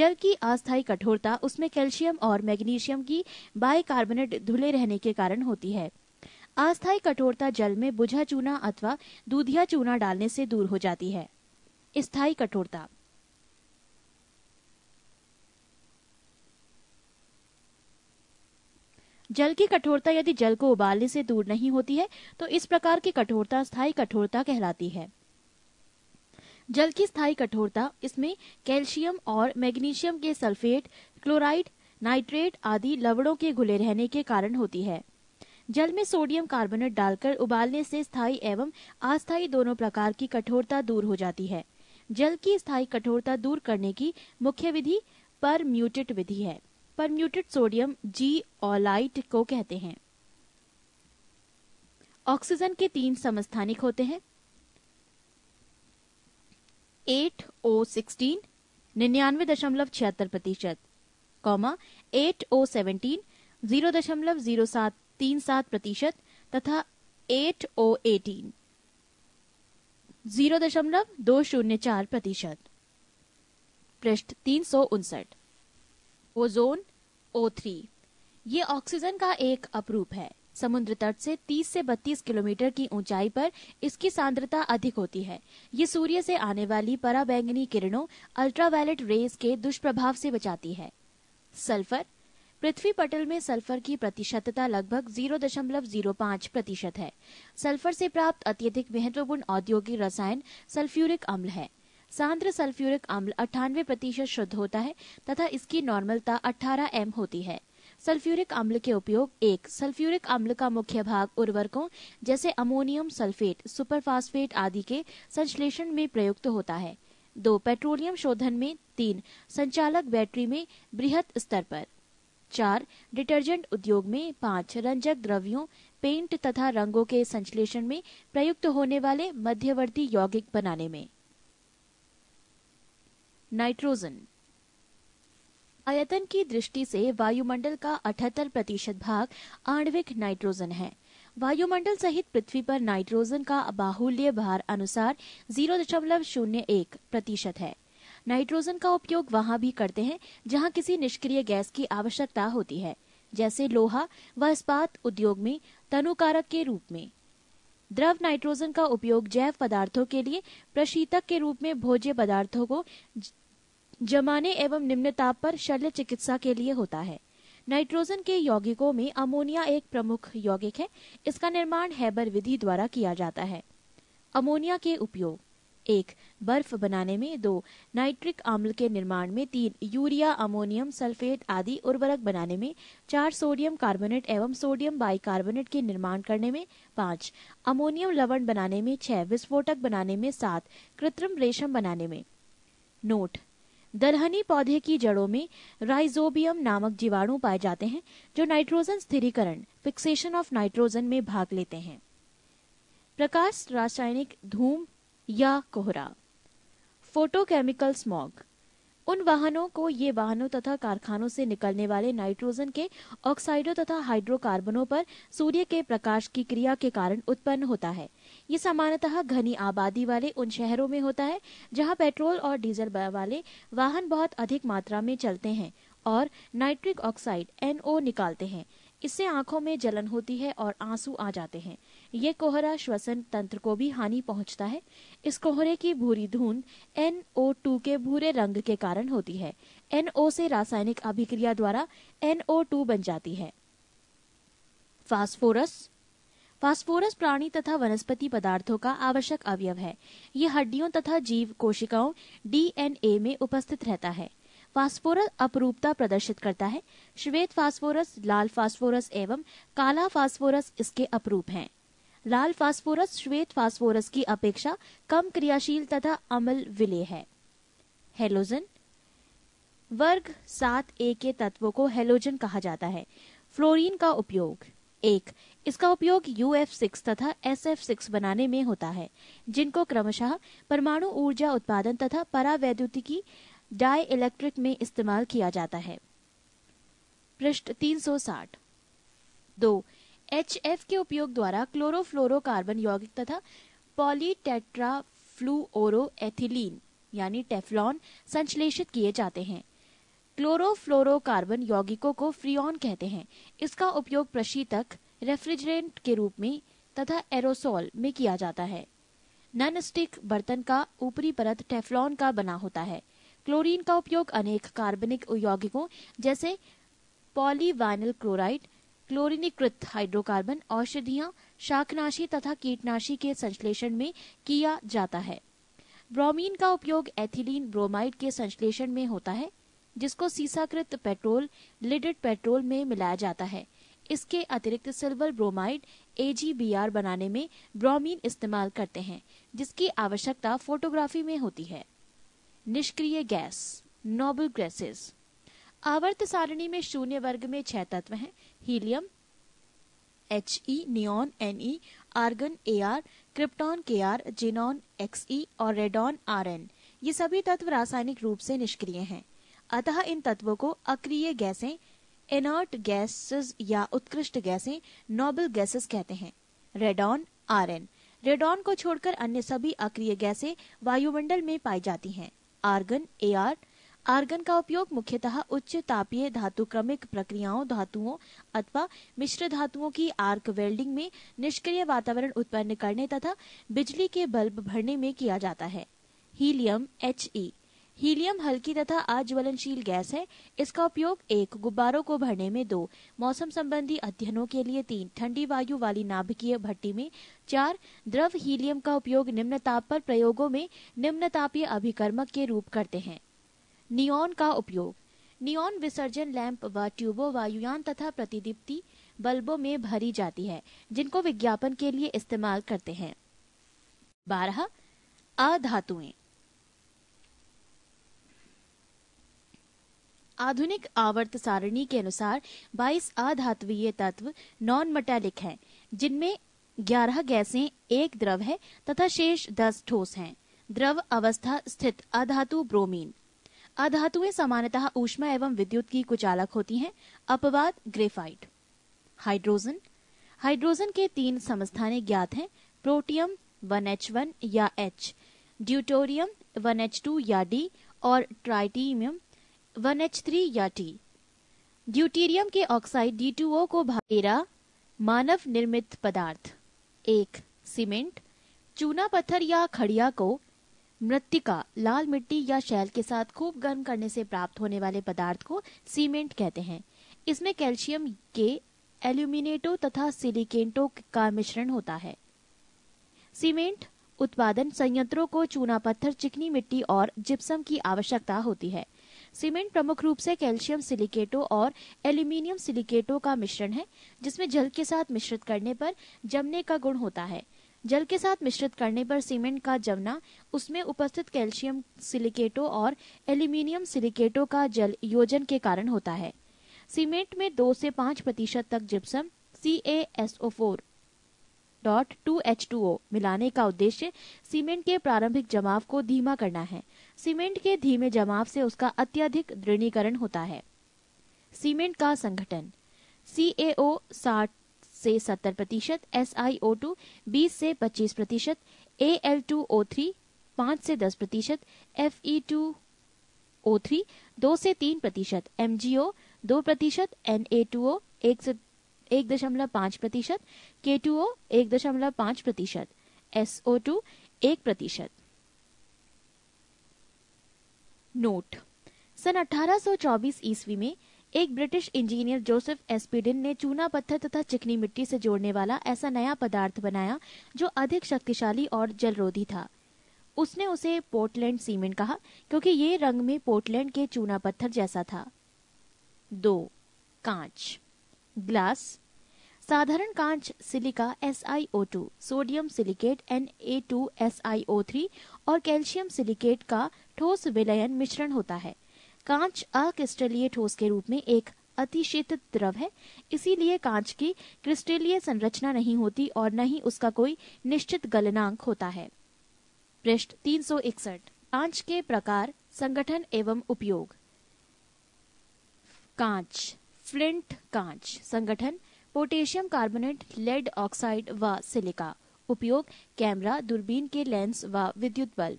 जल की अस्थायी कठोरता उसमें कैल्शियम और मैग्नीशियम की बाइकार्बोनेट धुले रहने के कारण होती है अस्थायी कठोरता जल में बुझा चूना अथवा दूधिया चूना डालने से दूर हो जाती है स्थायी कठोरता जल की कठोरता यदि जल को उबालने से दूर नहीं होती है तो इस प्रकार की कठोरता स्थायी कठोरता कहलाती है जल की स्थायी कठोरता इसमें कैल्शियम और मैग्नीशियम के सल्फेट क्लोराइड नाइट्रेट आदि लवणों के घुले रहने के कारण होती है जल में सोडियम कार्बोनेट डालकर उबालने से स्थायी एवं अस्थायी दोनों प्रकार की कठोरता दूर हो जाती है जल की स्थायी कठोरता दूर करने की मुख्य विधि पर म्यूटेट विधि है परम्यूटेड सोडियम जी ऑलाइट को कहते हैं ऑक्सीजन के तीन समस्थानिक होते हैं एट ओ सिक्सटीन निन्यानवे दशमलव छिहत्तर प्रतिशत comma eight O seventeen zero दशमलव जीरो सात तीन सात प्रतिशत तथा एट ओ एटीन जीरो दशमलव दो शून्य चार प्रतिशत पृष्ठ तीन सौ उनसठ ओजोन O3 ये ऑक्सीजन का एक अपरूप है समुद्र तट से 30 से 32 किलोमीटर की ऊंचाई पर इसकी सांद्रता अधिक होती है ये सूर्य से आने वाली पराबैंगनी किरणों अल्ट्रावायलेट रेज के दुष्प्रभाव से बचाती है सल्फर पृथ्वी पटल में सल्फर की प्रतिशतता लगभग 0.05 प्रतिशत है सल्फर से प्राप्त अत्यधिक महत्वपूर्ण औद्योगिक रसायन सल्फ्यूरिक अम्ल है सांद्र सल्फ्यूरिक अम्ल अठानवे प्रतिशत शुद्ध होता है तथा इसकी नॉर्मलता 18 एम होती है सल्फ्यूरिक अम्ल के उपयोग एक सल्फ्यूरिक अम्ल का मुख्य भाग उर्वरकों जैसे अमोनियम सल्फेट सुपरफास्फेट आदि के संश्लेषण में प्रयुक्त होता है दो पेट्रोलियम शोधन में तीन संचालक बैटरी में बृहद स्तर पर चार डिटर्जेंट उद्योग में पांच रंजक द्रव्यों पेंट तथा रंगों के संश्लेषण में प्रयुक्त होने वाले मध्यवर्ती यौगिक बनाने में नाइट्रोजन आयतन की दृष्टि से वायुमंडल का अठहत्तर प्रतिशत भाग आणविक नाइट्रोजन है वायुमंडल सहित पृथ्वी पर नाइट्रोजन का बाहुल्य भार अनुसार 0.01 प्रतिशत है नाइट्रोजन का उपयोग वहां भी करते हैं जहां किसी निष्क्रिय गैस की आवश्यकता होती है जैसे लोहा व इस्पात उद्योग में तनुकारक के रूप में द्रव नाइट्रोजन का उपयोग जैव पदार्थों के लिए प्रशीतक के रूप में भोज्य पदार्थों को जमाने एवं निम्न ताप पर शल्य चिकित्सा के लिए होता है नाइट्रोजन के यौगिकों में अमोनिया एक प्रमुख यौगिक है इसका निर्माण हैबर विधि द्वारा किया जाता है अमोनिया के उपयोग एक बर्फ बनाने में दो नाइट्रिक अम्ल के निर्माण में तीन यूरिया अमोनियम सल्फेट आदि उर्वरक बनाने में चार सोडियम कार्बोनेट एवं सोडियम बाइकार्बोनेट के निर्माण करने में पांच अमोनियम लवण बनाने में छह विस्फोटक बनाने में सात कृत्रिम रेशम बनाने में नोट दलहनी पौधे की जड़ों में राइजोबियम नामक जीवाणु पाए जाते हैं जो नाइट्रोजन स्थिरीकरण फिक्सेशन ऑफ नाइट्रोजन में भाग लेते हैं प्रकाश रासायनिक धूम या कोहरा फोटोकेमिकल स्मॉग उन वाहनों को ये वाहनों तथा कारखानों से निकलने वाले नाइट्रोजन के ऑक्साइडों तथा हाइड्रोकार्बनों पर सूर्य के प्रकाश की क्रिया के कारण उत्पन्न होता है ये सामान्यतः घनी आबादी वाले उन शहरों में होता है जहाँ पेट्रोल और डीजल वाले वाहन बहुत अधिक मात्रा में चलते हैं और नाइट्रिक ऑक्साइड एनओ निकालते हैं इससे आंखों में जलन होती है और आंसू आ जाते हैं ये कोहरा श्वसन तंत्र को भी हानि पहुंचता है इस कोहरे की भूरी धुंध टू के भूरे रंग के कारण होती है NO से रासायनिक अभिक्रिया द्वारा टू बन जाती है फास्फोरस फास्फोरस प्राणी तथा वनस्पति पदार्थों का आवश्यक अवयव है ये हड्डियों तथा जीव कोशिकाओं डीएनए में उपस्थित रहता है फास्फोरस अपरूपता प्रदर्शित करता है श्वेत फास्फोरस लाल फास्फोरस एवं काला फास्फोरस इसके अपरूप हैं लाल फास्फोरस श्वेत फास्फोरस की अपेक्षा कम क्रियाशील तथा अमल विलय है हेलोजन वर्ग सात ए के तत्वों को हेलोजन कहा जाता है फ्लोरीन का उपयोग एक इसका उपयोग यू एफ सिक्स तथा एस एफ सिक्स बनाने में होता है जिनको क्रमशः परमाणु ऊर्जा उत्पादन तथा परावैद्युतिकी डाई इलेक्ट्रिक में इस्तेमाल किया जाता है पृष्ठ साठ दो एच एफ के उपयोग द्वारा क्लोरोफ्लोरोकार्बन यौगिक तथा पॉलीटेट्राफ्लूओरोएथिलीन यानी टेफ्लॉन संश्लेषित किए जाते हैं क्लोरोफ्लोरोकार्बन यौगिकों को फ्रियोन कहते हैं इसका उपयोग प्रशीतक रेफ्रिजरेंट के रूप में तथा एरोसोल में किया जाता है नॉन स्टिक बर्तन का ऊपरी परत टेफलॉन का बना होता है क्लोरीन का उपयोग अनेक कार्बनिक यौगिकों जैसे पॉलीवाइनल क्लोराइड क्लोरीनीकृत हाइड्रोकार्बन औषधियां शाकनाशी तथा कीटनाशी के संश्लेषण में किया जाता है ब्रोमीन का उपयोग एथिलीन ब्रोमाइड के संश्लेषण में होता है जिसको सीसाकृत पेट्रोल लिडेड पेट्रोल में मिलाया जाता है इसके अतिरिक्त सिल्वर ब्रोमाइड ए बनाने में ब्रोमीन इस्तेमाल करते हैं जिसकी आवश्यकता फोटोग्राफी में होती है निष्क्रिय गैस नोबल ग्रेसेस आवर्त सारणी में शून्य वर्ग में छह तत्व हैं helium H E e, neon N E e, argon A R krypton K R xenon X E e और रेडॉन आर एन ये सभी तत्व रासायनिक रूप से निष्क्रिय हैं अतः इन तत्वों को अक्रिय गैसें इनर्ट गैसेस या उत्कृष्ट गैसें नोबल गैसेस कहते हैं रेडॉन आरएन रेडॉन को छोड़कर अन्य सभी अक्रिय गैसें वायुमंडल में पाई जाती हैं आर्गन एआर आर्गन का उपयोग मुख्यतः उच्च तापीय धातु क्रमिक प्रक्रियाओं धातुओं अथवा मिश्र धातुओं की आर्क वेल्डिंग में निष्क्रिय वातावरण उत्पन्न करने तथा बिजली के बल्ब भरने में किया जाता है हीलियम एच ई हीलियम हल्की तथा अज्वलनशील गैस है इसका उपयोग एक गुब्बारों को भरने में दो मौसम संबंधी अध्ययनों के लिए तीन ठंडी वायु वाली नाभिकीय भट्टी में चार द्रव हीलियम का उपयोग निम्न ताप पर प्रयोगों में निम्न तापीय अभिकर्मक के रूप करते हैं नियोन का उपयोग नियोन विसर्जन लैंप व ट्यूबो वायुयान तथा प्रतिदीप्ति बल्बों में भरी जाती है जिनको विज्ञापन के लिए इस्तेमाल करते हैं बारह अधातुएं आधुनिक आवर्त सारणी के अनुसार 22 अधातवीय तत्व नॉन मेटालिक हैं जिनमें 11 गैसें एक द्रव है तथा शेष 10 ठोस हैं द्रव अवस्था स्थित अधातु ब्रोमीन अधातुएं सामान्यतः ऊष्मा एवं विद्युत की कुचालक होती हैं अपवाद ग्रेफाइट हाइड्रोजन हाइड्रोजन के तीन समस्थाने ज्ञात हैं प्रोटियम 1H1 या H ड्यूटोरियम 1H2 या D और ट्राइटीमियम थ्री या टी ड्यूटीरियम के ऑक्साइड डी टू ओ को भागेरा मानव निर्मित पदार्थ एक सीमेंट चूना पत्थर या खड़िया को मृतिका लाल मिट्टी या शैल के साथ खूब गर्म करने से प्राप्त होने वाले पदार्थ को सीमेंट कहते हैं इसमें कैल्शियम के एल्यूमिनेटो तथा सिलिकेटो का मिश्रण होता है सीमेंट उत्पादन संयंत्रों को चूना पत्थर चिकनी मिट्टी और जिप्सम की आवश्यकता होती है सीमेंट प्रमुख रूप से कैल्शियम सिलिकेटों और एल्यूमिनियम सिलिकेटों का मिश्रण है जिसमें जल के साथ मिश्रित करने पर जमने का गुण होता है जल के साथ मिश्रित करने पर सीमेंट का जमना उसमें उपस्थित कैल्शियम सिलिकेटों और एल्यूमिनियम सिलिकेटों का जल योजन के कारण होता है सीमेंट में दो से पांच प्रतिशत तक gypsum C A S O four dot two H two O मिलाने का उद्देश्य सीमेंट के प्रारंभिक जमाव को धीमा करना है सीमेंट के धीमे जमाव से उसका अत्यधिक दृढ़ीकरण होता है सीमेंट का संगठन सी ए साठ से सत्तर प्रतिशत एस आई ओ टू बीस से पच्चीस प्रतिशत A L two O three पांच से दस प्रतिशत F E two O three दो से तीन प्रतिशत एम जी ओ दो प्रतिशत एन ए टू ओ एक से एक दशमलव पांच प्रतिशत के टू ओ एक दशमलव पांच प्रतिशत एस ओ टू एक प्रतिशत नोट सन 1824 ईस्वी में एक ब्रिटिश इंजीनियर जोसेफ एस्पिडिन ने चूना पत्थर तथा चिकनी मिट्टी से जोड़ने वाला ऐसा नया पदार्थ बनाया जो अधिक शक्तिशाली और जलरोधी था उसने उसे पोर्टलैंड सीमेंट कहा क्योंकि ये रंग में पोर्टलैंड के चूना पत्थर जैसा था दो कांच ग्लास साधारण कांच silica SiO2, sodium silicate Na2SiO3 और कैल्शियम सिलिकेट का ठोस विलयन मिश्रण होता है कांच अक्रिस्टलीय ठोस के रूप में एक अतिशीत द्रव है इसीलिए कांच की क्रिस्टलीय संरचना नहीं होती और न ही उसका कोई निश्चित गलनांक होता है पृष्ठ तीन कांच के प्रकार संगठन एवं उपयोग कांच फ्लिंट कांच संगठन पोटेशियम कार्बोनेट लेड ऑक्साइड व सिलिका उपयोग कैमरा दूरबीन के लेंस व विद्युत बल्ब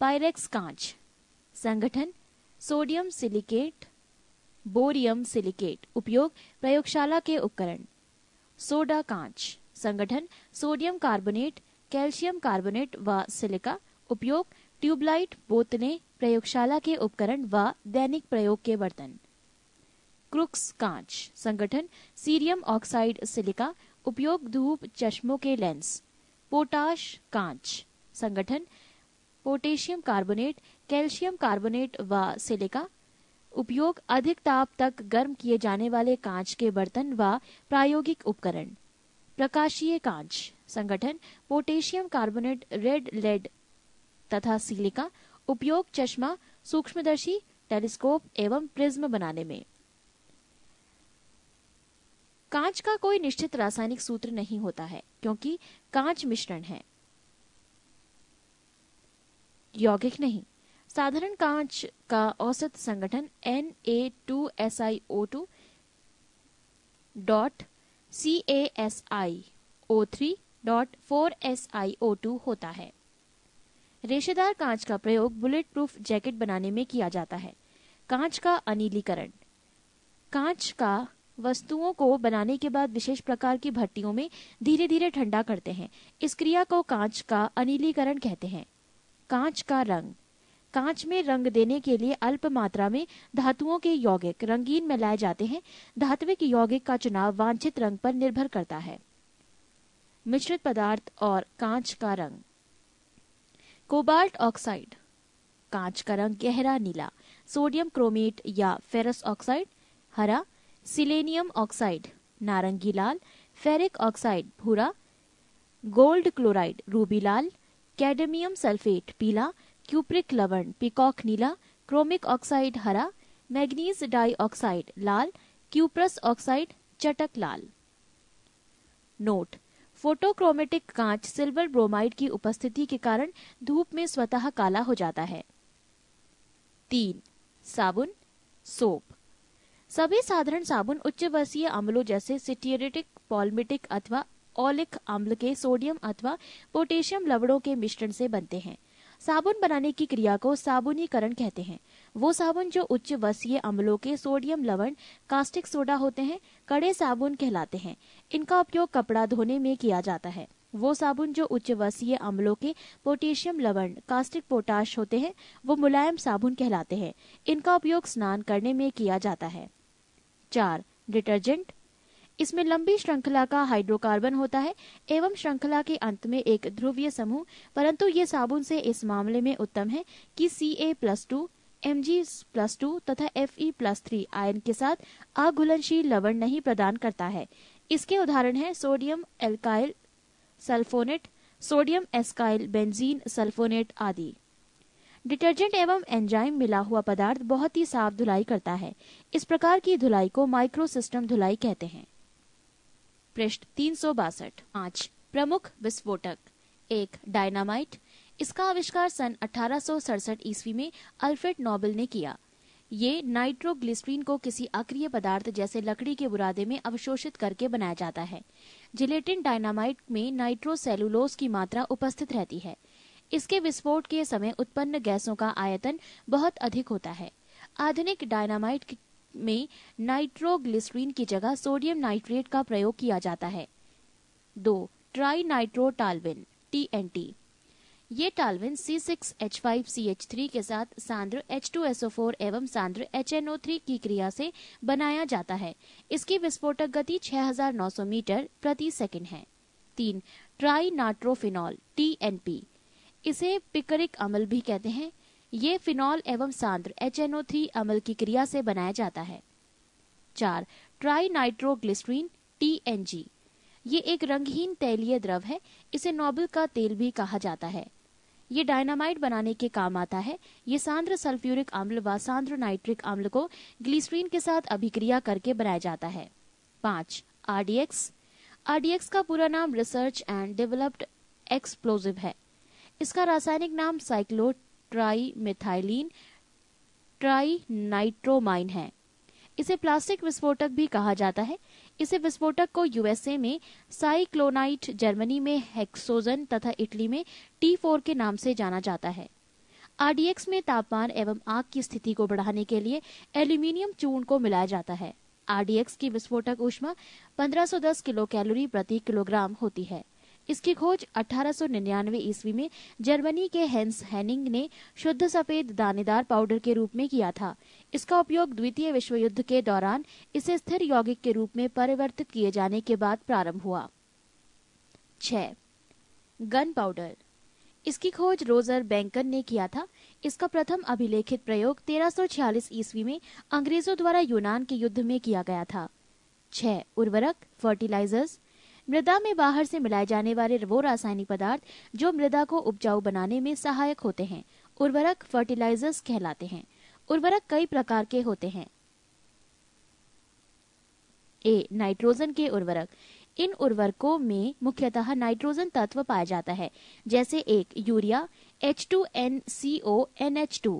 पायरेक्स कांच संगठन सोडियम सिलिकेट बोरियम सिलिकेट उपयोग प्रयोगशाला के उपकरण सोडा कांच संगठन सोडियम कार्बोनेट कैल्शियम कार्बोनेट व सिलिका उपयोग ट्यूबलाइट बोतलें प्रयोगशाला के उपकरण व दैनिक प्रयोग के बर्तन क्रुक्स कांच संगठन सीरियम ऑक्साइड सिलिका उपयोग धूप चश्मों के लेंस पोटाश कांच संगठन पोटेशियम कार्बोनेट कैल्शियम कार्बोनेट व सिलिका उपयोग अधिक ताप तक गर्म किए जाने वाले कांच के बर्तन व प्रायोगिक उपकरण प्रकाशीय कांच संगठन पोटेशियम कार्बोनेट रेड लेड तथा सिलिका उपयोग चश्मा सूक्ष्मदर्शी टेलीस्कोप एवं प्रिज्म बनाने में कांच का कोई निश्चित रासायनिक सूत्र नहीं होता है क्योंकि कांच मिश्रण है यौगिक नहीं साधारण कांच का औसत संगठन N A two S I O two dot C A S I O three dot four S I O two होता है रेशेदार कांच का प्रयोग बुलेट प्रूफ जैकेट बनाने में किया जाता है कांच का अनिलीकरण कांच का वस्तुओं को बनाने के बाद विशेष प्रकार की भट्टियों में धीरे धीरे ठंडा करते हैं इस क्रिया को कांच का अनिलीकरण कहते हैं कांच का रंग कांच में रंग देने के लिए अल्प मात्रा में धातुओं के यौगिक रंगीन में लाए जाते हैं धात्विक यौगिक का चुनाव वांछित रंग पर निर्भर करता है मिश्रित पदार्थ और कांच का रंग कोबाल्ट ऑक्साइड कांच का रंग गहरा नीला सोडियम क्रोमेट या फेरस ऑक्साइड हरा सिलेनियम ऑक्साइड नारंगी लाल फेरिक ऑक्साइड भूरा गोल्ड क्लोराइड रूबी लाल कैडमियम सल्फेट पीला क्यूप्रिक लवण पिकॉक नीला क्रोमिक ऑक्साइड हरा मैग्नीज डाइऑक्साइड लाल क्यूप्रस ऑक्साइड चटक लाल नोट फोटोक्रोमेटिक कांच सिल्वर ब्रोमाइड की उपस्थिति के कारण धूप में स्वतः काला हो जाता है तीन साबुन सोप सभी साधारण साबुन उच्च वर्षीय अम्लों जैसे सिटियरेटिक पॉलमिटिक अथवा ओलिक अम्ल के सोडियम अथवा पोटेशियम लवणों के मिश्रण से बनते हैं साबुन बनाने की क्रिया को साबुनीकरण कहते हैं वो साबुन जो उच्च वसीय अम्लों के सोडियम लवण कास्टिक सोडा होते हैं कड़े साबुन कहलाते हैं इनका उपयोग कपड़ा धोने में किया जाता है वो साबुन जो उच्च वसीय अम्लों के पोटेशियम लवण कास्टिक पोटाश होते हैं वो मुलायम साबुन कहलाते हैं इनका उपयोग स्नान करने में किया जाता है चार डिटर्जेंट इसमें लंबी श्रृंखला का हाइड्रोकार्बन होता है एवं श्रृंखला के अंत में एक ध्रुवीय समूह परंतु ये साबुन से इस मामले में उत्तम है कि C A plus two M G plus two तथा F E plus three ion के साथ अघुलनशील लवण नहीं प्रदान करता है इसके उदाहरण है sodium alkyl sulphonate sodium alkyl benzene sulphonate आदि डिटर्जेंट एवं एंजाइम मिला हुआ पदार्थ बहुत ही साफ धुलाई करता है इस प्रकार की धुलाई को माइक्रो सिस्टम धुलाई कहते हैं पृष्ठ तीन सौ बासठ पांच प्रमुख विस्फोटक एक डायनामाइट इसका आविष्कार सन अठारह ईस्वी में अल्फ्रेड नोबल ने किया ये नाइट्रोग्लिसरीन को किसी अक्रिय पदार्थ जैसे लकड़ी के बुरादे में अवशोषित करके बनाया जाता है जिलेटिन डायनामाइट में नाइट्रोसेलुलोस की मात्रा उपस्थित रहती है इसके विस्फोट के समय उत्पन्न गैसों का आयतन बहुत अधिक होता है आधुनिक डायनामाइट में नाइट्रोग्लिसरीन की जगह सोडियम नाइट्रेट का प्रयोग किया जाता है दो ट्राई नाइट्रोटालविन टी ये टालविन थ्री के साथ सांद्र फोर एवं सांद्र थ्री की क्रिया से बनाया जाता है इसकी विस्फोटक गति छह हजार नौ सौ मीटर प्रति सेकेंड है तीन tri nitrophenol T N P इसे पिकरिक अमल भी कहते हैं ये फिनॉल एवं सांद्र एच अमल की क्रिया से बनाया जाता है चार tri nitroglycerine T N G ये एक रंगहीन तैलीय द्रव है इसे नोबल का तेल भी कहा जाता है ये डायनामाइट बनाने के काम आता है ये सांद्र सल्फ्यूरिक अम्ल व सांद्र नाइट्रिक अम्ल को ग्लिस्ट्रीन के साथ अभिक्रिया करके बनाया जाता है पांच आरडीएक्स आरडीएक्स का पूरा नाम रिसर्च एंड डेवलप्ड एक्सप्लोजिव है इसका रासायनिक नाम साइक्लोट्राईमिथाइलिन ट्राइनाइट्रोमाइन है इसे प्लास्टिक विस्फोटक भी कहा जाता है इसे विस्फोटक को यूएसए में साइक्लोनाइट जर्मनी में हेक्सोजन तथा इटली में टी फोर के नाम से जाना जाता है आरडीएक्स में तापमान एवं आग की स्थिति को बढ़ाने के लिए एल्यूमिनियम चूर्ण को मिलाया जाता है आरडीएक्स की विस्फोटक ऊष्मा 1510 किलो कैलोरी प्रति किलोग्राम होती है इसकी खोज 1899 ईस्वी में जर्मनी के हेंस हैनिंग ने शुद्ध सफेद दानेदार पाउडर के रूप में किया था इसका उपयोग द्वितीय विश्व युद्ध के दौरान इसे स्थिर यौगिक के रूप में परिवर्तित किए जाने के बाद प्रारंभ हुआ गन पाउडर इसकी खोज रोजर बैंकन ने किया था इसका प्रथम अभिलेखित प्रयोग 1346 ईस्वी में अंग्रेजों द्वारा यूनान के युद्ध में किया गया था छह उर्वरक फर्टिलाइजर्स मृदा में बाहर से मिलाए जाने वाले वो रासायनिक पदार्थ जो मृदा को उपजाऊ बनाने में सहायक होते हैं उर्वरक फर्टिलाइजर्स कहलाते हैं उर्वरक कई प्रकार के होते हैं ए नाइट्रोजन के उर्वरक इन उर्वरकों में मुख्यतः नाइट्रोजन तत्व पाया जाता है जैसे एक urea H two N C O N H two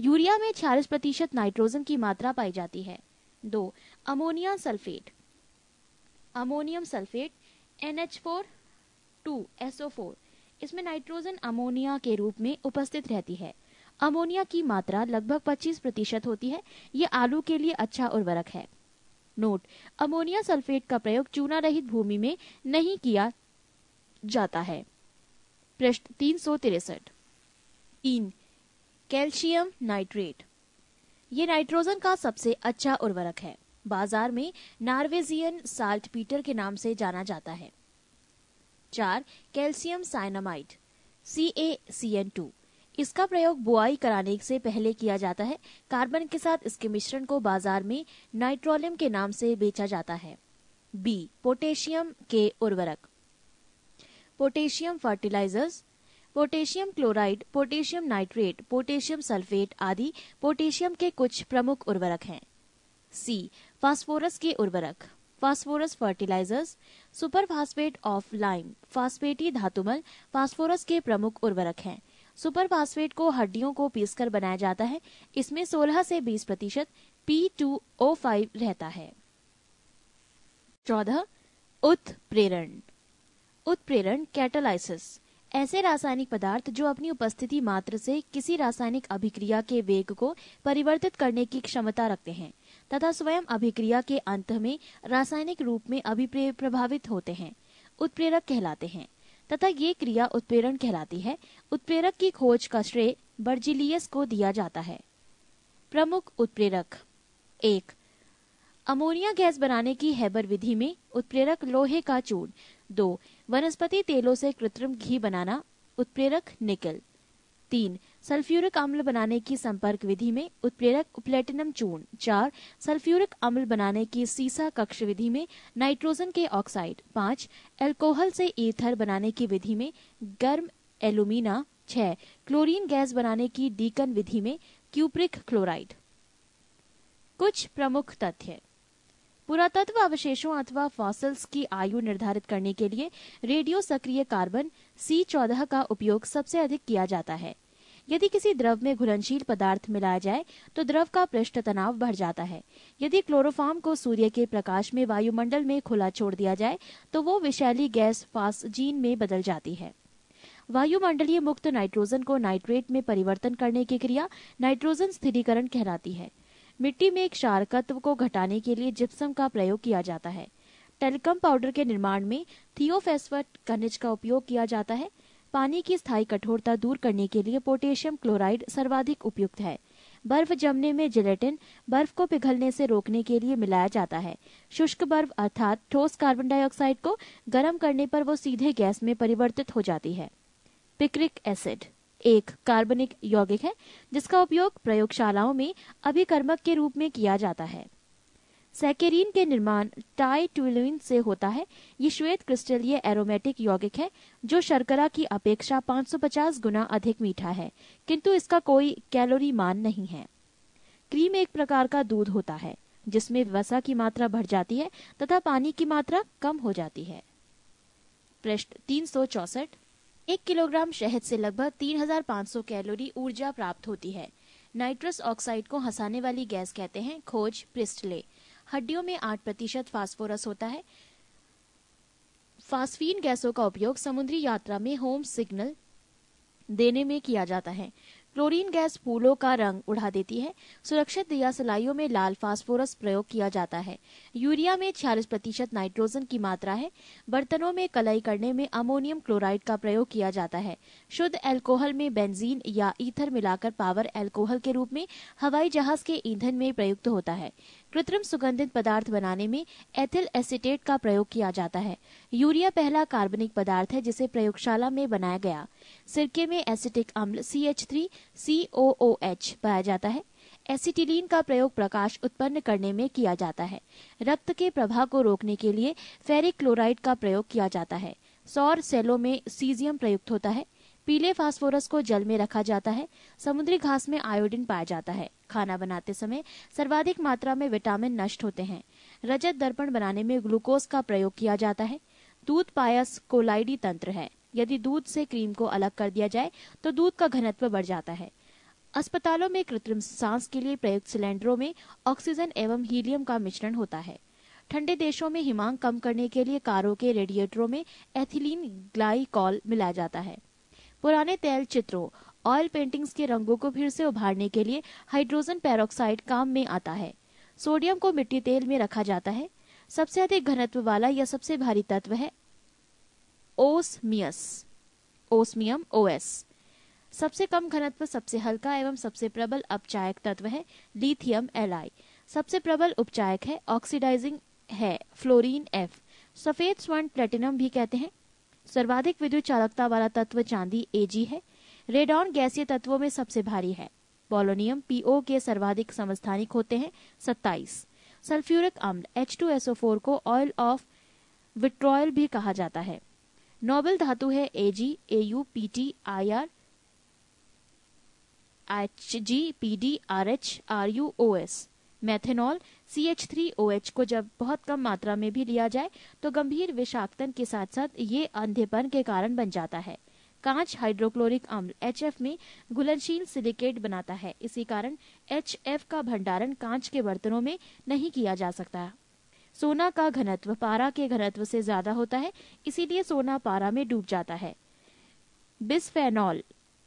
urea में छियालीस प्रतिशत नाइट्रोजन की मात्रा पाई जाती है दो ammonia sulphate ammonium sulphate N H four two S O four इसमें नाइट्रोजन अमोनिया के रूप में उपस्थित रहती है अमोनिया की मात्रा लगभग 25 प्रतिशत होती है ये आलू के लिए अच्छा उर्वरक है नोट अमोनिया सल्फेट का प्रयोग चूना रहित भूमि में नहीं किया जाता है प्रश्न तीन सौ तिरसठ तीन कैल्शियम नाइट्रेट ये नाइट्रोजन का सबसे अच्छा उर्वरक है बाजार में नार्वेजियन साल्ट पीटर के नाम से जाना जाता है चार calcium cyanamide C A C N two इसका प्रयोग बुआई कराने से पहले किया जाता है कार्बन के साथ इसके मिश्रण को बाजार में नाइट्रोलियम के नाम से बेचा जाता है बी पोटेशियम के उर्वरक potassium fertilisers potassium chloride potassium nitrate potassium sulphate आदि पोटेशियम के कुछ प्रमुख उर्वरक हैं सी फास्फोरस के उर्वरक phosphorus fertilisers phosphate of lime फास्फेटी धातुमल फास्फोरस के प्रमुख उर्वरक हैं सुपर फास्फेट को हड्डियों को पीसकर बनाया जाता है इसमें 16 से 20 प्रतिशत पी टू ओ फाइव रहता है चौदह उत्प्रेरण उत्प्रेरण कैटालाइसिस ऐसे रासायनिक पदार्थ जो अपनी उपस्थिति मात्र से किसी रासायनिक अभिक्रिया के वेग को परिवर्तित करने की क्षमता रखते हैं तथा स्वयं अभिक्रिया के अंत में रासायनिक रूप में अभिप्रेर प्रभावित होते हैं उत्प्रेरक कहलाते हैं तथा ये क्रिया उत्प्रेरण कहलाती है उत्प्रेरक की खोज का श्रेय बर्जिलियस को दिया जाता है प्रमुख उत्प्रेरक एक अमोनिया गैस बनाने की हैबर विधि में उत्प्रेरक लोहे का चूर्ण दो वनस्पति तेलों से कृत्रिम घी बनाना उत्प्रेरक निकल तीन सल्फ्यूरिक अम्ल बनाने की संपर्क विधि में उत्प्रेरक प्लेटिनम चूर्ण चार सल्फ्यूरिक अम्ल बनाने की सीसा कक्ष विधि में नाइट्रोजन के ऑक्साइड पांच एल्कोहल से ईथर बनाने की विधि में गर्म एलुमिना छह क्लोरीन गैस बनाने की डीकन विधि में क्यूप्रिक क्लोराइड कुछ प्रमुख तथ्य पुरातत्व अवशेषों अथवा फॉसिल्स की आयु निर्धारित करने के लिए रेडियो सक्रिय कार्बन सी चौदह का उपयोग सबसे अधिक किया जाता है यदि किसी द्रव में घुलनशील पदार्थ मिलाया जाए तो द्रव का पृष्ठ तनाव बढ़ जाता है यदि क्लोरोफार्म को सूर्य के प्रकाश में वायुमंडल में खुला छोड़ दिया जाए तो वो विषैली गैस फास्जीन में बदल जाती है वायुमंडलीय मुक्त नाइट्रोजन को नाइट्रेट में परिवर्तन करने की क्रिया नाइट्रोजन स्थिरीकरण कहलाती है मिट्टी में क्षारकत्व को घटाने के लिए जिप्सम का प्रयोग किया जाता है टेलकम पाउडर के निर्माण में थियोफेस्फेट खनिज का उपयोग किया जाता है पानी की स्थायी कठोरता दूर करने के लिए पोटेशियम क्लोराइड सर्वाधिक उपयुक्त है बर्फ जमने में जिलेटिन बर्फ को पिघलने से रोकने के लिए मिलाया जाता है शुष्क बर्फ अर्थात ठोस कार्बन डाइऑक्साइड को गर्म करने पर वो सीधे गैस में परिवर्तित हो जाती है पिक्रिक एसिड एक कार्बनिक यौगिक है जिसका उपयोग प्रयोगशालाओं में अभिकर्मक के रूप में किया जाता है सैकेरिन के निर्माण टाई ट्यूलिन से होता है ये श्वेत क्रिस्टलीय एरोमेटिक यौगिक है जो शर्करा की अपेक्षा 550 गुना अधिक मीठा है किंतु इसका कोई कैलोरी मान नहीं है क्रीम एक प्रकार का दूध होता है जिसमें वसा की मात्रा बढ़ जाती है तथा पानी की मात्रा कम हो जाती है प्रश्न तीन एक किलोग्राम शहद से लगभग 3,500 कैलोरी ऊर्जा प्राप्त होती है नाइट्रस ऑक्साइड को हंसाने वाली गैस कहते हैं खोज प्रिस्टले हड्डियों में आठ प्रतिशत फास्फोरस होता है फास्फीन गैसों का उपयोग समुद्री यात्रा में होम सिग्नल देने में किया जाता है क्लोरीन गैस फूलों का रंग उड़ा देती है सुरक्षित दिया सलाइयों में लाल फास्फोरस प्रयोग किया जाता है यूरिया में छियालीस प्रतिशत नाइट्रोजन की मात्रा है बर्तनों में कलाई करने में अमोनियम क्लोराइड का प्रयोग किया जाता है शुद्ध एल्कोहल में बेंजीन या ईथर मिलाकर पावर एल्कोहल के रूप में हवाई जहाज के ईंधन में प्रयुक्त होता है कृत्रिम सुगंधित पदार्थ बनाने में एथिल एसिटेट का प्रयोग किया जाता है यूरिया पहला कार्बनिक पदार्थ है जिसे प्रयोगशाला में बनाया गया सिरके में एसिटिक अम्ल C H three C O O H पाया जाता है एसिटिलीन का प्रयोग प्रकाश उत्पन्न करने में किया जाता है रक्त के प्रभाव को रोकने के लिए फेरिक क्लोराइड का प्रयोग किया जाता है सौर सेलों में सीजियम प्रयुक्त होता है पीले फास्फोरस को जल में रखा जाता है समुद्री घास में आयोडीन पाया जाता है खाना बनाते समय सर्वाधिक मात्रा में विटामिन नष्ट होते हैं रजत दर्पण बनाने में ग्लूकोज का प्रयोग किया जाता है दूध पायस कोलाइडी तंत्र है यदि दूध से क्रीम को अलग कर दिया जाए तो दूध का घनत्व बढ़ जाता है अस्पतालों में कृत्रिम सांस के लिए प्रयुक्त सिलेंडरों में ऑक्सीजन एवं हीलियम का मिश्रण होता है ठंडे देशों में हिमांग कम करने के लिए कारों के रेडिएटरों में एथिलीन ग्लाइकॉल मिलाया जाता है पुराने तेल चित्रों ऑयल पेंटिंग्स के रंगों को फिर से उभारने के लिए हाइड्रोजन पेरोक्साइड काम में आता है सोडियम को मिट्टी तेल में रखा जाता है सबसे अधिक घनत्व वाला या सबसे भारी तत्व है ओसमियस ओसमियम ओएस सबसे कम घनत्व सबसे हल्का एवं सबसे प्रबल अपचायक तत्व है लिथियम एल सबसे प्रबल उपचायक है ऑक्सीडाइजिंग है फ्लोरीन एफ सफेद स्वर्ण प्लेटिनम भी कहते हैं सर्वाधिक विद्युत चालकता वाला तत्व चांदी एजी है रेडॉन गैसीय तत्वों में सबसे भारी है पोलोनियम पीओ के सर्वाधिक समस्थानिक होते हैं 27 सल्फ्यूरिक अम्ल H2SO4 को ऑयल ऑफ विट्रॉयल भी कहा जाता है नोबल धातु है P T I R H G P D R H R U O S methanol C H three O H को जब बहुत कम मात्रा में भी लिया जाए तो गंभीर विषाक्तन के साथ साथ ये अंधेपन के कारण बन जाता है कांच हाइड्रोक्लोरिक अम्ल एच एफ में गुलनशील सिलिकेट बनाता है इसी कारण एच एफ का भंडारण कांच के बर्तनों में नहीं किया जा सकता सोना का घनत्व पारा के घनत्व से ज्यादा होता है इसीलिए सोना पारा में डूब जाता है बिस्फेनॉल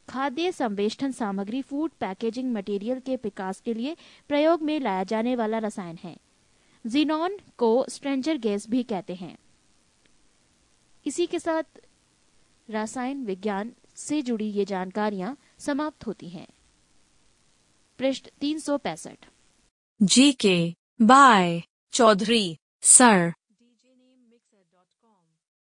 खाद्य संवेष्टन सामग्री फूड पैकेजिंग मटेरियल के विकास के लिए प्रयोग में लाया जाने वाला रसायन है जीनॉन को स्ट्रेंजर गैस भी कहते हैं इसी के साथ रसायन विज्ञान से जुड़ी ये जानकारियां समाप्त होती हैं पृष्ठ तीन सौ पैंसठ जी के बाय चौधरी सर